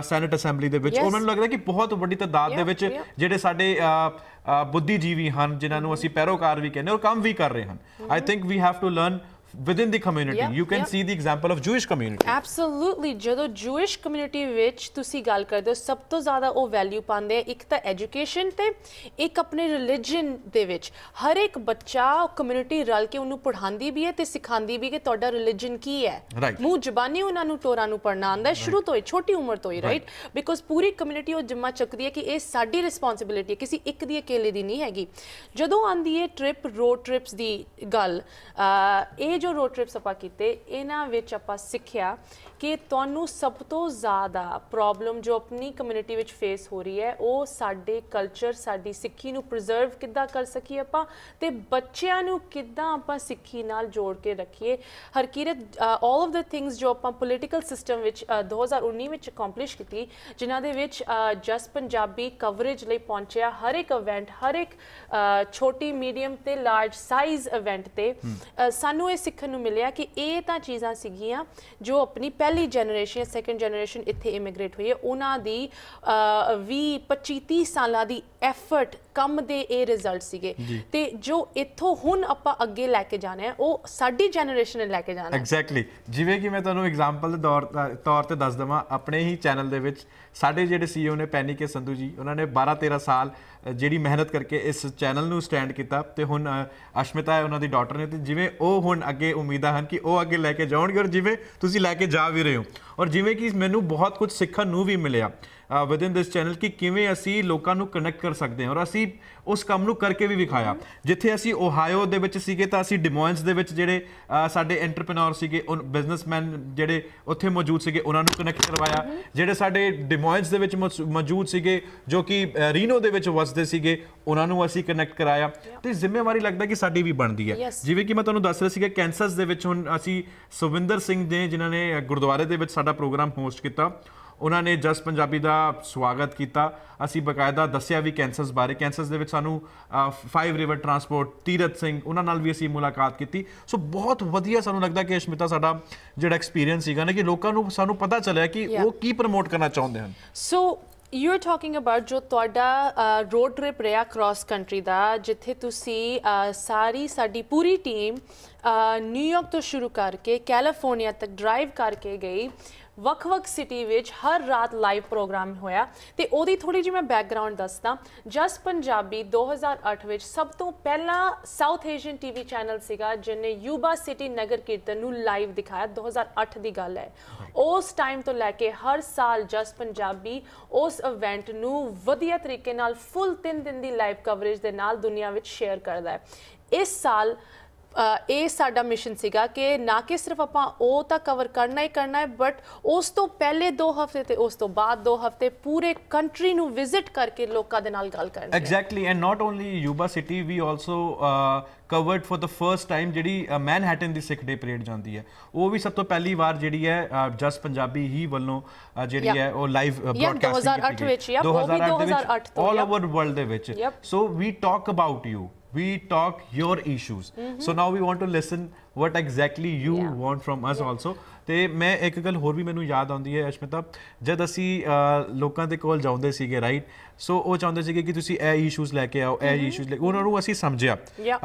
ਸੈਨੇਟ ਅਸੈਂਬਲੀ mm-hmm. ਦੇ ਵਿੱਚ ਉਹਨਾਂ ਨੂੰ ਲੱਗਦਾ ਕਿ ਬਹੁਤ ਵੱਡੀ ਤਦਾਦ ਦੇ ਵਿੱਚ ਜਿਹੜੇ ਸਾਡੇ ਬੁੱਧੀਜੀਵੀ ਹਨ ਜਿਨ੍ਹਾਂ ਨੂੰ ਅਸੀਂ mm-hmm. ਪੈਰੋਕਾਰ ਵੀ ਕਹਿੰਦੇ ਔਰ ਕੰਮ ਵੀ ਕਰ ਰਹੇ ਹਨ I think we have to learn within the community yep, you can yep. see the example of Jewish community absolutely ਜਦੋਂ Jewish community ਵਿੱਚ ਤੁਸੀਂ ਗੱਲ ਕਰਦੇ ਹੋ ਸਭ ਤੋਂ ਜ਼ਿਆਦਾ ਉਹ ਵੈਲਿਊ ਪਾਉਂਦੇ ਇੱਕ ਤਾਂ ਐਜੂਕੇਸ਼ਨ ਤੇ ਇੱਕ ਆਪਣੇ ਰਿਲੀਜੀਅਨ ਦੇ ਵਿੱਚ ਹਰ ਇੱਕ ਬੱਚਾ ਕਮਿਊਨਿਟੀ ਰਲ ਕੇ ਉਹਨੂੰ ਪੜ੍ਹਾਉਂਦੀ ਵੀ ਹੈ ਤੇ ਸਿਖਾਉਂਦੀ ਵੀ ਕਿ ਤੁਹਾਡਾ ਰਿਲੀਜੀਅਨ ਕੀ ਹੈ ਮੂੰਹ ਜ਼ਬਾਨੀ ਉਹਨਾਂ ਨੂੰ ਟੋਰਾਂ ਨੂੰ ਪੜਨਾ ਆਉਂਦਾ ਹੈ ਸ਼ੁਰੂ ਤੋਂ ਹੀ ਛੋਟੀ ਉਮਰ ਤੋਂ ਹੀ ਰਾਈਟ ਬਿਕੋਜ਼ ਪੂਰੀ ਕਮਿਊਨਿਟੀ ਉਹ ਜਿੰਮਾ ਚੱਕਦੀ ਹੈ ਕਿ ਇਹ ਸਾਡੀ ਰਿਸਪੌਂਸਿਬਿਲਿਟੀ ਹੈ ਕਿਸੇ ਇੱਕ ਦੀ ਅਕੇਲੇ ਦੀ ਨਹੀਂ ਹੈਗੀ ਜਦੋਂ ਆਂਦੀ ਹੈ ਟ੍ਰਿਪ ਰੋਡ ਟ੍ਰਿਪਸ ਦੀ ਗੱਲ ਇਹ ਜੋ ਰੋਡ ਟ੍ਰਿਪਸ ਆਪਾਂ ਕੀਤੇ ਇਹਨਾਂ ਵਿੱਚ ਆਪਾਂ ਸਿੱਖਿਆ ਕਿ ਤੁਹਾਨੂੰ ਸਭ ਤੋਂ ਜ਼ਿਆਦਾ ਪ੍ਰੋਬਲਮ ਜੋ ਆਪਣੀ ਕਮਿਊਨਿਟੀ ਵਿੱਚ ਫੇਸ ਹੋ ਰਹੀ ਹੈ ਉਹ ਸਾਡੇ ਕਲਚਰ ਸਾਡੀ ਸਿੱਖੀ ਨੂੰ ਪ੍ਰੀਜ਼ਰਵ ਕਿੱਦਾਂ ਕਰ ਸਕੀਏ ਆਪਾਂ ਤੇ ਬੱਚਿਆਂ ਨੂੰ ਕਿੱਦਾਂ ਆਪਾਂ ਸਿੱਖੀ ਨਾਲ ਜੋੜ ਕੇ ਰੱਖੀਏ Harkirat all of the things ਜੋ ਆਪਾਂ ਪੋਲਿਟੀਕਲ ਸਿਸਟਮ ਵਿੱਚ 2019 ਵਿੱਚ ਅਕੰਪਲਿਸ਼ ਕੀਤੀ ਜਿਨ੍ਹਾਂ ਦੇ ਵਿੱਚ ਜਸ ਪੰਜਾਬੀ ਕਵਰੇਜ ਲਈ ਪਹੁੰਚਿਆ ਹਰ ਇੱਕ ਇਵੈਂਟ ਹਰ ਇੱਕ ਛੋਟੀ ਮੀਡੀਅਮ ਤੇ ਲਾਰਜ ਸਾਈਜ਼ ਇਵੈਂਟ ਤੇ ਸਾਨੂੰ ਇਹ ਸਿੱਖਣ ਨੂੰ ਮਿਲਿਆ ਕਿ ਇਹ ਤਾਂ ਚੀਜ਼ਾਂ ਸੀਗੀਆਂ ਜੋ ਆਪਣੀ ਪਹਿਲੀ ਜਨਰੇਸ਼ਨ ਜਾਂ ਸੈਕੰਡ ਜਨਰੇਸ਼ਨ ਇੱਥੇ ਇਮੀਗ੍ਰੇਟ ਹੋਈ ਹੈ ਉਹਨਾਂ ਦੀ 20 25 ਸਾਲਾਂ ਦੀ ਐਫਰਟ ਕੰਮ ਦੇ ਇਹ ਰਿਜ਼ਲਟ ਸੀਗੇ ਤੇ ਜੋ ਇੱਥੋਂ ਹੁਣ ਆਪਾਂ ਅੱਗੇ ਲੈ ਕੇ ਜਾਣਾ ਹੈ ਉਹ ਸਾਡੀ ਜਨਰੇਸ਼ਨ ਨੇ ਲੈ ਕੇ ਜਾਣਾ ਹੈ ਐਗਜ਼ੈਕਟਲੀ ਜਿਵੇਂ ਕਿ ਮੈਂ ਤੁਹਾਨੂੰ ਐਗਜ਼ਾਮਪਲ ਦੇ ਤੌਰ ਤੇ ਦੱਸ ਦਵਾਂ ਆਪਣੇ ਹੀ ਚੈਨਲ ਦੇ ਵਿੱਚ ਸਾਡੇ ਜਿਹੜੇ ਸੀਓ e ਨੇ ਪੈਨੀ ਕੇ ਸੰਧੂ ਜੀ ਉਹਨਾਂ ਨੇ 12 13 ਸਾਲ ਜਿਹੜੀ ਮਿਹਨਤ ਕਰਕੇ ਇਸ ਚੈਨਲ ਨੂੰ ਸਟੈਂਡ ਕੀਤਾ ਤੇ ਹੁਣ ਅਸ਼ਮਿਤਾ ਹੈ ਉਹਨਾਂ ਦੀ ਡਾਟਰ ਨੇ ਤੇ ਜਿਵੇਂ ਉਹ ਹੁਣ ਅੱਗੇ ਉਮੀਦਾਂ ਹਨ ਕਿ ਉਹ ਅੱਗੇ ਲੈ ਕੇ ਜਾਣਗੇ ਔਰ ਜਿਵੇਂ ਤੁਸੀਂ ਲੈ ਕੇ ਜਾ ਵੀ ਰਹੇ ਹੋ ਔਰ ਜਿਵੇਂ ਕਿ ਮੈਨੂੰ ਬਹੁਤ ਕੁਝ ਸਿੱਖਣ ਨੂੰ ਵੀ ਮਿਲਿਆ ਵਿਦ ਇਨ ਦਿਸ ਚੈਨਲ ਕਿ ਕਿਵੇਂ ਅਸੀਂ ਲੋਕਾਂ ਨੂੰ ਕਨੈਕਟ ਕਰ ਸਕਦੇ ਹਾਂ ਔਰ ਅਸੀਂ ਉਸ ਕੰਮ ਨੂੰ ਕਰਕੇ ਵੀ ਵਿਖਾਇਆ ਜਿੱਥੇ ਅਸੀਂ ਓਹਾਇਓ ਦੇ ਵਿੱਚ ਸੀਗੇ ਤਾਂ ਅਸੀਂ ਡਿਮੋਇਨਸ ਦੇ ਵਿੱਚ ਜਿਹੜੇ ਸਾਡੇ ਐਂਟਰਪ੍ਰੈਨਰ ਸੀਗੇ ਉਹ ਬਿਜ਼ਨਸਮੈਨ ਜਿਹੜੇ ਉੱਥੇ ਮੌਜੂਦ ਸੀਗੇ ਉਹਨਾਂ ਨੂੰ ਕਨੈਕਟ ਕਰਵਾਇਆ ਜਿਹੜੇ ਸਾਡੇ ਡਿਮੋਇਨਸ ਦੇ ਵਿੱਚ ਮੌਜੂਦ ਸੀਗੇ ਜੋ ਕਿ ਰੀਨੋ ਦੇ ਵਿੱਚ ਵਸਦੇ ਸੀਗੇ ਉਹਨਾਂ ਨੂੰ ਅਸੀਂ ਕਨੈਕਟ ਕਰਾਇਆ ਤੇ ਜ਼ਿੰਮੇਵਾਰੀ ਲੱਗਦਾ ਕਿ ਸਾਡੀ ਵੀ ਬਣਦੀ ਹੈ ਜਿਵੇਂ ਕਿ ਮੈਂ ਤੁਹਾਨੂੰ ਦੱਸ ਰਿਹਾ ਸੀਗਾ ਕੈਂਸਸ ਦੇ ਵਿੱਚ ਹੁਣ ਅਸੀਂ ਸੁਵਿੰਦਰ ਸਿੰਘ ਦੇ ਜਿਨ੍ਹਾਂ ਨੇ ਗੁਰਦੁਆਰੇ ਦੇ ਵਿੱਚ ਸਾਡਾ ਪ੍ਰੋਗਰਾਮ ਹੋਸਟ ਕੀਤਾ ਉਹਨਾਂ ਨੇ ਜਸ ਪੰਜਾਬੀ ਦਾ ਸਵਾਗਤ ਕੀਤਾ ਅਸੀਂ ਬਕਾਇਦਾ ਦੱਸਿਆ ਵੀ ਕੈਂਸਰਸ ਬਾਰੇ ਕੈਂਸਰਸ ਦੇ ਵਿੱਚ ਸਾਨੂੰ Five River Transport Tirath Singh ਉਹਨਾਂ ਨਾਲ ਵੀ ਅਸੀਂ ਮੁਲਾਕਾਤ ਕੀਤੀ ਸੋ ਬਹੁਤ ਵਧੀਆ ਸਾਨੂੰ ਲੱਗਦਾ ਕਿ ਅਸ਼ਮਿਤਾ ਸਾਡਾ ਜਿਹੜਾ ਐਕਸਪੀਰੀਅੰਸ ਸੀਗਾ ਨਾ ਕਿ ਲੋਕਾਂ ਨੂੰ ਸਾਨੂੰ ਪਤਾ ਚੱਲਿਆ ਕਿ ਉਹ ਕੀ ਪ੍ਰਮੋਟ ਕਰਨਾ ਚਾਹੁੰਦੇ ਹਨ so you are talking about ਜੋ ਤੁਹਾਡਾ ਰੋਡ ਟ੍ਰਿਪ ਰਿਆ ਕ੍ਰਾਸ ਕੰਟਰੀ ਦਾ ਜਿੱਥੇ ਤੁਸੀਂ ਸਾਰੀ ਸਾਡੀ ਪੂਰੀ ਟੀਮ ਨਿਊਯਾਰਕ ਤੋਂ ਸ਼ੁਰੂ ਕਰਕੇ ਕੈਲੀਫੋਰਨੀਆ ਤੱਕ ਡਰਾਈਵ ਕਰਕੇ ਗਈ ਵੱਖ-ਵੱਖ ਸਿਟੀ ਵਿੱਚ ਹਰ ਰਾਤ ਲਾਈਵ ਪ੍ਰੋਗਰਾਮ ਹੋਇਆ ਤੇ ਉਹਦੀ ਥੋੜੀ ਜਿਹੀ ਮੈਂ ਬੈਕਗ੍ਰਾਉਂਡ ਦੱਸਦਾ ਜਸ ਪੰਜਾਬੀ 2008 ਵਿੱਚ ਸਭ ਤੋਂ ਪਹਿਲਾ ਸਾਊਥ ਏਸ਼ੀਅਨ ਟੀਵੀ ਚੈਨਲ ਸੀਗਾ ਜਿਨੇ ਯੂਬਾ ਸਿਟੀ ਨਗਰ ਕੀਰਤਨ ਨੂੰ ਲਾਈਵ ਦਿਖਾਇਆ 2008 ਦੀ ਗੱਲ ਹੈ ਉਸ ਟਾਈਮ ਤੋਂ ਲੈ ਕੇ ਹਰ ਸਾਲ ਜਸ ਪੰਜਾਬੀ ਉਸ ਇਵੈਂਟ ਨੂੰ ਵਧੀਆ ਤਰੀਕੇ ਨਾਲ ਫੁੱਲ 3 ਦਿਨ ਦੀ ਲਾਈਵ ਕਵਰੇਜ ਦੇ ਨਾਲ ਦੁਨੀਆ ਵਿੱਚ ਸ਼ੇਅਰ ਕਰਦਾ ਹੈ ਇਸ ਸਾਲ ਇਹ ਸਾਡਾ ਮਿਸ਼ਨ ਸੀਗਾ ਕਿ ਨਾ ਕਿ ਸਿਰਫ ਆਪਾਂ ਉਹ ਤਾਂ ਕਵਰ ਕਰਨਾ ਹੀ ਕਰਨਾ ਹੈ ਬਟ ਉਸ ਤੋਂ ਪਹਿਲੇ 2 ਹਫ਼ਤੇ ਤੇ ਉਸ ਤੋਂ ਬਾਅਦ 2 ਹਫ਼ਤੇ ਪੂਰੇ ਕੰਟਰੀ ਨੂੰ ਵਿਜ਼ਿਟ ਕਰਕੇ ਲੋਕਾਂ ਦੇ ਨਾਲ ਗੱਲ ਕਰਨੀ ਹੈ exactly and not only Yuba City we also covered for the first time ਜਿਹੜੀ ਮੈਨਹਟਨ ਦੀ ਸਿੱਖ ਡੇ ਪਰੇਡ ਜਾਂਦੀ ਹੈ ਉਹ ਵੀ ਸਭ ਤੋਂ ਪਹਿਲੀ ਵਾਰ ਜਿਹੜੀ ਹੈ ਜਸ ਪੰਜਾਬੀ ਹੀ ਵੱਲੋਂ ਜਿਹੜੀ ਹੈ ਉਹ ਲਾਈਵ ਬ੍ਰਾਡਕਾਸਟਿੰਗ 2008 ਵਿੱਚ 2008 ਤੋਂ ਆਲ ਓਵਰ ਵਰਲਡ ਦੇ ਵਿੱਚ so we talk about you we talk your issues. Mm -hmm. So now we want to listen what exactly you yeah. want from us yeah. also. ਤੇ ਮੈਂ ਇੱਕ ਗੱਲ ਹੋਰ ਵੀ ਮੈਨੂੰ ਯਾਦ ਆਉਂਦੀ ਹੈ ਅਸ਼ਮਿਤਾ ਜਦ ਅਸੀਂ ਲੋਕਾਂ ਦੇ ਕੋਲ ਜਾਉਂਦੇ ਸੀਗੇ ਰਾਈਟ ਸੋ ਉਹ ਚਾਹੁੰਦੇ ਸੀਗੇ ਕਿ ਤੁਸੀਂ ਇਹ ਇਸ਼ੂਜ਼ ਲੈ ਕੇ ਆਓ ਇਹ ਇਸ਼ੂਜ਼ ਲੈ ਉਹਨਾਂ ਨੂੰ ਅਸੀਂ ਸਮਝਿਆ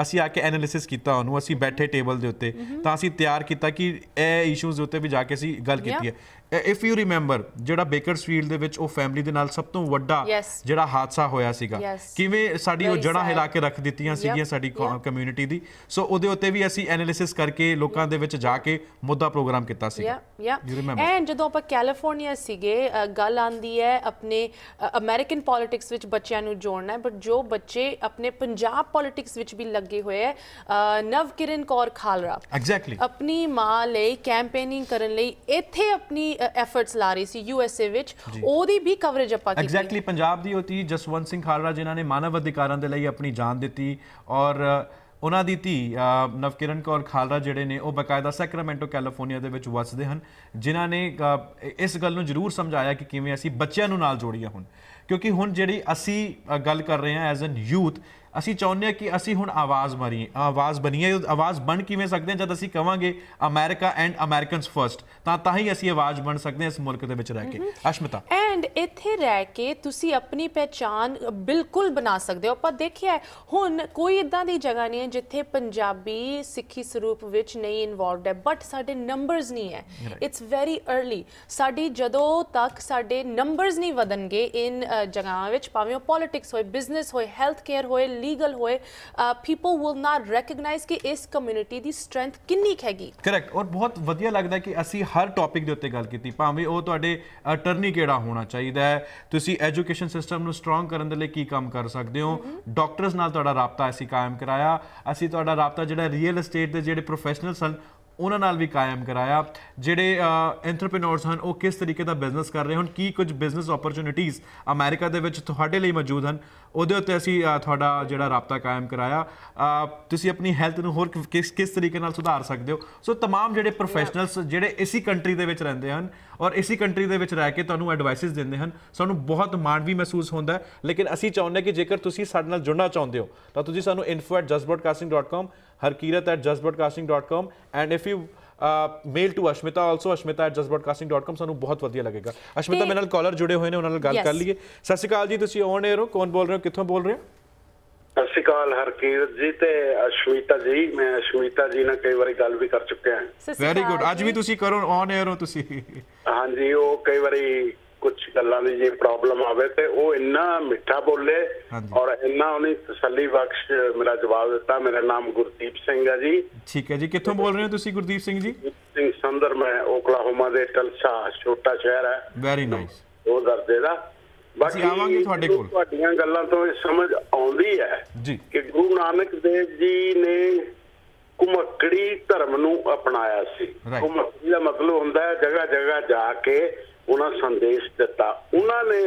ਅਸੀਂ ਆ ਕੇ ਐਨਾਲਿਸਿਸ ਕੀਤਾ ਉਹਨੂੰ ਅਸੀਂ ਬੈਠੇ ਟੇਬਲ ਦੇ ਉੱਤੇ ਤਾਂ ਅਸੀਂ ਤਿਆਰ ਕੀਤਾ ਕਿ ਇਹ ਇਸ਼ੂਜ਼ ਦੇ ਉੱਤੇ ਵੀ ਜਾ ਕੇ ਅਸੀਂ ਗੱਲ ਕੀਤੀ ਹੈ ਇਫ ਯੂ ਰਿਮੈਂਬਰ ਜਿਹੜਾ ਬੇਕਰਸਫੀਲਡ ਦੇ ਵਿੱਚ ਉਹ ਫੈਮਿਲੀ ਦੇ ਨਾਲ ਸਭ ਤੋਂ ਵੱਡਾ ਜਿਹੜਾ ਹਾਦਸਾ ਹੋਇਆ ਸੀਗਾ ਕਿਵੇਂ ਸਾਡੀ ਉਹ ਜੜਾਂ ਹਿਲਾ ਕੇ ਰੱਖ ਦਿੱਤੀਆਂ ਸੀਗੀਆਂ ਸਾਡੀ ਕਮਿਊਨਿਟੀ ਦੀ ਸੋ ਉਹਦੇ ਉੱਤੇ ਵੀ ਅਸੀਂ ਐਨਾਲਿਸਿਸ ਕਰਕੇ ਲੋਕਾਂ ਦੇ ਵਿੱਚ ਜਾ ਕੇ ਮੁੱਦਾ ਪ੍ਰੋਗਰਾਮ ਕੀਤਾ ਸੀ ਯੂ ਰਿਮੈਂਬਰ ਐਂਡ ਜਦੋਂ ਆਪਾਂ ਕੈਲੀਫੋਰਨੀਆ ਸੀਗੇ ਗੱਲ ਆਂਦੀ ਹੈ ਆਪਣੇ ਅਮਰੀਕਨ ਪੋਲਿਟਿਕਸ ਵਿੱਚ ਬੱਚਿਆਂ ਨੂੰ ਜੋੜਨਾ ਹੈ ਬਟ ਜੋ ਬੱਚੇ ਆਪਣੇ ਪੰਜਾਬ ਪੋਲਿਟਿਕਸ ਵਿੱਚ ਵੀ ਲੱਗੇ ਹੋਏ ਹੈ ਨਵਕਿਰਨ ਕੌਰ ਖਾਲਰਾ ਐਗਜ਼ੈਕਟਲੀ ਆਪਣੀ ਮਾਂ ਲਈ ਕੈਂਪੇਨਿੰਗ ਕਰਨ ਲਈ ਇੱਥੇ ਆਪਣੀ ਐਫਰਟਸ ਲਾ ਰਹੀ ਸੀ ਯੂਐਸਏ ਵਿੱਚ ਉਹਦੀ ਵੀ ਕਵਰੇਜ ਆਪਾਂ ਕੀਤੀ ਐਗਜ਼ੈਕਟਲੀ ਪੰਜਾਬ ਦੀ ਹੋਤੀ ਜਸਵੰਤ ਸਿੰਘ ਖਾਲੜਾ ਜਿਨ੍ਹਾਂ ਨੇ ਮਾਨਵ ਅਧਿਕਾਰਾਂ ਦੇ ਲਈ ਆਪਣੀ ਜਾਨ ਦਿੱਤੀ ਔਰ ਉਹਨਾਂ ਦੀ ਧੀ ਨਵਕਿਰਨ ਕੌਰ ਖਾਲਰਾ ਜਿਹੜੇ ਨੇ ਉਹ ਬਕਾਇਦਾ ਸੈਕਰਾਮੈਂਟੋ ਕੈਲੀਫੋਰਨੀਆ ਦੇ ਵਿੱਚ ਵਸਦੇ ਹਨ ਜਿਨ੍ਹਾਂ ਨੇ ਇਸ ਗੱਲ ਨੂੰ ਜ਼ਰੂਰ ਸਮਝਾਇਆ ਕਿ ਕਿਵੇਂ ਅਸੀਂ ਬੱਚਿਆਂ ਨੂੰ ਨਾਲ ਜੋੜੀਏ ਹੁਣ ਕਿਉਂਕਿ ਹੁਣ ਜਿਹੜੀ ਅਸੀਂ ਗੱਲ ਕਰ ਰਹੇ ਹਾਂ ਐਜ਼ ਅ ਯੂਥ ਅਸੀਂ ਚਾਹੁੰਦੇ ਹਾਂ ਕਿ ਅਸੀਂ ਹੁਣ ਆਵਾਜ਼ ਮਾਰੀਏ ਆਵਾਜ਼ ਬਣੀਏ ਆਵਾਜ਼ ਬਣ ਕਿਵੇਂ ਸਕਦੇ ਹਾਂ ਜਦ ਅਸੀਂ ਕਵਾਂਗੇ ਅਮਰੀਕਾ ਐਂਡ ਅਮਰੀਕਨਸ ਫਰਸਟ ਤਾਂ ਤਾਂ ਹੀ ਅਸੀਂ ਆਵਾਜ਼ ਬਣ ਸਕਦੇ ਹਾਂ ਇਸ ਮੁਲਕ ਦੇ ਵਿੱਚ ਰਹਿ ਕੇ ਅਸ਼ਮਿਤਾ ਐਂਡ ਇੱਥੇ ਰਹਿ ਕੇ ਤੁਸੀਂ ਆਪਣੀ ਪਛਾਣ ਬਿਲਕੁਲ ਬਣਾ ਸਕਦੇ ਹੋ ਆਪਾਂ ਦੇਖਿਆ ਹੁਣ ਕੋਈ ਇਦਾਂ ਦੀ ਜਗ੍ਹਾ ਨਹੀਂ ਹੈ ਜਿੱਥੇ ਪੰਜਾਬੀ ਸਿੱਖੀ ਸਰੂਪ ਵਿੱਚ ਨਹੀਂ ਇਨਵੋਲਵਡ ਹੈ ਬਟ ਸਾਡੇ ਨੰਬਰਸ ਨਹੀਂ ਹੈ ਇਟਸ ਵੈਰੀ अर्ਲੀ ਸਾਡੀ ਜਦੋਂ ਤੱਕ ਸਾਡੇ ਨੰਬਰਸ ਨਹੀਂ ਵਧਣਗੇ ਇਨ ਜਗ੍ਹਾਵਾਂ ਵਿੱਚ ਭਾਵੇਂ ਉਹ ਪੋਲਿਟਿਕਸ ਹੋਏ ਬਿਜ਼ਨਸ ਹੋਏ ਹੈਲਥ ਕੇਅਰ ਹੋਏ ਇਲੀਗਲ ਹੋਏ ਪੀਪਲ ਵਿਲ ਨਾਟ ਰੈਕਗਨਾਈਜ਼ ਕਿ ਇਸ ਕਮਿਊਨਿਟੀ ਦੀ ਸਟਰੈਂਥ ਕਿੰਨੀ ਹੈਗੀ ਕਰੈਕਟ ਔਰ ਬਹੁਤ ਵਧੀਆ ਲੱਗਦਾ ਕਿ ਅਸੀਂ ਹਰ ਟੌਪਿਕ ਦੇ ਉੱਤੇ ਗੱਲ ਕੀਤੀ ਭਾਵੇਂ ਉਹ ਤੁਹਾਡੇ ਅਟਰਨੀ ਕਿਹੜਾ ਹੋਣਾ ਚਾਹੀਦਾ ਹੈ ਤੁਸੀਂ ਐਜੂਕੇਸ਼ਨ ਸਿਸਟਮ ਨੂੰ ਸਟਰੋਂਗ ਕਰਨ ਦੇ ਲਈ ਕੀ ਕੰਮ ਕਰ ਸਕਦੇ ਹੋ ਡਾਕਟਰਸ ਨਾਲ ਤੁਹਾਡਾ ਰابطਾ ਅਸੀਂ ਕਾਇਮ ਕਰਾਇਆ ਅਸੀਂ ਤੁਹਾਡਾ ਰابطਾ ਜਿਹੜਾ ਰੀਅਲ ਏਸਟੇਟ ਦੇ ਜਿਹੜੇ ਪ੍ਰੋਫੈਸ਼ਨਲ ਸਨ ਉਹਨਾਂ ਨਾਲ ਵੀ ਕਾਇਮ ਕਰਾਇਆ ਜਿਹੜੇ ਐਂਟਰਪ੍ਰੀਨਰਸ ਹਨ ਉਹ ਕਿਸ ਤਰੀਕੇ ਦਾ ਬਿਜ਼ਨਸ ਕਰ ਰਹੇ ਹਨ ਕੀ ਕੁਝ ਬਿਜ਼ਨਸ ਓਪਰਚੁਨਿਟੀਆਂ ਅਮਰੀਕਾ ਦੇ ਵਿੱਚ ਤੁਹਾਡੇ ਲਈ ਮੌਜੂਦ ਹਨ ਉਹਦੇ ਉੱਤੇ ਅਸੀਂ ਤੁਹਾਡਾ ਜਿਹੜਾ ਰابطਾ ਕਾਇਮ ਕਰਾਇਆ ਤੁਸੀਂ ਆਪਣੀ ਹੈਲਥ ਨੂੰ ਹੋਰ ਕਿਸ ਕਿਸ ਤਰੀਕੇ ਨਾਲ ਸੁਧਾਰ ਸਕਦੇ ਹੋ ਸੋ तमाम ਜਿਹੜੇ ਪ੍ਰੋਫੈਸ਼ਨਲਸ ਜਿਹੜੇ ਇਸੀ ਕੰਟਰੀ ਦੇ ਵਿੱਚ ਰਹਿੰਦੇ ਹਨ ਔਰ ਇਸੀ ਕੰਟਰੀ ਦੇ ਵਿੱਚ ਰਹਿ ਕੇ ਤੁਹਾਨੂੰ ਐਡਵਾਈਸਿਸ ਦਿੰਦੇ ਹਨ ਸਾਨੂੰ ਬਹੁਤ ਮਾਣਵੀ ਮਹਿਸੂਸ ਹੁੰਦਾ ਹੈ ਲੇਕਿਨ ਅਸੀਂ ਚਾਹੁੰਦੇ ਕਿ ਜੇਕਰ ਤੁਸੀਂ ਸਾਡੇ ਨਾਲ ਜੁੜਨਾ ਚਾਹੁੰਦੇ ਹੋ ਤਾਂ ਤੁਸੀਂ ਸਾਨੂੰ info@justbroadcasting.com harkirat@justbroadcasting.com and if you mail to Ashmita also ashmita@justbroadcasting.com ਸਾਨੂੰ ਬਹੁਤ ਵਧੀਆ ਲੱਗੇਗਾ ਅਸ਼ਮਿਤਾ ਮੇਰੇ ਨਾਲ ਕਾਲਰ ਜੁੜੇ ਹੋਏ ਨੇ ਉਹਨਾਂ ਨਾਲ ਗੱਲ ਕਰ ਲਈਏ ਸਤਿ ਸ਼੍ਰੀ ਅਕਾਲ ਜੀ ਤੁਸੀਂ ਔਨ 에ਅਰ ਹੋ ਕੌਣ ਬੋਲ ਰਹੇ ਹੋ ਕਿੱਥੋਂ ਬੋਲ ਰਹੇ ਹੋ ਸਤਿ ਸ਼੍ਰੀ ਅਕਾਲ ਹਰਕੀਰਤ ਜੀ ਤੇ ਅਸ਼ਮਿਤਾ ਜੀ ਮੈਂ ਅਸ਼ਮਿਤਾ ਜੀ ਨਾਲ ਕਈ ਵਾਰੀ ਗੱਲ ਵੀ ਕਰ ਚੁੱਕਿਆ ਹਾਂ ਵੈਰੀ ਗੁੱਡ ਅੱਜ ਵੀ ਤੁਸੀਂ ਕਰੋ ਔਨ 에ਅਰ ਹੋ ਤੁਸੀਂ ਹਾਂਜੀ ਉਹ ਕਈ ਵਾਰੀ ਕੁਝ ਗੱਲਾਂ ਦੀ ਜੇ ਪ੍ਰੋਬਲਮ ਆਵੇ ਤੇ ਉਹ ਇੰਨਾ ਮਿੱਠਾ ਬੋਲੇ ਔਰ ਇੰਨਾ ਉਹਨੇ ਤਸੱਲੀ ਬਖਸ਼ ਮੇਰਾ ਜਵਾਬ ਦਿੱਤਾ ਮੇਰਾ ਨਾਮ ਗੁਰਦੀਪ ਸਿੰਘ ਹੈ ਜੀ ਠੀਕ ਹੈ ਜੀ ਕਿੱਥੋਂ ਬੋਲ ਰਹੇ ਹੋ ਤੁਸੀਂ ਗੁਰਦੀਪ ਸਿੰਘ ਜੀ ਸਿੰਘ ਸੰਦਰ ਮੈਂ ਓਕਲਾਹੋਮਾ ਦੇ ਟਲਸਾ ਛੋਟਾ ਸ਼ਹਿਰ ਹੈ ਵੈਰੀ ਨਾਈਸ ਉਹ ਦਰਜੇ ਦਾ ਬਾਕੀ ਆਵਾਂਗੇ ਤੁਹਾਡੇ ਕੋਲ ਤੁਹਾਡੀਆਂ ਗੱਲਾਂ ਤੋਂ ਇਹ ਸਮਝ ਆਉਂਦੀ ਹੈ ਜੀ ਕਿ ਗੁਰੂ ਨਾਨਕ ਦੇਵ ਜੀ ਨੇ ਕੁਮਕੜੀ ਧਰਮ ਨੂੰ ਅਪਣਾਇਆ ਸੀ ਕੁਮਕੜੀ ਦਾ ਮਤਲਬ ਹੁੰਦਾ ਹੈ ਜਗ੍ਹਾ ਜਗ੍ਹਾ ਜਾ ਕੇ ਉਹਨਾਂ ਸੰਦੇਸ਼ ਦਿੱਤਾ ਉਹਨਾਂ ਨੇ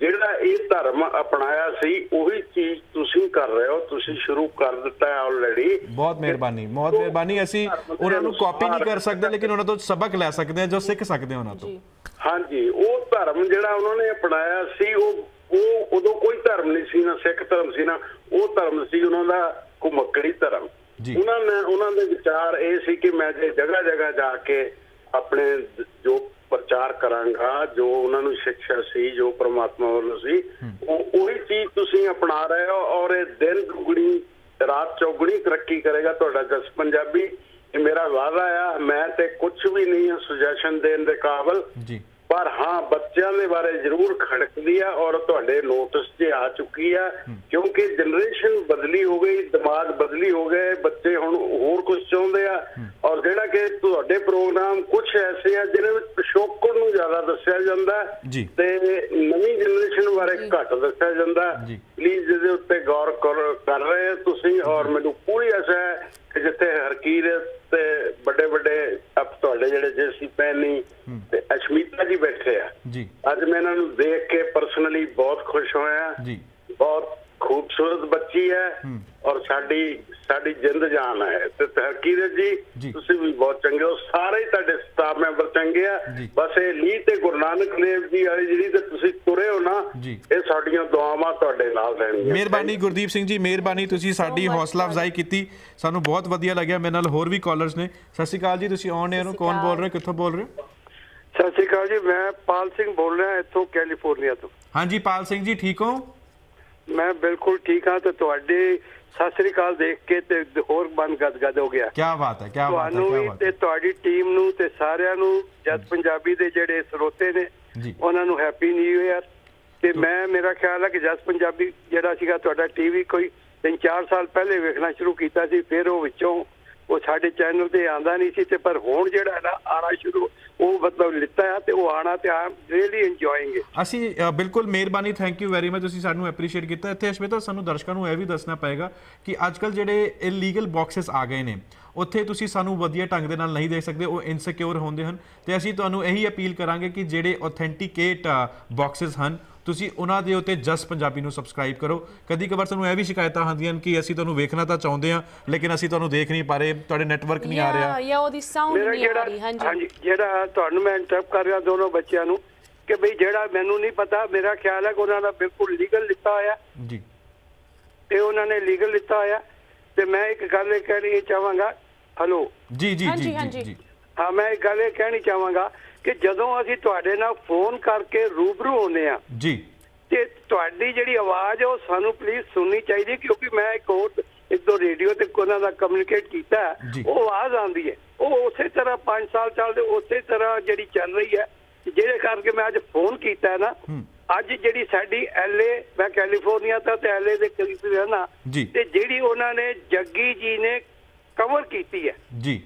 ਜਿਹੜਾ ਇਹ ਧਰਮ ਅਪਣਾਇਆ ਸੀ ਉਹੀ ਚੀਜ਼ ਤੁਸੀਂ ਕਰ ਰਹੇ ਹੋ ਤੁਸੀਂ ਸ਼ੁਰੂ ਕਰ ਦਿੱਤਾ ਹੈ ਆਲਰੇਡੀ ਬਹੁਤ ਮਿਹਰਬਾਨੀ ਬਹੁਤ ਮਿਹਰਬਾਨੀ ਅਸੀਂ ਉਹਨਾਂ ਨੂੰ ਕਾਪੀ ਨਹੀਂ ਕਰ ਸਕਦੇ ਲੇਕਿਨ ਉਹਨਾਂ ਤੋਂ ਸਬਕ ਲੈ ਸਕਦੇ ਹਾਂ ਜੋ ਸਿੱਖ ਸਕਦੇ ਹਾਂ ਉਹਨਾਂ ਤੋਂ ਹਾਂਜੀ ਉਹ ਧਰਮ ਜਿਹੜਾ ਉਹਨਾਂ ਨੇ ਅਪਣਾਇਆ ਸੀ ਉਹ ਉਹ ਉਦੋਂ ਕੋਈ ਧਰਮ ਨਹੀਂ ਸੀ ਨਾ ਸਿੱਖ ਧਰਮ ਸੀ ਨਾ ਉਹ ਧਰਮ ਸੀ ਉਹਨਾਂ ਦਾ ਕੁਮਕੜੀ ਧਰਮ ਉਹਨਾਂ ਨੇ ਉਹਨਾਂ ਦੇ ਵਿਚਾਰ ਇਹ ਸੀ ਕਿ ਮੈਂ ਜੇ ਜਗ੍ਹਾ ਜਗ੍ਹਾ ਜਾ ਕੇ ਆਪਣੇ ਜੋ ਪ੍ਰਚਾਰ ਕਰਾਂਗਾ ਜੋ ਉਹਨਾਂ ਨੂੰ ਸਿੱਖਿਆ ਸੀ ਜੋ ਪ੍ਰਮਾਤਮਾ ਵੱਲੋਂ ਸੀ ਉਹ ਉਹੀ ਚੀਜ਼ ਤੁਸੀਂ ਅਪਣਾ ਰਹੇ ਹੋ ਔਰ ਇਹ ਦਿਨ ਦੁਗਣੀ ਰਾਤ ਚੌਗਣੀ ਤਰੱਕੀ ਕਰੇਗਾ ਤੁਹਾਡਾ ਜਸ ਪੰਜਾਬੀ ਇਹ ਮੇਰਾ ਵਾਅਦਾ ਆ ਮੈਂ ਤੇ ਕੁਝ ਵੀ ਨਹੀਂ ਹਾਂ ਸੁਜੈਸ਼ਨ ਦੇਣ ਦੇ ਕਾਬਲ ਜੀ ਪਰ ਹਾਂ ਬੱਚਿਆਂ ਦੇ ਬਾਰੇ ਜ਼ਰੂਰ ਖੜਕਦੀ ਆ ਔਰ ਤੁਹਾਡੇ ਨੋਟਿਸ 'ਚ ਆ ਚੁੱਕੀ ਆ ਕਿਉਂਕਿ ਜਨਰੇਸ਼ਨ ਬਦਲੀ ਹੋ ਗਈ ਦਿਮਾਗ ਬਦਲੀ ਹੋ ਗਏ ਬੱਚੇ ਹੁਣ ਹੋਰ ਕੁਝ ਚਾਹੁੰਦੇ ਆ ਔਰ ਜਿਹੜਾ ਕਿ ਤੁਹਾਡੇ ਪ੍ਰੋਗਰਾਮ ਕੁਝ ਐਸੇ ਆ ਜਿਹਨਾਂ ਵਿੱਚ ਪਿਸ਼ੋਕੜ ਨੂੰ ਜ਼ਿਆਦਾ ਦੱਸਿਆ ਜਾਂਦਾ ਤੇ ਨਵੀਂ ਜਨਰੇਸ਼ਨ ਬਾਰੇ ਘੱਟ ਦੱਸਿਆ ਜਾਂਦਾ ਪਲੀਜ਼ ਇਹਦੇ ਉੱਤੇ ਗੌਰ ਕਰ ਰਹੇ ਤੁਸੀਂ ਔਰ ਮੈਨੂੰ ਪੂਰੀ ਅਸਾ ਜਿੱਥੇ ਹਰਕੀਰ ਤੇ ਵੱਡੇ ਵੱਡੇ ਅਪ ਤੁਹਾਡੇ ਜਿਹੜੇ ਜੇਸੀ ਪੈਣੀ ਤੇ ਅਸ਼ਮੀਤਾ ਜੀ ਬੈਠੇ ਆ ਜੀ ਅੱਜ ਮੈਂ ਇਹਨਾਂ ਨੂੰ ਦੇਖ ਕੇ ਪਰਸਨਲੀ ਬਹੁਤ ਖੁਸ਼ ਹੋਇਆ ਜੀ ਬਹੁਤ ਖੂਬਸੂਰਤ ਬੱਚੀ ਹੈ ਔਰ ਸਾਡੀ ਸਾਡੀ ਜਿੰਦ ਜਾਨ ਹੈ ਤੇ ਤਹਿਕੀਰ ਜੀ ਤੁਸੀਂ ਵੀ ਬਹੁਤ ਚੰਗੇ ਹੋ ਸਾਰੇ ਤੁਹਾਡੇ ਸਟਾਫ ਮੈਂਬਰ ਚੰਗੇ ਆ ਬਸ ਇਹ ਲੀ ਤੇ ਗੁਰੂ ਨਾਨਕ ਦੇਵ ਜੀ ਵਾਲੀ ਜਿਹੜੀ ਤੇ ਤੁਸੀਂ ਤੁਰੇ ਹੋ ਨਾ ਇਹ ਸਾਡੀਆਂ ਦੁਆਵਾਂ ਤੁਹਾਡੇ ਨਾਲ ਰਹਿਣਗੀਆਂ ਮਿਹਰਬਾਨੀ ਗੁਰਦੀਪ ਸਿੰਘ ਜੀ ਮਿਹਰਬਾਨੀ ਤੁਸੀਂ ਸਾਡੀ ਹੌਸਲਾ ਅਫਜ਼ਾਈ ਕੀਤੀ ਸਾਨੂੰ ਬਹੁਤ ਵਧੀਆ ਲੱਗਿਆ ਮੇਰੇ ਨਾਲ ਹੋਰ ਵੀ ਕਾਲਰਸ ਨੇ ਸਤਿ ਸ਼੍ਰੀ ਅਕਾਲ ਜੀ ਤੁਸੀਂ ਔਨ 에ਅਰ ਹੋ ਕੌਣ ਬੋਲ ਰਹੇ ਕਿੱਥੋਂ ਬੋਲ ਰਹੇ ਸਤਿ ਸ਼੍ਰੀ ਅਕਾਲ ਜੀ ਮੈਂ ਪਾਲ ਸਿੰਘ ਬੋਲ ਰਿਹਾ ਇੱਥੋਂ ਕੈਲੀਫੋਰਨੀਆ ਤੋਂ ਹਾਂਜੀ ਪਾਲ ਸਿੰਘ ਜੀ ਠੀਕ ਹੋ ਮੈਂ ਬਿਲਕੁਲ ਠੀਕ ਹਾਂ ਤੇ ਤੁਹਾਡੇ ਸਤਿ ਸ੍ਰੀ ਅਕਾਲ ਦੇਖ ਕੇ ਤੇ ਹੋਰ ਬੰਦ ਗਦਗਦ ਹੋ ਗਿਆ ਕੀ ਬਾਤ ਹੈ ਕੀ ਬਾਤ ਹੈ ਤੁਹਾਨੂੰ ਤੇ ਤੁਹਾਡੀ ਟੀਮ ਨੂੰ ਤੇ ਸਾਰਿਆਂ ਨੂੰ ਜਦ ਪੰਜਾਬੀ ਦੇ ਜਿਹੜੇ ਸਰੋਤੇ ਨੇ ਉਹਨਾਂ ਨੂੰ ਹੈਪੀ ਨਿਊ ਇਅਰ ਤੇ ਮੈਂ ਮੇਰਾ ਖਿਆਲ ਹੈ ਕਿ ਜਸ ਪੰਜਾਬੀ ਜਿਹੜਾ ਸੀਗਾ ਤੁਹਾਡਾ ਟੀਵੀ ਕੋਈ 3-4 ਸਾਲ ਪਹਿਲੇ ਵੇਖਣਾ ਸ਼ੁਰੂ ਕੀਤਾ ਸੀ ਫਿਰ ਉਹ ਵਿੱਚੋਂ ਉਹ ਸਾਡੇ ਚੈਨਲ ਤੇ ਆਂਦਾ ਨਹੀਂ ਸੀ ਤੇ ਪਰ ਹੁਣ ਜਿਹੜਾ ਨਾ ਆਣਾ ਸ਼ੁਰੂ ਉਹ ਮਤਲਬ ਲਿੱਤਾ ਹੈ ਤੇ ਉਹ ਆਣਾ ਤੇ ਆਮ ਰੀਲੀ ਇੰਜੋਇੰਗ ਇਟ ਅਸੀਂ ਬਿਲਕੁਲ ਮਿਹਰਬਾਨੀ ਥੈਂਕ ਯੂ ਵੈਰੀ ਮਚ ਤੁਸੀਂ ਸਾਨੂੰ ਐਪਰੀਸ਼ੀਏਟ ਕੀਤਾ ਇੱਥੇ ਅਸ਼ਮਿਤਾ ਸਾਨੂੰ ਦਰਸ਼ਕਾਂ ਨੂੰ ਇਹ ਵੀ ਦੱਸਣਾ ਪਏਗਾ ਕਿ ਅੱਜਕੱਲ ਜਿਹੜੇ ਇਲੀਗਲ ਬਾਕਸਸ ਆ ਗਏ ਨੇ ਉੱਥੇ ਤੁਸੀਂ ਸਾਨੂੰ ਵਧੀਆ ਢੰਗ ਦੇ ਨਾਲ ਨਹੀਂ ਦੇਖ ਸਕਦੇ ਉਹ ਇਨਸਿਕਿਉਰ ਹੁੰਦੇ ਹਨ ਤੇ ਅਸੀਂ ਤੁਹਾਨੂੰ ਇਹੀ ਅਪੀਲ ਕਰਾਂਗੇ ਕਿ ਜਿਹੜੇ ਆਥੈਂਟਿਕੇਟ ਬਾਕਸਸ ਹਨ ਤੁਸੀਂ ਉਹਨਾਂ ਦੇ ਉੱਤੇ ਜਸ ਪੰਜਾਬੀ ਨੂੰ ਸਬਸਕ੍ਰਾਈਬ ਕਰੋ ਕਦੀ ਕਬਰ ਸਾਨੂੰ ਇਹ ਵੀ ਸ਼ਿਕਾਇਤਾਂ ਆਉਂਦੀਆਂ ਹਨ ਕਿ ਅਸੀਂ ਤੁਹਾਨੂੰ ਵੇਖਣਾ ਤਾਂ ਚਾਹੁੰਦੇ ਆ ਲੇਕਿਨ ਅਸੀਂ ਤੁਹਾਨੂੰ ਦੇਖ ਨਹੀਂ ਪਾ ਰਹੇ ਤੁਹਾਡੇ ਨੈਟਵਰਕ ਨਹੀਂ ਆ ਰਿਹਾ ਜਾਂ ਉਹਦੀ ਸਾਊਂਡ ਨਹੀਂ ਆ ਰਹੀ ਹਾਂਜੀ ਜਿਹੜਾ ਤੁਹਾਨੂੰ ਮੈਂ ਇੰਟਰਪਟ ਕਰ ਰਿਹਾ ਦੋਨੋਂ ਬੱਚਿਆਂ ਨੂੰ ਕਿ ਭਈ ਜਿਹੜਾ ਮੈਨੂੰ ਨਹੀਂ ਪਤਾ ਮੇਰਾ ਖਿਆਲ ਹੈ ਕਿ ਉਹਨਾਂ ਦਾ ਬਿਲਕੁਲ ਲੀਗਲ ਲਿਖਤਾ ਆਇਆ ਜੀ ਤੇ ਉਹਨਾਂ ਨੇ ਲੀਗਲ ਲਿਖਤਾ ਆਇਆ ਤੇ ਮੈਂ ਇੱਕ ਗੱਲ ਇਹ ਕਹਿਣੀ ਚਾਹਾਂਗਾ ਹਲੋ ਜੀ ਜੀ ਜੀ ਜੀ ਹਾਂ ਮੈਂ ਇੱਕ ਗੱਲ ਇਹ ਕਹਿਣੀ ਚਾਹਾਂਗਾ ਕਿ ਜਦੋਂ ਅਸੀਂ ਤੁਹਾਡੇ ਨਾਲ ਫੋਨ ਕਰਕੇ ਰੂਬਰੂ ਹੋਨੇ ਆ ਜੀ ਤੇ ਤੁਹਾਡੀ ਜਿਹੜੀ ਆਵਾਜ਼ ਉਹ ਸਾਨੂੰ ਪਲੀਜ਼ ਸੁਣਨੀ ਚਾਹੀਦੀ ਕਿਉਂਕਿ ਮੈਂ ਇੱਕ ਹੋਰ ਇੱਕ ਦੋ ਰੇਡੀਓ ਤੇ ਉਹਨਾਂ ਦਾ ਕਮਿਊਨੀਕੇਟ ਕੀਤਾ ਉਹ ਆਵਾਜ਼ ਆਉਂਦੀ ਹੈ ਉਹ ਉਸੇ ਤਰ੍ਹਾਂ 5 ਸਾਲ ਚੱਲਦੇ ਉਸੇ ਤਰ੍ਹਾਂ ਜਿਹੜੀ ਚੱਲ ਰਹੀ ਹੈ ਜਿਹੜੇ ਕਰਕੇ ਮੈਂ ਅੱਜ ਫੋਨ ਕੀਤਾ ਹੈ ਨਾ ਅੱਜ ਜਿਹੜੀ ਸਾਡੀ ਐਲਏ ਮੈਂ ਕੈਲੀਫੋਰਨੀਆ ਤੋਂ ਤੇ ਐਲਏ ਦੇ ਕਰੀਬ ਰਹਿਣਾ ਤੇ ਜਿਹੜੀ ਉਹਨਾਂ ਨੇ ਜੱਗੀ ਜੀ ਨੇ ਕਵਰ ਕੀਤੀ ਹੈ ਜੀ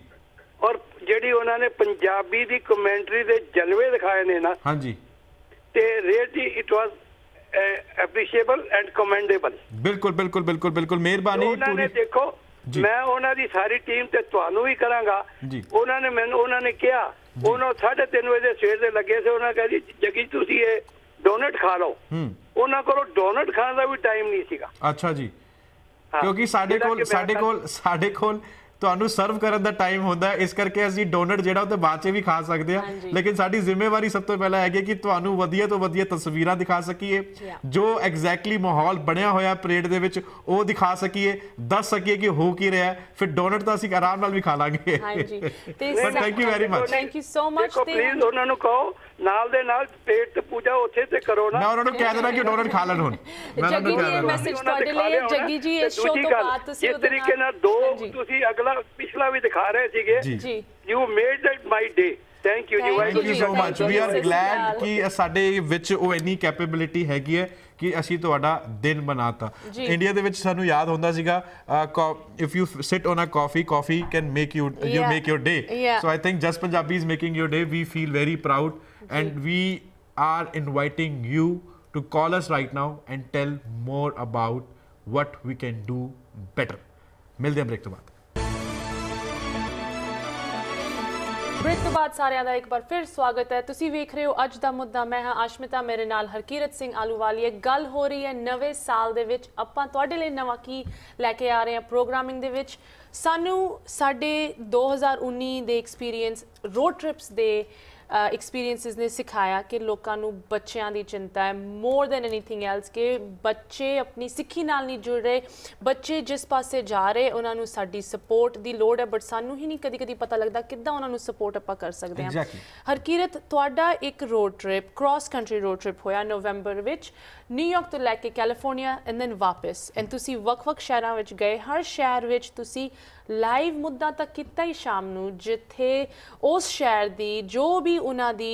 ਔਰ ਜਿਹੜੀ ਉਹਨਾਂ ਨੇ ਪੰਜਾਬੀ ਦੀ ਕਮੈਂਟਰੀ ਦੇ ਜਲਵੇ ਦਿਖਾਏ ਨੇ ਨਾ ਹਾਂਜੀ ਤੇ really it was appreciable and commendable ਬਿਲਕੁਲ ਬਿਲਕੁਲ ਬਿਲਕੁਲ ਬਿਲਕੁਲ ਮਿਹਰਬਾਨੀ ਉਹਨਾਂ ਨੇ ਦੇਖੋ ਮੈਂ ਉਹਨਾਂ ਦੀ ਸਾਰੀ ਟੀਮ ਤੇ ਤੁਹਾਨੂੰ ਵੀ ਕਰਾਂਗਾ ਉਹਨਾਂ ਨੇ ਮੈਨੂੰ ਉਹਨਾਂ ਨੇ ਕਿਹਾ ਉਹਨਾਂ 3:30 ਵਜੇ ਸਵੇਰ ਦੇ ਲੱਗੇ ਸੀ ਉਹਨਾਂ ਕਹਿੰਦੀ ਜਗੀ ਤੁਸੀਂ ਇਹ ਡੋਨਟ ਖਾ ਲਓ ਉਹਨਾਂ ਕੋਲ ਡੋਨਟ ਖਾਣ ਦਾ ਵੀ ਟਾਈਮ ਨਹੀਂ ਸੀਗਾ ਅੱਛਾ ਜੀ ਕਿਉਂਕਿ ਸਾਡੇ ਕੋਲ ਸਾਡੇ ਕੋਲ ਸਾਡੇ ਕੋਲ ਤੁਹਾਨੂੰ ਸਰਵ ਕਰਨ ਦਾ ਟਾਈਮ ਹੁੰਦਾ ਇਸ ਕਰਕੇ ਅਸੀਂ ਡੋਨਟ ਜਿਹੜਾ ਉਹ ਤੇ ਬਾਅਦ 'ਚ ਵੀ ਖਾ ਸਕਦੇ ਆ ਲੇਕਿਨ ਸਾਡੀ ਜ਼ਿੰਮੇਵਾਰੀ ਸਭ ਤੋਂ ਪਹਿਲਾਂ ਹੈਗੀ ਕਿ ਤੁਹਾਨੂੰ ਵਧੀਆ ਤੋਂ ਵਧੀਆ ਤਸਵੀਰਾਂ ਦਿਖਾ ਸਕੀਏ ਜੋ ਐਗਜ਼ੈਕਟਲੀ ਮਾਹੌਲ ਬਣਿਆ ਹੋਇਆ ਪਰੇਡ ਦੇ ਵਿੱਚ ਉਹ ਦਿਖਾ ਸਕੀਏ ਦੱਸ ਸਕੀਏ ਕਿ ਹੋ ਕੀ ਰਿਹਾ ਫਿਰ ਡੋਨਟ ਤਾਂ ਅਸੀਂ ਆਰਾਮ ਨਾਲ ਵੀ ਖਾ ਲਾਂਗੇ ਹਾਂਜੀ ਤੇ thank you very much thank you so much ਤੇ ਪਲੀਜ਼ ਉਹਨਾਂ ਨੂੰ ਕਹੋ ਨਾਲ ਦੇ ਨਾਲ ਪੇਟ ਤੇ ਪੂਜਾ ਉੱਥੇ ਤੇ ਕਰੋ ਨਾ ਮੈਂ ਉਹਨਾਂ ਨੂੰ ਕਹਿ ਦੇਣਾ ਕਿ ਡੋਨਰ ਖਾ ਲੈਣ ਹੁਣ ਜੱਗੀ ਜੀ ਇਹ ਮੈਸੇਜ ਤੁਹਾਡੇ ਲਈ ਜੱਗੀ ਜੀ ਇਸ ਸ਼ੋਅ ਤੋਂ ਬਾਅਦ ਤੁਸੀਂ ਇਸ ਤਰੀਕੇ ਨਾਲ ਦੋ ਤੁਸੀਂ ਅਗਲਾ ਪਿਛਲਾ ਵੀ ਦਿਖਾ ਰਹੇ ਸੀਗੇ ਜੀ you made that my day thank you ਜੀ thank you so much we are glad ਕਿ ਸਾਡੇ ਵਿੱਚ ਉਹ ਇੰਨੀ ਕੈਪੇਬਿਲਿਟੀ ਹੈਗੀ ਹੈ ਕਿ ਅਸੀਂ ਤੁਹਾਡਾ ਦਿਨ ਬਣਾਤਾ ਇੰਡੀਆ ਦੇ ਵਿੱਚ ਸਾਨੂੰ ਯਾਦ ਹੁੰਦਾ ਸੀਗਾ if you sit on a coffee coffee can make you you make your day so I think Jus Punjabi is making your day we feel very proud and we are inviting you to call us right now and tell more about what we can do better ਮਿਲਦੇ ਹਾਂ break ਤੋਂ ਬਾਅਦ break ਤੋਂ ਬਾਅਦ ਸਾਰਿਆਂ ਦਾ ਇੱਕ ਵਾਰ ਫਿਰ ਸਵਾਗਤ ਹੈ ਤੁਸੀਂ ਵੇਖ ਰਹੇ ਹੋ ਅੱਜ ਦਾ ਮੁੱਦਾ ਮੈਂ ਹਾਂ ਆਸ਼ਮਿਤਾ ਮੇਰੇ ਨਾਲ ਹਰਕੀਰਤ ਸਿੰਘ ਆਲੂਵਾਲੀ ਇਹ ਗੱਲ ਹੋ ਰਹੀ ਹੈ ਨਵੇਂ ਸਾਲ ਦੇ ਵਿੱਚ ਆਪਾਂ ਤੁਹਾਡੇ ਲਈ ਨਵਾਂ ਕੀ ਲੈ ਕੇ ਆ ਰਹੇ ਹਾਂ ਪ੍ਰੋਗਰਾਮਿੰਗ ਦੇ ਵਿੱਚ ਸਾਨੂੰ ਸਾਡੇ 2019 ਦੇ ਐਕਸਪੀਰੀਅੰਸ ਰੋਡ ਟ੍ਰਿਪਸ ਦੇ ਐਕਸਪੀਰੀਐਂਸਸ ਨੇ ਸਿਖਾਇਆ ਕਿ ਲੋਕਾਂ ਨੂੰ ਬੱਚਿਆਂ ਦੀ ਚਿੰਤਾ ਹੈ ਮੋਰ ਦੈਨ ਐਨੀਥਿੰਗ ਐਲਸ ਕਿ ਬੱਚੇ ਆਪਣੀ ਸਿੱਖੀ ਨਾਲ ਨਹੀਂ ਜੁੜ ਰਹੇ ਬੱਚੇ ਜਿਸ ਪਾਸੇ ਜਾ ਰਹੇ ਉਹਨਾਂ ਨੂੰ ਸਾਡੀ ਸਪੋਰਟ ਦੀ ਲੋੜ ਹੈ ਬਟ ਸਾਨੂੰ ਹੀ ਨਹੀਂ ਕਦੀ-ਕਦੀ ਪਤਾ ਲੱਗਦਾ ਕਿੱਦਾਂ ਉਹਨਾਂ ਨੂੰ ਸਪੋਰਟ ਆਪਾਂ ਕਰ ਸਕਦੇ ਹਾਂ ਹਰਕੀਰਤ ਤੁਹਾਡਾ ਇੱਕ road trip cross country road trip ਹੋਇਆ ਨਵੰਬਰ ਵਿੱਚ ਨਿਊਯਾਰਕ ਤੋਂ ਲੈ ਕੇ ਕੈਲੀਫੋਰਨੀਆ ਐਂਡ ਦੈਨ ਵਾਪਸ ਐਂਡ ਤੁਸੀਂ ਵੱਖ-ਵੱਖ ਸ਼ਹਿਰਾਂ ਵਿੱਚ ਗਏ ਹਰ ਸ਼ਹਿਰ ਵਿੱਚ ਤੁਸੀਂ ਲਾਈਵ ਮੁੱਦਾ ਤੱਕ ਕੀਤਾ ਹੀ ਸ਼ਾਮ ਨੂੰ ਜਿੱਥੇ ਉਸ ਸ਼ਹਿਰ ਦੀ ਜੋ ਵੀ ਉਹਨਾਂ ਦੀ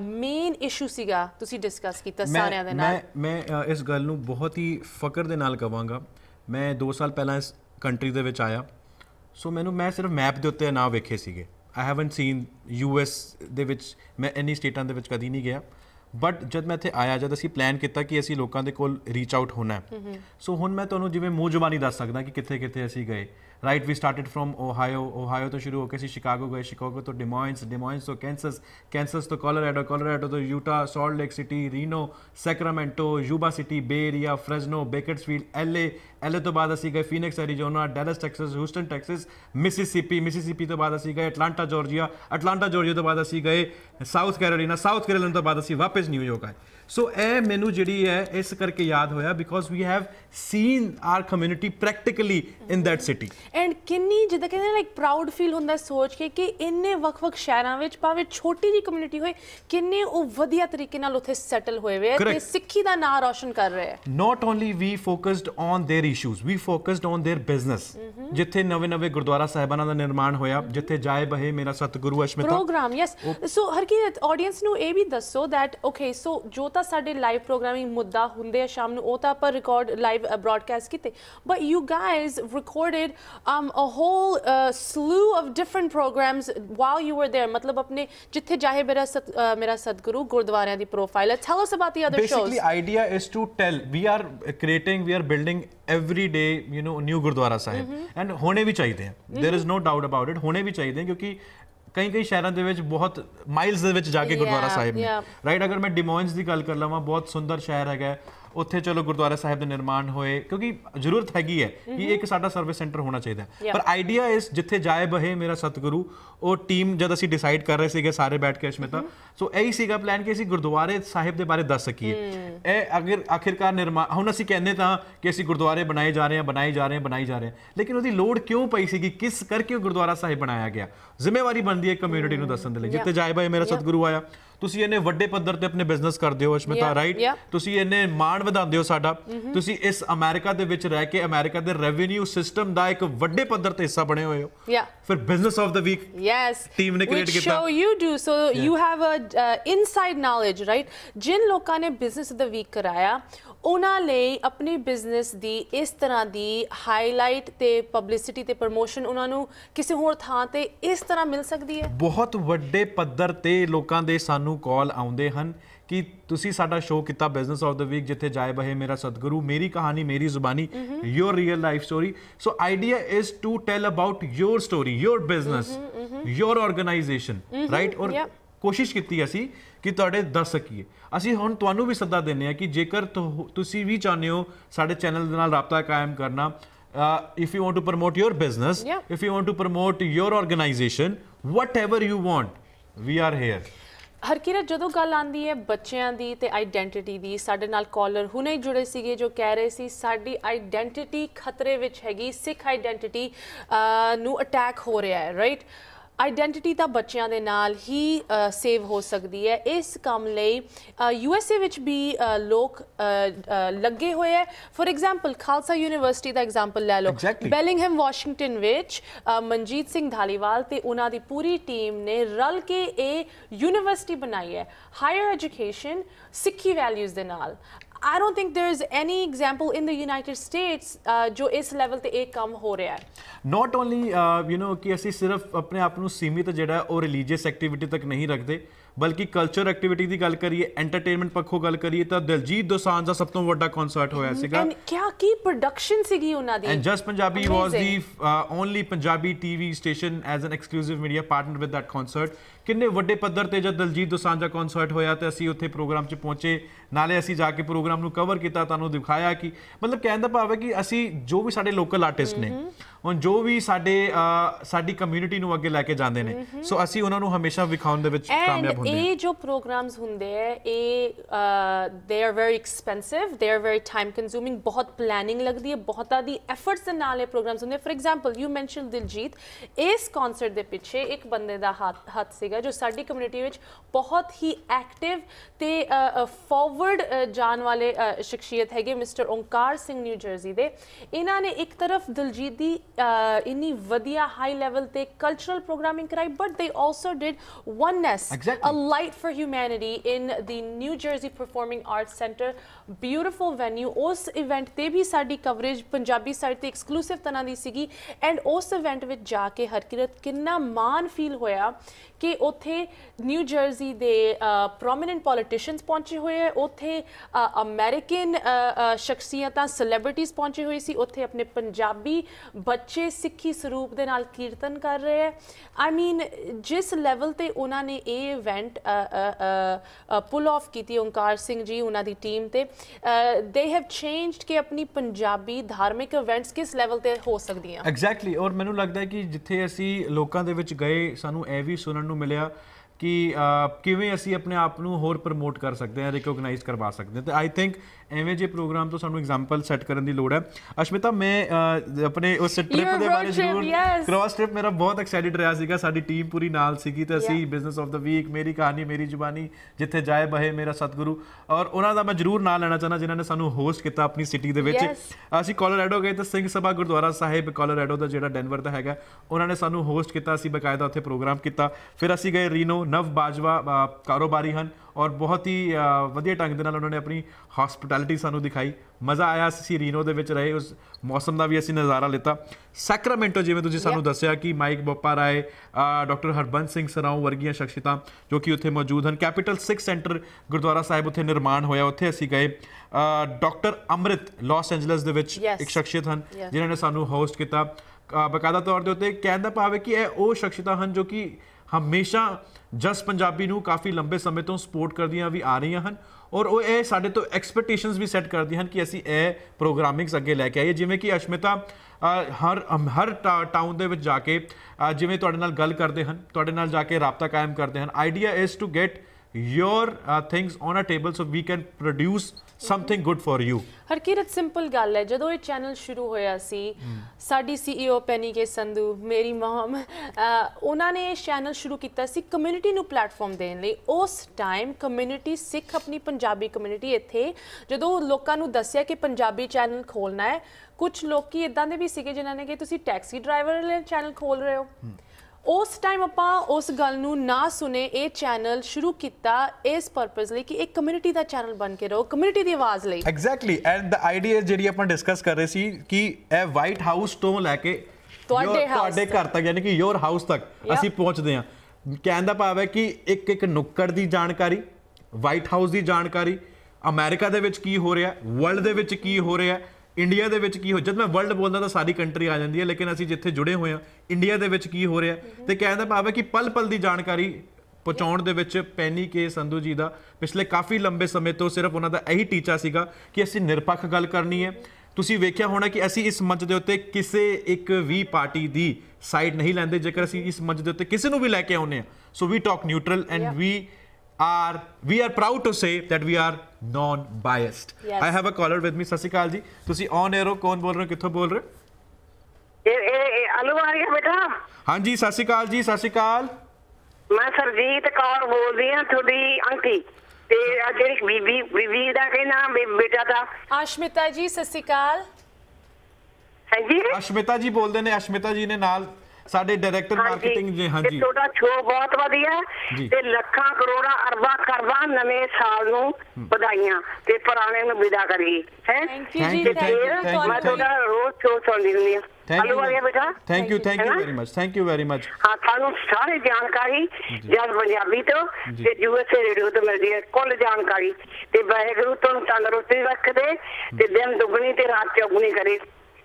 ਮੇਨ ਇਸ਼ੂ ਸੀਗਾ ਤੁਸੀਂ ਡਿਸਕਸ ਕੀਤਾ ਸਾਰਿਆਂ ਦੇ ਨਾਲ ਮੈਂ ਮੈਂ ਇਸ ਗੱਲ ਨੂੰ ਬਹੁਤ ਹੀ ਫਕਰ ਦੇ ਨਾਲ ਕਵਾਂਗਾ ਮੈਂ 2 ਸਾਲ ਪਹਿਲਾਂ ਇਸ ਕੰਟਰੀ ਦੇ ਵਿੱਚ ਆਇਆ ਸੋ ਮੈਨੂੰ ਮੈਂ ਸਿਰਫ ਮੈਪ ਦੇ ਉੱਤੇ ਨਾਂ ਵੇਖੇ ਸੀਗੇ ਆਈ ਹੈਵਨਟ ਸੀਨ ਯੂਐਸ ਦੇ ਵਿੱਚ ਮੈਂ ਐਨੀ ਸਟੇਟਾਂ ਦੇ ਵਿੱਚ ਕਦੀ ਨਹੀਂ ਗਿਆ ਬਟ ਜਦ ਮੈਂ ਇੱਥੇ ਆਇਆ ਜਦ ਅਸੀਂ ਪਲਾਨ ਕੀਤਾ ਕਿ ਅਸੀਂ ਲੋਕਾਂ ਦੇ ਕੋਲ ਰੀਚ ਆਊਟ ਹੋਣਾ ਹੈ ਸੋ ਹੁਣ ਮੈਂ ਤੁਹਾਨੂੰ ਜਿਵੇਂ ਮੂੰਹ ਜ਼ਬਾਨੀ ਦੱਸ ਸਕਦਾ ਕਿ ਕਿੱਥੇ ਕਿੱਥੇ ਅਸੀਂ ਗਏ right we started from ohio ohio ਤੋਂ ਸ਼ੁਰੂ ਹੋ ਕੇ ਸੀ ਸ਼ਿਕਾਗੋ ਗਏ ਸ਼ਿਕਾਗੋ ਤੋਂ ਡਿਮੋਇਨਸ ਡਿਮੋਇਨਸ ਤੋਂ ਕੈਂਸਸ ਕੈਂਸਸ ਤੋਂ ਕੋਲੋਰਾਡੋ ਕੋਲੋਰਾਡੋ ਤੋਂ Utah Salt Lake City Reno Sacramento Yuba City Bay Area Fresno Bakersfield LA LA ਤੋਂ ਬਾਅਦ ਅਸੀਂ ਗਏ Phoenix Arizona Dallas Texas Houston Texas Mississippi Mississippi ਤੋਂ ਬਾਅਦ ਅਸੀਂ ਗਏ ਐਟਲਾਂਟਾ ਜਾਰਜੀਆ ਐਟਲਾਂਟਾ ਜਾਰਜੀਆ ਤੋਂ ਬਾਅਦ ਅਸੀਂ ਗਏ ਸਾਊਥ ਕੈਰੋਲੀਨਾ ਸਾਊਥ ਕੈਰੋਲੀਨਾ ਤੋਂ ਬਾਅਦ ਅਸੀਂ ਵਾਪਸ ਨਿਊਯਾਰਕ ਆਏ ਸੋ ਇਹ ਮੈਨੂੰ ਜਿਹੜੀ ਹੈ ਇਸ ਕਰਕੇ ਯਾਦ ਹੋਇਆ because we have seen our community practically in that city and ਕਿੰਨੀ ਜਿੱਦਾਂ ਕਹਿੰਦੇ ਲਾਈਕ ਪ੍ਰਾਊਡ ਫੀਲ ਹੁੰਦਾ ਸੋਚ ਕੇ ਕਿ ਇੰਨੇ ਵੱਖ-ਵੱਖ ਸ਼ਹਿਰਾਂ ਵਿੱਚ ਭਾਵੇਂ ਛੋਟੀ ਜੀ ਕਮਿਊਨਿਟੀ ਹੋਏ ਕਿੰਨੇ ਉਹ ਵਧੀਆ ਤਰੀਕੇ ਨਾਲ ਉੱਥੇ ਸੈਟਲ ਹੋਏ ਹੋਏ ਤੇ ਸਿੱਖੀ ਦਾ ਨਾਮ ਰੋਸ਼ਨ ਕਰ ਰਹੇ ਹੈ not only we focused on their issues we focused on their business ਜਿੱਥੇ ਨਵੇਂ-ਨਵੇਂ ਗੁਰਦੁਆਰਾ ਸਾਹਿਬਾਨਾਂ ਦਾ ਨਿਰਮਾਣ ਹੋਇਆ mm-hmm. ਜਿੱਥੇ ਜਾਏ ਬਹੇ ਮੇਰਾ ਸਤਿਗੁਰੂ ਅਸ਼ਮਿਤਾ ਪ੍ਰੋਗਰਾਮ ਯੈਸ ਸੋ ਹਰ ਕੀ ਆਡੀਅנס ਨੂੰ ਇਹ ਵੀ ਦੱਸੋ ਥੈਟ ਓਕੇ ਸੋ ਜੋ ਤਾਂ ਸਾਡੇ ਲਾਈਵ ਪ੍ਰੋਗਰਾਮਿੰਗ ਮੁੱਦਾ ਹੁੰਦੇ ਆ ਸ਼ਾਮ ਨੂੰ ਉਹ ਤਾਂ ਪਰ ਰਿਕਾਰਡ ਲਾਈਵ ਬ੍ਰਾਡਕਾਸਟ ਕੀਤੇ but you guys recorded um a whole slew of different programs while you were there ਮਤਲਬ ਆਪਣੇ ਜਿੱਥੇ ਜਾਹੇ ਮੇਰਾ ਮੇਰਾ ਸਤਗੁਰੂ ਗੁਰਦੁਆਰਿਆਂ ਦੀ ਪ੍ਰੋਫਾਈਲ ਹੈ tell us about the other shows basically idea is to tell we are creating we are building every day you know new Gurdwara Sahib and ਹੋਣੇ ਵੀ ਚਾਹੀਦੇ ਆ there is no doubt about it ਹੋਣੇ ਵੀ ਚਾਹੀਦੇ ਕਿਉਂਕਿ ਕਈ ਕਈ ਸ਼ਹਿਰਾਂ ਦੇ ਵਿੱਚ ਬਹੁਤ ਮਾਈਲਸ ਦੇ ਵਿੱਚ ਜਾ ਕੇ ਗੁਰਦੁਆਰਾ ਸਾਹਿਬ ਨੇ ਰਾਈਟ ਅਗਰ ਮੈਂ ਡਿਮੋਇਨਸ ਦੀ ਗੱਲ ਕਰ ਲਵਾਂ ਬਹੁਤ ਸੁੰਦਰ ਸ਼ਹਿਰ ਹੈਗਾ ਉੱਥੇ ਚਲੋ ਗੁਰਦੁਆਰਾ ਸਾਹਿਬ ਦਾ ਨਿਰਮਾਣ ਹੋਏ ਕਿਉਂਕਿ ਜ਼ਰੂਰਤ ਹੈਗੀ ਹੈ ਕਿ ਇੱਕ ਸਾਡਾ ਸਰਵਿਸ ਸੈਂਟਰ ਹੋਣਾ ਚਾਹੀਦਾ ਪਰ ਆਈਡੀਆ ਇਸ ਜਿੱਥੇ ਜਾਏ ਬਹੇ ਮੇਰਾ ਸਤਿਗੁਰੂ ਉਹ ਟੀਮ ਜਦ ਅਸੀਂ ਡਿਸਾਈਡ ਕਰ ਰਹੇ ਸੀਗੇ ਸਾਰੇ ਬੈਠ ਕੇ ਅਸ਼ਮਿਤਾ ਸੋ ਇਹੀ ਸੀਗਾ ਪਲਾਨ ਕਿ ਅਸੀਂ ਗੁਰਦੁਆਰੇ ਸਾਹਿਬ ਦੇ ਬਾਰੇ ਦੱਸ ਸਕੀਏ ਇਹ ਅਗਰ ਆਖਿਰਕਾਰ ਨਿਰਮਾਣ ਹੁਣ ਅਸੀਂ ਕਹਿੰਦੇ ਤਾਂ ਕਿ ਅਸੀਂ ਗੁਰਦੁਆਰੇ ਬਣਾਏ ਜਾ ਰਹੇ ਹਾਂ ਬਣਾਏ ਜਾ ਰਹੇ ਹਾਂ ਬਣਾਏ ਜਾ ਰਹੇ ਹਾਂ ਲੇਕਿਨ ਉਹਦੀ ਲੋੜ ਕਿਉਂ ਪਈ ਸੀ ਕਿ ਕਿਸ ਕਰਕੇ ਉਹ ਗੁਰਦੁਆਰਾ ਸਾਹਿਬ ਬਣਾਇਆ ਗਿਆ ਜ਼ਿੰਮੇਵਾਰੀ ਬਣਦੀ ਹੈ ਕਮਿਊਨਿਟੀ ਨੂੰ ਦੱਸਣ ਦੇ ਲਈ ਜਿੱਥੇ ਜਾਏ ਬਾਏ ਮੇਰਾ ਸਤਿਗੁਰੂ ਆਇਆ ਤੁਸੀਂ ਇਹਨੇ ਵੱਡੇ ਪੱਧਰ ਤੇ ਆਪਣੇ ਬਿਜ਼ਨਸ ਕਰਦੇ ਹੋ ਅਸ਼ਮਿਤਾ ਰਾਈਟ ਤੁਸੀਂ ਇਹਨੇ ਮਾਣ ਵਧਾਉਂਦੇ ਹੋ ਸਾਡਾ mm-hmm. ਤੁਸੀਂ ਇਸ ਅਮਰੀਕਾ ਦੇ ਵਿੱਚ ਰਹਿ ਕੇ ਅਮਰੀਕਾ ਦੇ ਰੈਵਨਿਊ ਸਿਸਟਮ ਦਾ ਇੱਕ ਵੱਡੇ ਪੱਧਰ ਤੇ ਹਿੱਸਾ ਬਣੇ ਹੋਏ ਹੋ ਫਿਰ business of the week yes team ਨੇ ਕ੍ਰੀਏਟ ਕੀਤਾ show you do so you have a inside knowledge right ਜਿਨ ਲੋਕਾਂ ਨੇ ਬਿਜ਼ਨਸ ਆਫ ਦਾ ਵੀਕ ਕਰਾਇਆ ਉਹਨਾਂ ਲਈ ਆਪਣੇ ਬਿਜ਼ਨਸ ਦੀ ਇਸ ਤਰ੍ਹਾਂ ਦੀ ਹਾਈਲਾਈਟ ਤੇ ਪਬਲਿਸਿਟੀ ਤੇ ਪ੍ਰੋਮੋਸ਼ਨ ਉਹਨਾਂ ਨੂੰ ਕਿਸੇ ਹੋਰ ਥਾਂ ਤੇ ਇਸ ਤਰ੍ਹਾਂ ਮਿਲ ਸਕਦੀ ਹੈ ਬਹੁਤ ਵੱਡੇ ਪੱਧਰ ਤੇ ਲੋਕਾਂ ਦੇ ਸਾਨੂੰ ਕਾਲ ਆਉਂਦੇ ਹਨ ਕਿ ਤੁਸੀਂ ਸਾਡਾ ਸ਼ੋਅ ਕੀਤਾ ਬਿਜ਼ਨਸ ਆਫ ਦਾ ਵੀਕ ਜਿੱਥੇ ਜਾਏ ਬਹੇ ਮੇਰਾ ਸਤਗੁਰੂ ਮੇਰੀ ਕਹਾਣੀ ਮੇਰੀ ਜ਼ੁਬਾਨੀ your real life story so idea is to tell about your story your business your organization right ਔਰ ਕੋਸ਼ਿਸ਼ ਕੀਤੀ ਅਸੀਂ ਕਿ ਤੁਹਾਡੇ ਦੱਸ ਸਕੀਏ ਅਸੀਂ ਹੁਣ ਤੁਹਾਨੂੰ ਵੀ ਸੱਦਾ ਦਿੰਨੇ ਆ ਕਿ ਜੇਕਰ ਤੁਸੀਂ ਵੀ ਚਾਹੁੰਦੇ ਹੋ ਸਾਡੇ ਚੈਨਲ ਦੇ ਨਾਲ ਰابطਾ ਕਾਇਮ ਕਰਨਾ you want to promote your business if you want to promote your organization your ever you want we are here ਹਰ ਹਰਕਿਰਤ ਜਦੋਂ ਗੱਲ ਆਂਦੀ ਹੈ ਬੱਚਿਆਂ ਦੀ ਤੇ ਆਈਡੈਂਟੀਟੀ ਦੀ ਸਾਡੇ ਨਾਲ ਕਾਲਰ ਹੁਣੇ ਜੁੜੇ ਸੀਗੇ ਜੋ ਕਹਿ ਰਹੇ ਸੀ ਸਾਡੀ ਆਈਡੈਂਟੀਟੀ ਖਤਰੇ ਵਿੱਚ ਹੈਗੀ ਸਿੱਖ ਆਈਡੈਂਟੀਟੀ ਨੂੰ ਅਟੈਕ ਹੋ ਰਿਹਾ ਹੈ ਰਾਈਟ ਆਇਡੈਂਟੀਟੀ ਤਾਂ ਬੱਚਿਆਂ ਦੇ ਨਾਲ ਹੀ ਸੇਵ ਹੋ ਸਕਦੀ ਹੈ ਇਸ ਕੰਮ ਲਈ ਯੂ ਐਸ ਏ ਵਿੱਚ ਵੀ ਲੋਕ ਲੱਗੇ ਹੋਏ ਹੈ ਫੋਰ ਐਗਜ਼ਾਮਪਲ ਖਾਲਸਾ ਯੂਨੀਵਰਸਿਟੀ ਦਾ ਐਗਜ਼ਾਮਪਲ ਲੈ ਲਓ ਬੈਲਿੰਗਹਮ ਵਾਸ਼ਿੰਗਟਨ ਵਿੱਚ ਮਨਜੀਤ ਸਿੰਘ ਧਾਲੀਵਾਲ ਤੇ ਉਹਨਾਂ ਦੀ ਪੂਰੀ ਟੀਮ ਨੇ ਰਲ ਕੇ ਇਹ ਯੂਨੀਵਰਸਿਟੀ ਬਣਾਈ ਹੈ ਹਾਇਰ ਐਜੂਕੇਸ਼ਨ ਸਿੱਖੀ ਵੈਲਿਊਜ਼ ਦੇ ਨਾਲ I don't think there is any example in the United States जो इस लेवल तक एक कम हो रहा है। Not only uh, you know कि ऐसी सिर्फ अपने आप नू सीमित जड़ा और religious activity तक नहीं रख दे, बल्कि culture activity भी गल entertainment पक्को गल करिए तब दलजीत दोसांझ जा सप्तम वर्डा concert होया ऐसे का। And क्या की production सी गई उन्हें And just Punjabi was the uh, only Punjabi TV station as an exclusive media partner with that concert. ਕਿੰਨੇ ਵੱਡੇ ਪੱਧਰ ਤੇ ਜਦ ਦਲਜੀਤ ਦੋਸਾਂਝਾ ਕਨਸਰਟ ਹੋਇਆ ਤੇ ਅਸੀਂ ਉੱਥੇ ਪ੍ਰੋਗਰਾਮ 'ਚ ਪਹੁੰਚੇ ਨਾਲੇ ਅਸੀਂ ਜਾ ਕੇ ਪ੍ਰੋਗਰਾਮ ਨੂੰ ਕਵਰ ਕੀਤਾ ਤੁਹਾਨੂੰ ਦਿਖਾਇਆ ਕਿ ਮਤਲਬ ਕਹਿਣ ਦਾ ਭਾਵ ਹੈ ਕਿ ਅਸੀਂ ਜੋ ਵੀ ਸਾਡੇ ਲੋਕਲ ਆਰਟਿਸਟ ਨੇ ਹੁਣ ਜੋ ਵੀ ਸਾਡੇ ਸਾਡੀ ਕਮਿਊਨਿਟੀ ਨੂੰ ਅੱਗੇ ਲੈ ਕੇ ਜਾਂਦੇ ਨੇ ਸੋ ਅਸੀਂ ਉਹਨਾਂ ਨੂੰ ਹਮੇਸ਼ਾ ਵਿਖਾਉਣ ਦੇ ਵਿੱਚ ਕਾਮਯਾਬ ਹੁੰਦੇ ਹਾਂ ਇਹ ਜੋ ਪ੍ਰੋਗਰਾਮਸ ਹੁੰਦੇ ਆ ਇਹ they are very expensive they are very time consuming ਬਹੁਤ ਪਲੈਨਿੰਗ ਲੱਗਦੀ ਹੈ ਬਹੁਤ ਦੀ ਐਫਰਟਸ ਦੇ ਨਾਲ ਇਹ ਪ੍ਰੋਗਰਾਮਸ ਹੁੰਦੇ for example you mention Diljit ਇਸ ਕਨਸਰਟ ਦੇ ਪਿੱਛੇ ਇੱਕ ਬੰਦੇ ਦਾ ਹੱਥ ਸੀਗਾ ਹੈ ਜੋ ਸਾਡੀ ਕਮਿਊਨਿਟੀ ਵਿੱਚ ਬਹੁਤ ਹੀ ਐਕਟਿਵ ਤੇ ਫਾਰਵਰਡ ਜਾਣ ਵਾਲੇ ਸ਼ਖਸੀਅਤ ਹੈਗੇ mister Omkar Singh New Jersey ਦੇ ਇਹਨਾਂ ਨੇ ਇੱਕ ਤਰਫ ਦਿਲਜੀਤ ਦੀ ਇਨੀ ਵਧੀਆ ਹਾਈ ਲੈਵਲ ਤੇ ਕਲਚਰਲ ਪ੍ਰੋਗਰਾਮਿੰਗ ਕਰਾਈ but they also did oneness a light for humanity in the New Jersey Performing Arts Center beautiful venue ਉਸ ਇਵੈਂਟ ਤੇ ਵੀ ਸਾਡੀ ਕਵਰੇਜ ਪੰਜਾਬੀ ਸਾਈਡ ਤੇ ਐਕਸਕਲੂਸਿਵ ਤਰ੍ਹਾਂ ਦੀ ਸੀਗੀ ਐਂਡ ਉਸ ਇਵੈਂਟ ਵਿੱਚ ਜਾ ਕੇ ਹਰਕਿਰਤ ਕਿੰਨਾ ਮਾਣ ਫੀਲ ਹੋਇਆ ਕਿ ਉੱਥੇ ਨਿਊ ਜਰਸੀ ਦੇ ਪ੍ਰੋਮਿਨੈਂਟ ਪੋਲੀਟੀਸ਼ੀਅਨਸ ਪਹੁੰਚੇ ਹੋਏ ਹੈ ਉੱਥੇ ਅਮਰੀਕਨ ਸ਼ਖਸੀਅਤਾਂ ਸੈਲਿਬ੍ਰਿਟੀਜ਼ ਪਹੁੰਚੇ ਹੋਏ ਸੀ ਉੱਥੇ ਆਪਣੇ ਪੰਜਾਬੀ ਬੱਚੇ ਸਿੱਖੀ ਸਰੂਪ ਦੇ ਨਾਲ ਕੀਰਤਨ ਕਰ ਰਹੇ ਆ ਆਈ ਮੀਨ ਜਿਸ ਲੈਵਲ ਤੇ ਉਹਨਾਂ ਨੇ ਇਹ ਇਵੈਂਟ ਪੁਲ ਆਫ ਕੀਤੀ ਓਮਕਾਰ ਸਿੰਘ ਜੀ ਉਹਨਾਂ ਦੀ ਟੀਮ ਤੇ ਦੇ ਹੈਵ ਚੇਂਜਡ ਕਿ ਆਪਣੀ ਪੰਜਾਬੀ ਧਾਰਮਿਕ ਇਵੈਂਟਸ ਕਿਸ ਲੈਵਲ ਤੇ ਹੋ ਸਕਦੀਆਂ ਐਗਜ਼ੈਕਟਲੀ ਔਰ ਮੈਨੂੰ ਲੱਗਦਾ ਹੈ ਕਿ ਜਿੱਥੇ ਅਸੀਂ ਲੋਕਾਂ ਦੇ ਵਿੱਚ ਗਏ ਸਾਨੂੰ ਇਹ ਵੀ ਸੁਣਨ ਨੂੰ ਮਿਲਿਆ ਕਿ ਕਿਵੇਂ ਅਸੀਂ ਆਪਣੇ ਆਪ ਨੂੰ ਹੋਰ ਪ੍ਰਮੋਟ ਕਰ ਸਕਦੇ ਹਾਂ ਰਿਕੋਗਨਾਈਜ਼ ਕਰਵਾ ਸਕਦੇ ਹਾਂ ਤੇ ਆਈ ਥਿੰਕ ਐਵੇਂ ਜੇ ਪ੍ਰੋਗਰਾਮ ਤੋਂ ਸਾਨੂੰ ਐਗਜ਼ਾਮਪਲ ਸੈੱਟ ਕਰਨ ਦੀ ਲੋੜ ਹੈ ਅਸ਼ਮਿਤਾ ਮੈਂ ਆਪਣੇ ਉਸ ਟ੍ਰਿਪ ਦੇ ਬਾਰੇ ਜ਼ਰੂਰ ਕ੍ਰਾਸ ਟ੍ਰਿਪ ਮੇਰਾ ਬਹੁਤ ਐਕਸਾਈਟਡ ਰਿਹਾ ਸੀਗਾ ਸਾਡੀ ਟੀਮ ਪੂਰੀ ਨਾਲ ਸੀਗੀ ਤੇ ਅਸੀਂ ਬਿਜ਼ਨਸ ਆਫ ਦਾ ਵੀਕ ਮੇਰੀ ਕਹਾਣੀ ਮੇਰੀ ਜ਼ੁਬਾਨੀ ਜਿੱਥੇ ਜਾਏ ਬਹੇ ਮੇਰਾ ਸਤਿਗੁਰੂ ਔਰ ਉਹਨਾਂ ਦਾ ਮੈਂ ਜ਼ਰੂਰ ਨਾਮ ਲੈਣਾ ਚਾਹਨਾ ਜਿਨ੍ਹਾਂ ਨੇ ਸਾਨੂੰ ਹੋਸਟ ਕੀਤਾ ਆਪਣੀ ਸਿਟੀ ਦੇ ਵਿੱਚ ਅਸੀਂ ਕੋਲੋਰਾਡੋ ਗਏ ਤੇ ਸਿੰਘ ਸਭਾ ਗੁਰਦੁਆਰਾ ਸਾਹਿਬ ਕੋਲੋਰਾਡੋ ਦਾ ਜਿਹੜਾ ਡੈਨਵਰ ਦਾ ਹੈਗਾ ਉਹਨਾਂ ਨੇ ਸਾਨੂੰ ਹੋਸਟ ਕੀਤਾ ਅਸੀਂ ਬਕਾਇਦਾ ਉੱਥੇ ਪ੍ਰੋਗਰਾਮ ਕੀਤਾ ਫਿਰ ਅਸੀਂ ਗਏ ਰੀਨੋ ਨਵ ਬਾਜਵਾ ਕਾਰੋਬਾਰੀ ਹਨ ਔਰ ਬਹੁਤ ਹੀ ਵਧੀਆ ਢੰਗ ਦੇ ਨਾਲ ਉਹਨਾਂ ਨੇ ਆਪਣੀ ਹਸਪਿਟੈਲਿਟੀ ਸਾਨੂੰ ਦਿਖਾਈ ਮਜ਼ਾ ਆਇਆ ਸੀ ਰੀਨੋ ਦੇ ਵਿੱਚ ਰਹੇ ਉਸ ਮੌਸਮ ਦਾ ਵੀ ਅਸੀਂ ਨਜ਼ਾਰਾ ਲਿੱਤਾ ਸੈਕਰਾਮੈਂਟੋ ਜਿਵੇਂ ਤੁਸੀਂ ਸਾਨੂੰ ਦੱਸਿਆ ਕਿ Mike Boparai doctor Harbans Singh Sarao ਵਰਗੀਆਂ ਸ਼ਖਸੀਤਾ ਜੋ ਕਿ ਉੱਥੇ ਮੌਜੂਦ ਹਨ ਕੈਪੀਟਲ 6 ਸੈਂਟਰ ਗੁਰਦੁਆਰਾ ਸਾਹਿਬ ਉੱਥੇ ਨਿਰਮਾਣ ਹੋਇਆ ਉੱਥੇ ਅਸੀਂ ਗਏ ਡਾਕਟਰ ਅਮਰਿਤ ਲਾਸ ਐਂਜਲਸ ਦੇ ਵਿੱਚ ਇੱਕ ਸ਼ਖਸੀਤ ਹਨ ਜਿਨ੍ਹਾਂ ਨੇ ਸਾਨੂੰ ਹੋਸਟ ਕੀਤਾ ਬਕਾਇਦਾ ਤੌਰ ਦੇ ਉੱਤੇ ਕਹਿੰਦਾ ਪਾਵੇ ਕਿ ਇਹ ਉਹ ਸ਼ਖਸੀਤਾ ਹਨ ਜੋ ਕਿ ਹਮੇਸ਼ਾ ਜਸ ਪੰਜਾਬੀ ਨੂੰ ਕਾਫੀ ਲੰਬੇ ਸਮੇਂ ਤੋਂ ਸਪੋਰਟ ਕਰਦੀਆਂ ਵੀ ਆ ਰਹੀਆਂ ਹਨ ਔਰ ਉਹ ਇਹ ਸਾਡੇ ਤੋਂ ਐਕਸਪੈਕਟੇਸ਼ਨਸ ਵੀ ਸੈੱਟ ਕਰਦੀਆਂ ਹਨ ਕਿ ਅਸੀਂ ਇਹ ਪ੍ਰੋਗਰਾਮਿੰਗਸ ਅੱਗੇ ਲੈ ਕੇ ਆਈਏ ਜਿਵੇਂ ਕਿ ਅਸ਼ਮਿਤਾ ਹਰ ਹਰ ਟਾਊਨ ਦੇ ਵਿੱਚ ਜਾ ਕੇ ਜਿਵੇਂ ਤੁਹਾਡੇ ਨਾਲ ਗੱਲ ਕਰਦੇ ਹਨ ਤੁਹਾਡੇ ਨਾਲ ਜਾ ਕੇ ਰابطਾ ਕਾਇਮ ਕਰਦੇ ਹਨ idea is to get your things on a table so we can produce something good for you Harkirat simple ਗੱਲ ਹੈ ਜਦੋਂ ਇਹ ਚੈਨਲ ਸ਼ੁਰੂ ਹੋਇਆ ਸੀ ਸਾਡੀ ਸੀਈਓ ਪੈਨੀ ਕੇ ਸੰਧੂ ਮੇਰੀ ਮਮ ਉਹਨਾਂ ਨੇ ਇਹ ਚੈਨਲ ਸ਼ੁਰੂ ਕੀਤਾ ਸੀ ਕਮਿਊਨਿਟੀ ਨੂੰ ਪਲੇਟਫਾਰਮ ਦੇਣ ਲਈ ਉਸ ਟਾਈਮ ਕਮਿਊਨਿਟੀ ਸਿੱਖ ਆਪਣੀ ਪੰਜਾਬੀ ਕਮਿਊਨਿਟੀ ਇੱਥੇ ਜਦੋਂ ਲੋਕਾਂ ਨੂੰ ਦੱਸਿਆ ਕਿ ਪੰਜਾਬੀ ਚੈਨਲ ਖੋਲਣਾ ਹੈ ਕੁਝ ਲੋਕੀ ਇਦਾਂ ਦੇ ਵੀ ਸੀਗੇ ਜਿਨ੍ਹਾਂ ਨੇ ਕਿ ਤੁਸੀਂ ਟੈਕਸੀ ਡਰਾਈਵਰ ਲਈ ਚੈਨਲ ਖੋਲ ਰਹੇ ਹੋ ਉਸ ਟਾਈਮ ਆਪਾਂ ਉਸ ਗੱਲ ਨੂੰ ਨਾ ਸੁਨੇ ਇਹ ਚੈਨਲ ਸ਼ੁਰੂ ਕੀਤਾ ਇਸ ਪਰਪਸ ਲਈ ਕਿ ਇੱਕ ਕਮਿਊਨਿਟੀ ਦਾ ਚੈਨਲ ਬਣ ਕੇ ਰਹੋ ਕਮਿਊਨਿਟੀ ਦੀ ਆਵਾਜ਼ ਲਈ ਐਗਜ਼ੈਕਟਲੀ ਐਂਡ ਦ ਆਈਡੀਆ ਜਿਹੜੀ ਆਪਾਂ ਡਿਸਕਸ ਕਰ ਰਹੇ ਸੀ ਕਿ ਇਹ ਵਾਈਟ ਹਾਊਸ ਤੋਂ ਲੈ ਕੇ ਤੁਹਾਡੇ ਤੁਹਾਡੇ ਘਰ ਤੱਕ ਯਾਨੀ ਕਿ ਯੋਰ ਹਾਊਸ ਤੱਕ ਅਸੀਂ ਪਹੁੰਚਦੇ ਹਾਂ ਕਹਿਣ ਦਾ ਭਾਵ ਹੈ ਕਿ ਇੱਕ ਇੱਕ ਨੁੱਕੜ ਦੀ ਜਾਣਕਾਰੀ ਵਾਈਟ ਹਾਊਸ ਦੀ ਜਾਣਕਾਰੀ ਅਮਰੀਕਾ ਦੇ ਵਿੱਚ ਕੀ ਹੋ ਰਿਹਾ ਵਰਲਡ ਦੇ ਵਿੱਚ ਕੀ ਹੋ ਰਿਹਾ ਇੰਡੀਆ ਦੇ ਵਿੱਚ ਕੀ ਹੋ ਜਦ ਮੈਂ ਵਰਲਡ ਬੋਲਦਾ ਤਾਂ ਸਾਰੀ ਕੰਟਰੀ ਆ ਜਾਂਦੀ ਹੈ ਲੇਕਿਨ ਅਸੀਂ ਜਿੱਥੇ ਜੁੜੇ ਹੋਏ ਆ ਇੰਡੀਆ ਦੇ ਵਿੱਚ ਕੀ ਹੋ ਰਿਹਾ ਤੇ ਕਹਿੰਦਾ ਭਾਵੇਂ ਕਿ ਪਲ ਪਲ ਦੀ ਜਾਣਕਾਰੀ ਪਹੁੰਚਾਉਣ ਦੇ ਵਿੱਚ ਪੈਨੀ ਕੇ ਸੰਧੂ ਜੀ ਦਾ ਪਿਛਲੇ ਕਾਫੀ ਲੰਬੇ ਸਮੇਂ ਤੋਂ ਸਿਰਫ ਉਹਨਾਂ ਦਾ ਇਹੀ ਟੀਚਾ ਸੀਗਾ ਕਿ ਅਸੀਂ ਨਿਰਪੱਖ ਗੱਲ ਕਰਨੀ ਹੈ ਤੁਸੀਂ ਵੇਖਿਆ ਹੋਣਾ ਕਿ ਅਸੀਂ ਇਸ ਮੰਚ ਦੇ ਉੱਤੇ ਕਿਸੇ ਇੱਕ ਵੀ ਪਾਰਟੀ ਦੀ ਸਾਈਡ ਨਹੀਂ ਲੈਂਦੇ ਜੇਕਰ ਅਸੀਂ ਇਸ ਮੰਚ ਦੇ ਉੱਤੇ ਕਿਸੇ ਨੂੰ ਵੀ ਲੈ ਕੇ ਆਉਨੇ ਆ so we talk neutral and we are we are proud to say that we are non biased yes. i have a caller with me sasikal ji ਤੁਸੀਂ ਔਨ 에ਅਰ ਹੋ ਕੌਣ ਬੋਲ ਰਹੇ ਹੋ ਕਿੱਥੋਂ ਬੋਲ ਰਹੇ ਹੋ ਇਹ ਇਹ ਅਲੂ ਆ ਗਿਆ ਬੇਟਾ ਹਾਂਜੀ ਸਾਸੀਕਾਲ ਜੀ ਸਾਸੀਕਾਲ ਮੈਂ ਸਰਜੀਤ ਕੌਰ ਬੋਲਦੀ ਹਾਂ ਤੁਹਾਡੀ ਆਂਟੀ ਤੇ ਆ ਜਿਹੜੀ ਬੀਬੀ ਬੀਬੀ ਦਾ ਕਹਿਣਾ ਬੇਟਾ ਦਾ ਅਸ਼ਮਿਤਾ ਜੀ ਸਸੀਕਾਲ ਹਾਂਜੀ ਅਸ਼ਮਿਤਾ ਜੀ ਬੋਲਦੇ ਨੇ ਅਸ਼ਮਿਤਾ ਜੀ ਨੇ ਨਾਲ ਸਾਡੇ ਡਾਇਰੈਕਟਰ ਮਾਰਕੀਟਿੰਗ ਜੀ ਹਾਂਜੀ ਤੁਹਾਡਾ ਸ਼ੋ ਬਹੁਤ ਵਧੀਆ ਤੇ ਲੱਖਾਂ ਕਰੋੜਾਂ ਅਰਬਾਂ ਕਰਵਾ ਨਵੇਂ ਸਾਲ ਨੂੰ ਵਧਾਈਆਂ ਤੇ ਪੁਰਾਣੇ ਨੂੰ ਵਿਦਾ ਕਰੀ ਹੈ ਥੈਂਕ ਯੂ ਜੀ ਯੂ ਤੁਹਾਡਾ ਰੋਜ਼ ਸ਼ੋ ਸੁਣਦੀ ਹੁੰਦੀ ਆ ਥੈਂਕ ਯੂ ਬੇਟਾ thank you thank you very much thank you very much ਹਾਂ ਤੁਹਾਨੂੰ ਸਾਰੇ ਜਾਣਕਾਰੀ ਜਦ ਪੰਜਾਬੀ ਤੋਂ ਤੇ ਯੂਐਸਏ ਰੇਡੀਓ ਤੋਂ ਮਿਲਦੀ ਹੈ ਕੁੱਲ ਜਾਣਕਾਰੀ ਤੇ ਵਾਹਿਗੁਰੂ ਤੁਹਾਨੂੰ ਤੰਦਰੁਸਤੀ ਰੱਖਦੇ ਤੇ ਦਿਨ ਦੁੱਗਣੀ ਤੇ ਰਾਤ ਚੌਗਣੀ ਕਰੇ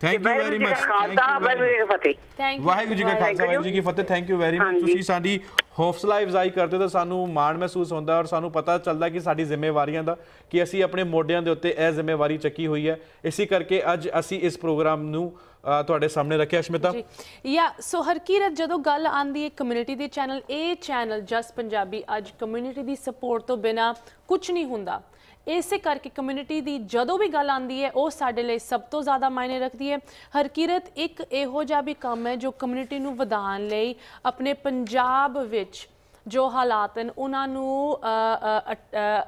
thank you very much Khalsa Waheguru ji ਫਤਿਹ ਵਾਹਿਗੁਰੂ ਜੀ ਕਾ ਖਾਲਸਾ ਵਾਹਿਗੁਰੂ ਜੀ ਕੀ ਫਤਿਹ ਥੈਂਕ ਯੂ ਵੈਰੀ ਮਚ ਤੁਸੀਂ ਸਾਡੀ ਹੌਸਲਾ ਅਫਜ਼ਾਈ ਕਰਦੇ ਤਾਂ ਸਾਨੂੰ ਮਾਣ ਮਹਿਸੂਸ ਹੁੰਦਾ ਔਰ ਸਾਨੂੰ ਪਤਾ ਚੱਲਦਾ ਕਿ ਸਾਡੀ ਜ਼ਿੰਮੇਵਾਰੀਆਂ ਦਾ ਕਿ ਅਸੀਂ ਆਪਣੇ ਮੋਢਿਆਂ ਦੇ ਉੱਤੇ ਇਹ ਜ਼ਿੰਮੇਵਾਰੀ ਚੱਕੀ ਹੋਈ ਹੈ ਇਸੇ ਕਰਕੇ ਅੱਜ ਅਸੀਂ ਇਸ ਪ੍ਰੋਗਰਾਮ ਨੂੰ ਤੁਹਾਡੇ ਸਾਹਮਣੇ ਰੱਖਿਆ ਅਸ਼ਮਿਤਾ ਯਾ ਸੋ ਹਰਕੀਰਤ ਜਦੋਂ ਗੱਲ ਆਂਦੀ ਹੈ ਕਮਿਊਨਿਟੀ ਦੇ ਚੈਨਲ ਇਹ ਚੈਨਲ ਜਸ ਪੰਜਾਬੀ ਅੱਜ ਕਮਿਊਨਿਟੀ ਦੀ ਸਪੋਰਟ ਤੋਂ ਬਿਨਾ ਕੁਝ ਨਹੀਂ ਹੁੰਦਾ ਇਸੇ ਕਰਕੇ ਕਮਿਊਨਿਟੀ ਦੀ ਜਦੋਂ ਵੀ ਗੱਲ ਆਂਦੀ ਹੈ ਉਹ ਸਾਡੇ ਲਈ ਸਭ ਤੋਂ ਜ਼ਿਆਦਾ ਮਾਇਨੇ ਰੱਖਦੀ ਹੈ ਹਰਕੀਰਤ ਇੱਕ ਇਹੋ ਜਿਹਾ ਵੀ ਕੰਮ ਹੈ ਜੋ ਕਮਿਊਨਿਟੀ ਨੂੰ ਵਧਾਉਣ ਲਈ ਆਪਣੇ ਪੰਜਾਬ ਵਿੱਚ ਜੋ ਹਾਲਾਤ ਹਨ ਉਹਨਾਂ ਨੂੰ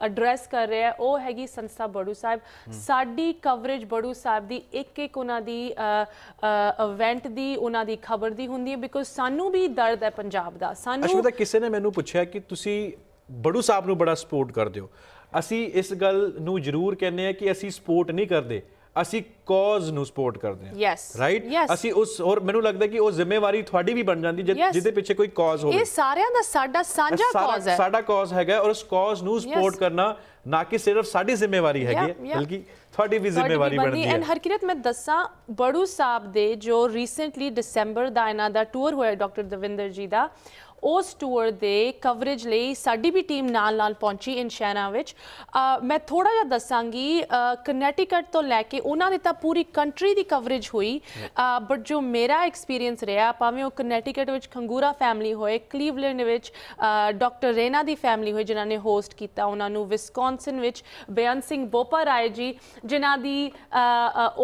ਐਡਰੈਸ ਕਰ ਰਿਹਾ ਉਹ ਹੈਗੀ ਸੰਸਥਾ ਬੜੂ ਸਾਹਿਬ ਸਾਡੀ ਕਵਰੇਜ ਬੜੂ ਸਾਹਿਬ ਦੀ ਇੱਕ ਇੱਕ ਉਹਨਾਂ ਦੀ ਇਵੈਂਟ ਦੀ ਉਹਨਾਂ ਦੀ ਖਬਰ ਦੀ ਹੁੰਦੀ ਹੈ ਬਿਕੋਜ਼ ਸਾਨੂੰ ਵੀ ਦਰਦ ਹੈ ਪੰਜਾਬ ਦਾ ਸਾਨੂੰ ਅਸ਼ਵਦਾ ਕਿਸੇ ਨੇ ਮੈਨੂੰ ਪੁੱਛਿਆ ਕਿ ਤੁਸੀਂ ਬੜੂ ਸਾਹਿਬ ਨੂੰ ਬੜਾ ਸਪੋਰਟ ਕਰਦੇ ਹੋ ਅਸੀਂ ਇਸ ਗੱਲ ਨੂੰ ਜ਼ਰੂਰ ਕਹਿੰਦੇ ਆ ਕਿ ਅਸੀਂ ਸਪੋਰਟ ਨਹੀਂ ਕਰਦੇ ਅਸੀਂ ਕੌਜ਼ ਨੂੰ ਸਪੋਰਟ ਕਰਦੇ ਹਾਂ ਰਾਈਟ ਅਸੀਂ ਉਸ ਔਰ ਮੈਨੂੰ ਲੱਗਦਾ ਕਿ ਉਹ ਜ਼ਿੰਮੇਵਾਰੀ ਤੁਹਾਡੀ ਵੀ ਬਣ ਜਾਂਦੀ ਜਿਹਦੇ ਪਿੱਛੇ ਕੋਈ ਕੌਜ਼ ਹੋਵੇ ਇਹ ਸਾਰਿਆਂ ਦਾ ਸਾਡਾ ਸਾਂਝਾ ਕੌਜ਼ ਹੈ ਸਾਡਾ ਕੌਜ਼ ਹੈਗਾ ਔਰ ਉਸ ਕੌਜ਼ ਨੂੰ ਸਪੋਰਟ ਕਰਨਾ ਨਾ ਕਿ ਸਿਰਫ ਸਾਡੀ ਜ਼ਿੰਮੇਵਾਰੀ ਹੈਗੀ ਬਲਕਿ ਤੁਹਾਡੀ ਵੀ ਜ਼ਿੰਮੇਵਾਰੀ ਬਣਦੀ ਹੈ ਐਂਡ ਹਰਕਿਰਤ ਮੈਂ ਦੱਸਾਂ ਬੜੂ ਸਾਹਿਬ ਦੇ ਜੋ ਰੀਸੈਂਟਲੀ ਡਿਸੰਬਰ ਦਾ ਇਹਨਾਂ ਦਾ ਟੂਰ ਹੋਇਆ ਡਾਕਟਰ ਦਵਿੰਦਰ ਜੀ ਦਾ ਉਸ ਟੂਰ ਦੇ ਕਵਰੇਜ ਲਈ ਸਾਡੀ ਵੀ ਟੀਮ ਨਾਲ ਨਾਲ ਪਹੁੰਚੀ ਇਨ ਸ਼ੈਨਾ ਵਿੱਚ ਮੈਂ ਥੋੜਾ ਜਿਹਾ ਦੱਸਾਂਗੀ ਕਨੈਟਿਕਟ ਤੋਂ ਲੈ ਕੇ ਉਹਨਾਂ ਦੇ ਤਾਂ ਪੂਰੀ ਕੰਟਰੀ ਦੀ ਕਵਰੇਜ ਹੋਈ ਬਟ ਜੋ ਮੇਰਾ ਐਕਸਪੀਰੀਅੰਸ ਰਿਹਾ ਭਾਵੇਂ ਉਹ ਕਨੈਟਿਕਟ ਵਿੱਚ ਖੰਗੂਰਾ ਫੈਮਿਲੀ ਹੋਏ ਕਲੀਵਲੈਂਡ ਵਿੱਚ ਡਾਕਟਰ ਰੇਨਾ ਦੀ ਫੈਮਿਲੀ ਹੋਈ ਜਿਨ੍ਹਾਂ ਨੇ ਹੋਸਟ ਕੀਤਾ ਉਹਨਾਂ ਨੂੰ ਵਿਸਕੌਨਸਨ ਵਿੱਚ ਬਿਆਨ ਸਿੰਘ ਬੋਪਾ ਰਾਏ ਜੀ ਜਿਨ੍ਹਾਂ ਦੀ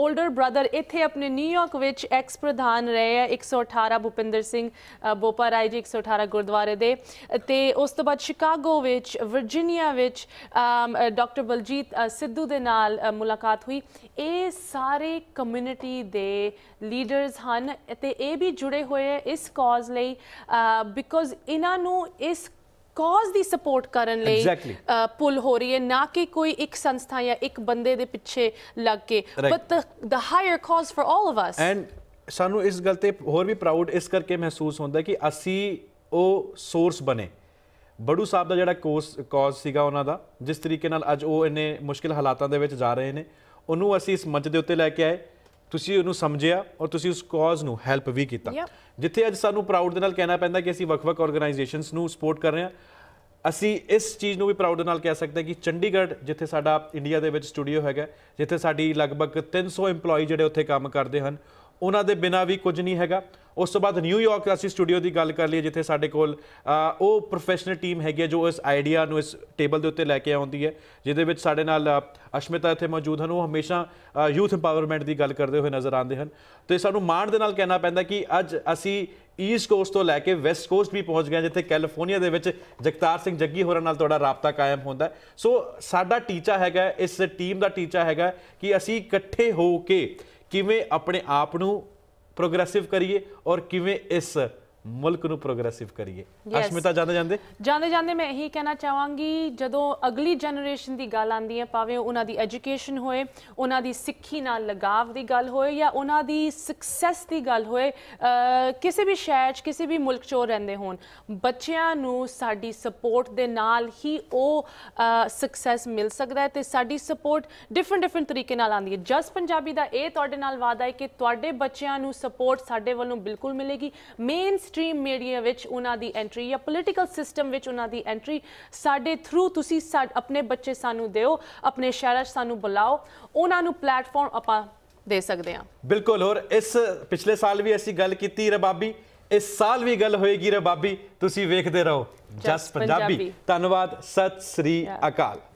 올ਡਰ ਬ੍ਰਦਰ ਇੱਥੇ ਆਪਣੇ ਨਿਊਯਾਰਕ ਵਿੱਚ ਐਕਸ ਪ੍ਰਧਾਨ ਰਹੇ 118 ਭੁਪਿੰਦਰ ਸਿੰਘ ਬੋਪਾ ਰਾਏ ਜੀ 118 ਗੁਰਦੁਆਰੇ ਦੇ ਤੇ ਉਸ ਤੋਂ ਬਾਅਦ ਸ਼ਿਕਾਗੋ ਵਿੱਚ ਵਰਜੀਨੀਆ ਵਿੱਚ ਡਾਕਟਰ ਬਲਜੀਤ ਸਿੱਧੂ ਦੇ ਨਾਲ ਮੁਲਾਕਾਤ ਹੋਈ ਇਹ ਸਾਰੇ ਕਮਿਊਨਿਟੀ ਦੇ ਲੀਡਰਸ ਹਨ ਤੇ ਇਹ ਵੀ ਜੁੜੇ ਹੋਏ ਇਸ ਕਾਜ਼ ਲਈ ਬਿਕੋਜ਼ ਇਹਨਾਂ ਨੂੰ ਇਸ ਕਾਜ਼ ਦੀ ਸਪੋਰਟ ਕਰਨ ਲਈ ਪੁੱਲ ਹੋ ਰਹੀ ਹੈ ਨਾ ਕਿ ਕੋਈ ਇੱਕ ਸੰਸਥਾ ਜਾਂ ਇੱਕ ਬੰਦੇ ਦੇ ਪਿੱਛੇ ਲੱਗ ਕੇ but the higher cause for all of us and ਸਾਨੂੰ ਇਸ ਗੱਲ ਤੇ ਹੋਰ ਵੀ ਪ੍ਰਾਊਡ ਇਸ ਕਰਕੇ ਮਹਿਸੂਸ ਹੁੰਦਾ ਕਿ ਅਸੀਂ ਉਹ ਸੋਰਸ ਬਣੇ ਬੜੂ ਸਾਹਿਬ ਦਾ ਜਿਹੜਾ ਕੋਸ ਕਾਜ਼ ਸੀਗਾ ਉਹਨਾਂ ਦਾ ਜਿਸ ਤਰੀਕੇ ਨਾਲ ਅੱਜ ਉਹ ਇੰਨੇ ਮੁਸ਼ਕਿਲ ਹਾਲਾਤਾਂ ਦੇ ਵਿੱਚ ਜਾ ਰਹੇ ਨੇ ਉਹਨੂੰ ਅਸੀਂ ਇਸ ਮੰਚ ਦੇ ਉੱਤੇ ਲੈ ਕੇ ਆਏ ਤੁਸੀਂ ਉਹਨੂੰ ਸਮਝਿਆ ਔਰ ਤੁਸੀਂ ਉਸ ਕਾਜ਼ ਨੂੰ ਹੈਲਪ ਵੀ ਕੀਤਾ ਜਿੱਥੇ ਅੱਜ ਸਾਨੂੰ ਪ੍ਰਾਊਡ ਦੇ ਨਾਲ ਕਹਿਣਾ ਪੈਂਦਾ ਕਿ ਅਸੀਂ ਵੱਖ-ਵੱਖ ਆਰਗੇਨਾਈਜੇਸ਼ਨਸ ਨੂੰ ਸਪੋਰਟ ਕਰ ਰਹੇ ਹਾਂ ਅਸੀਂ ਇਸ ਚੀਜ਼ ਨੂੰ ਵੀ ਪ੍ਰਾਊਡ ਨਾਲ ਕਹਿ ਸਕਦੇ ਹਾਂ ਕਿ ਚੰਡੀਗੜ੍ਹ ਜਿੱਥੇ ਸਾਡਾ ਇੰਡੀਆ ਦੇ ਵਿੱਚ ਸਟੂਡੀਓ ਹੈਗਾ ਜਿੱਥੇ ਸਾਡੀ ਲਗਭਗ 300 EMPLOYE ਜਿਹੜੇ ਉੱਥੇ ਕੰਮ ਕਰਦੇ ਹਨ ਉਹਨਾਂ ਦੇ ਬਿਨਾ ਵੀ ਕੁਝ ਨਹੀਂ ਹੈਗਾ ਉਸ ਤੋਂ ਬਾਅਦ ਨਿਊਯਾਰਕ ਅਸੀਂ ਸਟੂਡੀਓ ਦੀ ਗੱਲ ਕਰ ਲਈਏ ਜਿੱਥੇ ਸਾਡੇ ਕੋਲ ਉਹ ਪ੍ਰੋਫੈਸ਼ਨਲ ਟੀਮ ਹੈਗੀ ਜੋ ਇਸ ਆਈਡੀਆ ਨੂੰ ਇਸ ਟੇਬਲ ਦੇ ਉੱਤੇ ਲੈ ਕੇ ਆਉਂਦੀ ਹੈ ਜਿਹਦੇ ਵਿੱਚ ਸਾਡੇ ਨਾਲ ਅਸ਼ਮਿਤਾ ਇੱਥੇ ਮੌਜੂਦ ਹਨ ਉਹ ਹਮੇਸ਼ਾ ਯੂਥ ਐਮਪਾਵਰਮੈਂਟ ਦੀ ਗੱਲ ਕਰਦੇ ਹੋਏ ਨਜ਼ਰ ਆਉਂਦੇ ਹਨ ਤੇ ਸਾਨੂੰ ਮਾਣ ਦੇ ਨਾਲ ਕਹਿਣਾ ਪੈਂਦਾ ਕਿ ਅੱਜ ਅਸੀਂ ਈਸਟ ਕੋਸਟ ਤੋਂ ਲੈ ਕੇ ਵੈਸਟ ਕੋਸਟ ਵੀ ਪਹੁੰਚ ਗਏ ਜਿੱਥੇ ਕੈਲੀਫੋਰਨੀਆ ਦੇ ਵਿੱਚ ਜਗਤਾਰ ਸਿੰਘ ਜੱਗੀ ਹੋਰਾਂ ਨਾਲ ਤੁਹਾਡਾ ਰابطਾ ਕਾਇਮ ਹੁੰਦਾ ਸੋ ਸਾਡਾ ਟੀਚਾ ਹੈਗਾ ਇਸ ਟੀਮ ਦਾ ਟੀਚਾ ਹੈਗਾ ਕਿ ਅਸੀਂ ਇਕੱਠੇ ਹੋ ਕੇ ਕਿਵੇਂ ਆਪਣੇ ਆਪ ਨੂੰ ਪ੍ਰੋਗਰੈਸਿਵ ਕਰੀਏ ਔਰ ਕਿਵੇਂ ਇਸ ਮੁਲਕ ਨੂੰ ਪ੍ਰੋਗਰੈਸਿਵ ਕਰੀਏ ਅਸ਼ਮਿਤਾ ਜਾਂਦੇ ਜਾਂਦੇ ਜਾਂਦੇ ਜਾਂਦੇ ਮੈਂ ਇਹੀ ਕਹਿਣਾ ਚਾਹਾਂਗੀ ਜਦੋਂ ਅਗਲੀ ਜਨਰੇਸ਼ਨ ਦੀ ਗੱਲ ਆਂਦੀ ਹੈ ਭਾਵੇਂ ਉਹਨਾਂ ਦੀ ਐਜੂਕੇਸ਼ਨ ਹੋਏ ਉਹਨਾਂ ਦੀ ਸਿੱਖੀ ਨਾਲ ਲਗਾਵ ਦੀ ਗੱਲ ਹੋਏ ਜਾਂ ਉਹਨਾਂ ਦੀ ਸਕਸੈਸ ਦੀ ਗੱਲ ਹੋਏ ਕਿਸੇ ਵੀ ਸ਼ਹਿਰ 'ਚ ਕਿਸੇ ਵੀ ਮੁਲਕ 'ਚ ਰਹਿੰਦੇ ਹੋਣ ਬੱਚਿਆਂ ਨੂੰ ਸਾਡੀ ਸਪੋਰਟ ਦੇ ਨਾਲ ਹੀ ਉਹ ਸਕਸੈਸ ਮਿਲ ਸਕਦਾ ਹੈ ਤੇ ਸਾਡੀ ਸਪੋਰਟ ਡਿਫਰੈਂਟ ਡਿਫਰੈਂਟ ਤਰੀਕੇ ਨਾਲ ਆਂਦੀ ਹੈ ਜਸ ਪੰਜਾਬੀ ਦਾ ਇਹ ਤੁਹਾਡੇ ਨਾਲ ਵਾਅਦਾ ਹੈ ਕਿ ਤੁਹਾਡੇ ਬੱਚਿਆਂ ਨੂੰ ਸਪੋਰਟ ਸਾਡੇ ਵੱਲੋਂ ਬਿਲਕੁਲ ਮਿਲੇਗੀ ਮੇਨ ਸਟ੍ਰੀਮ ਮੀਡੀਆ ਵਿੱਚ ਉਹਨਾਂ ਦੀ ਐਂਟਰੀ ਜਾਂ ਪੋਲੀਟੀਕਲ ਸਿਸਟਮ ਵਿੱਚ ਉਹਨਾਂ ਦੀ ਐਂਟਰੀ ਸਾਡੇ ਥਰੂ ਤੁਸੀਂ ਆਪਣੇ ਬੱਚੇ ਸਾਨੂੰ ਦਿਓ ਆਪਣੇ ਸ਼ਹਿਰਾਂ ਸਾਨੂੰ ਬੁਲਾਓ ਉਹਨਾਂ ਨੂੰ ਪਲੇਟਫਾਰਮ ਆਪਾਂ ਦੇ ਸਕਦੇ ਹਾਂ ਬਿਲਕੁਲ ਹੋਰ ਇਸ ਪਿਛਲੇ ਸਾਲ ਵੀ ਅਸੀਂ ਗੱਲ ਕੀਤੀ ਰਬਾਬੀ ਇਸ ਸਾਲ ਵੀ ਗੱਲ ਹੋਏਗੀ ਰਬਾਬੀ ਤੁਸੀਂ ਵੇਖਦੇ ਰਹੋ ਜਸ ਪੰਜਾਬੀ ਧੰਨਵਾਦ ਸਤਿ ਸ੍ਰੀ ਅਕਾਲ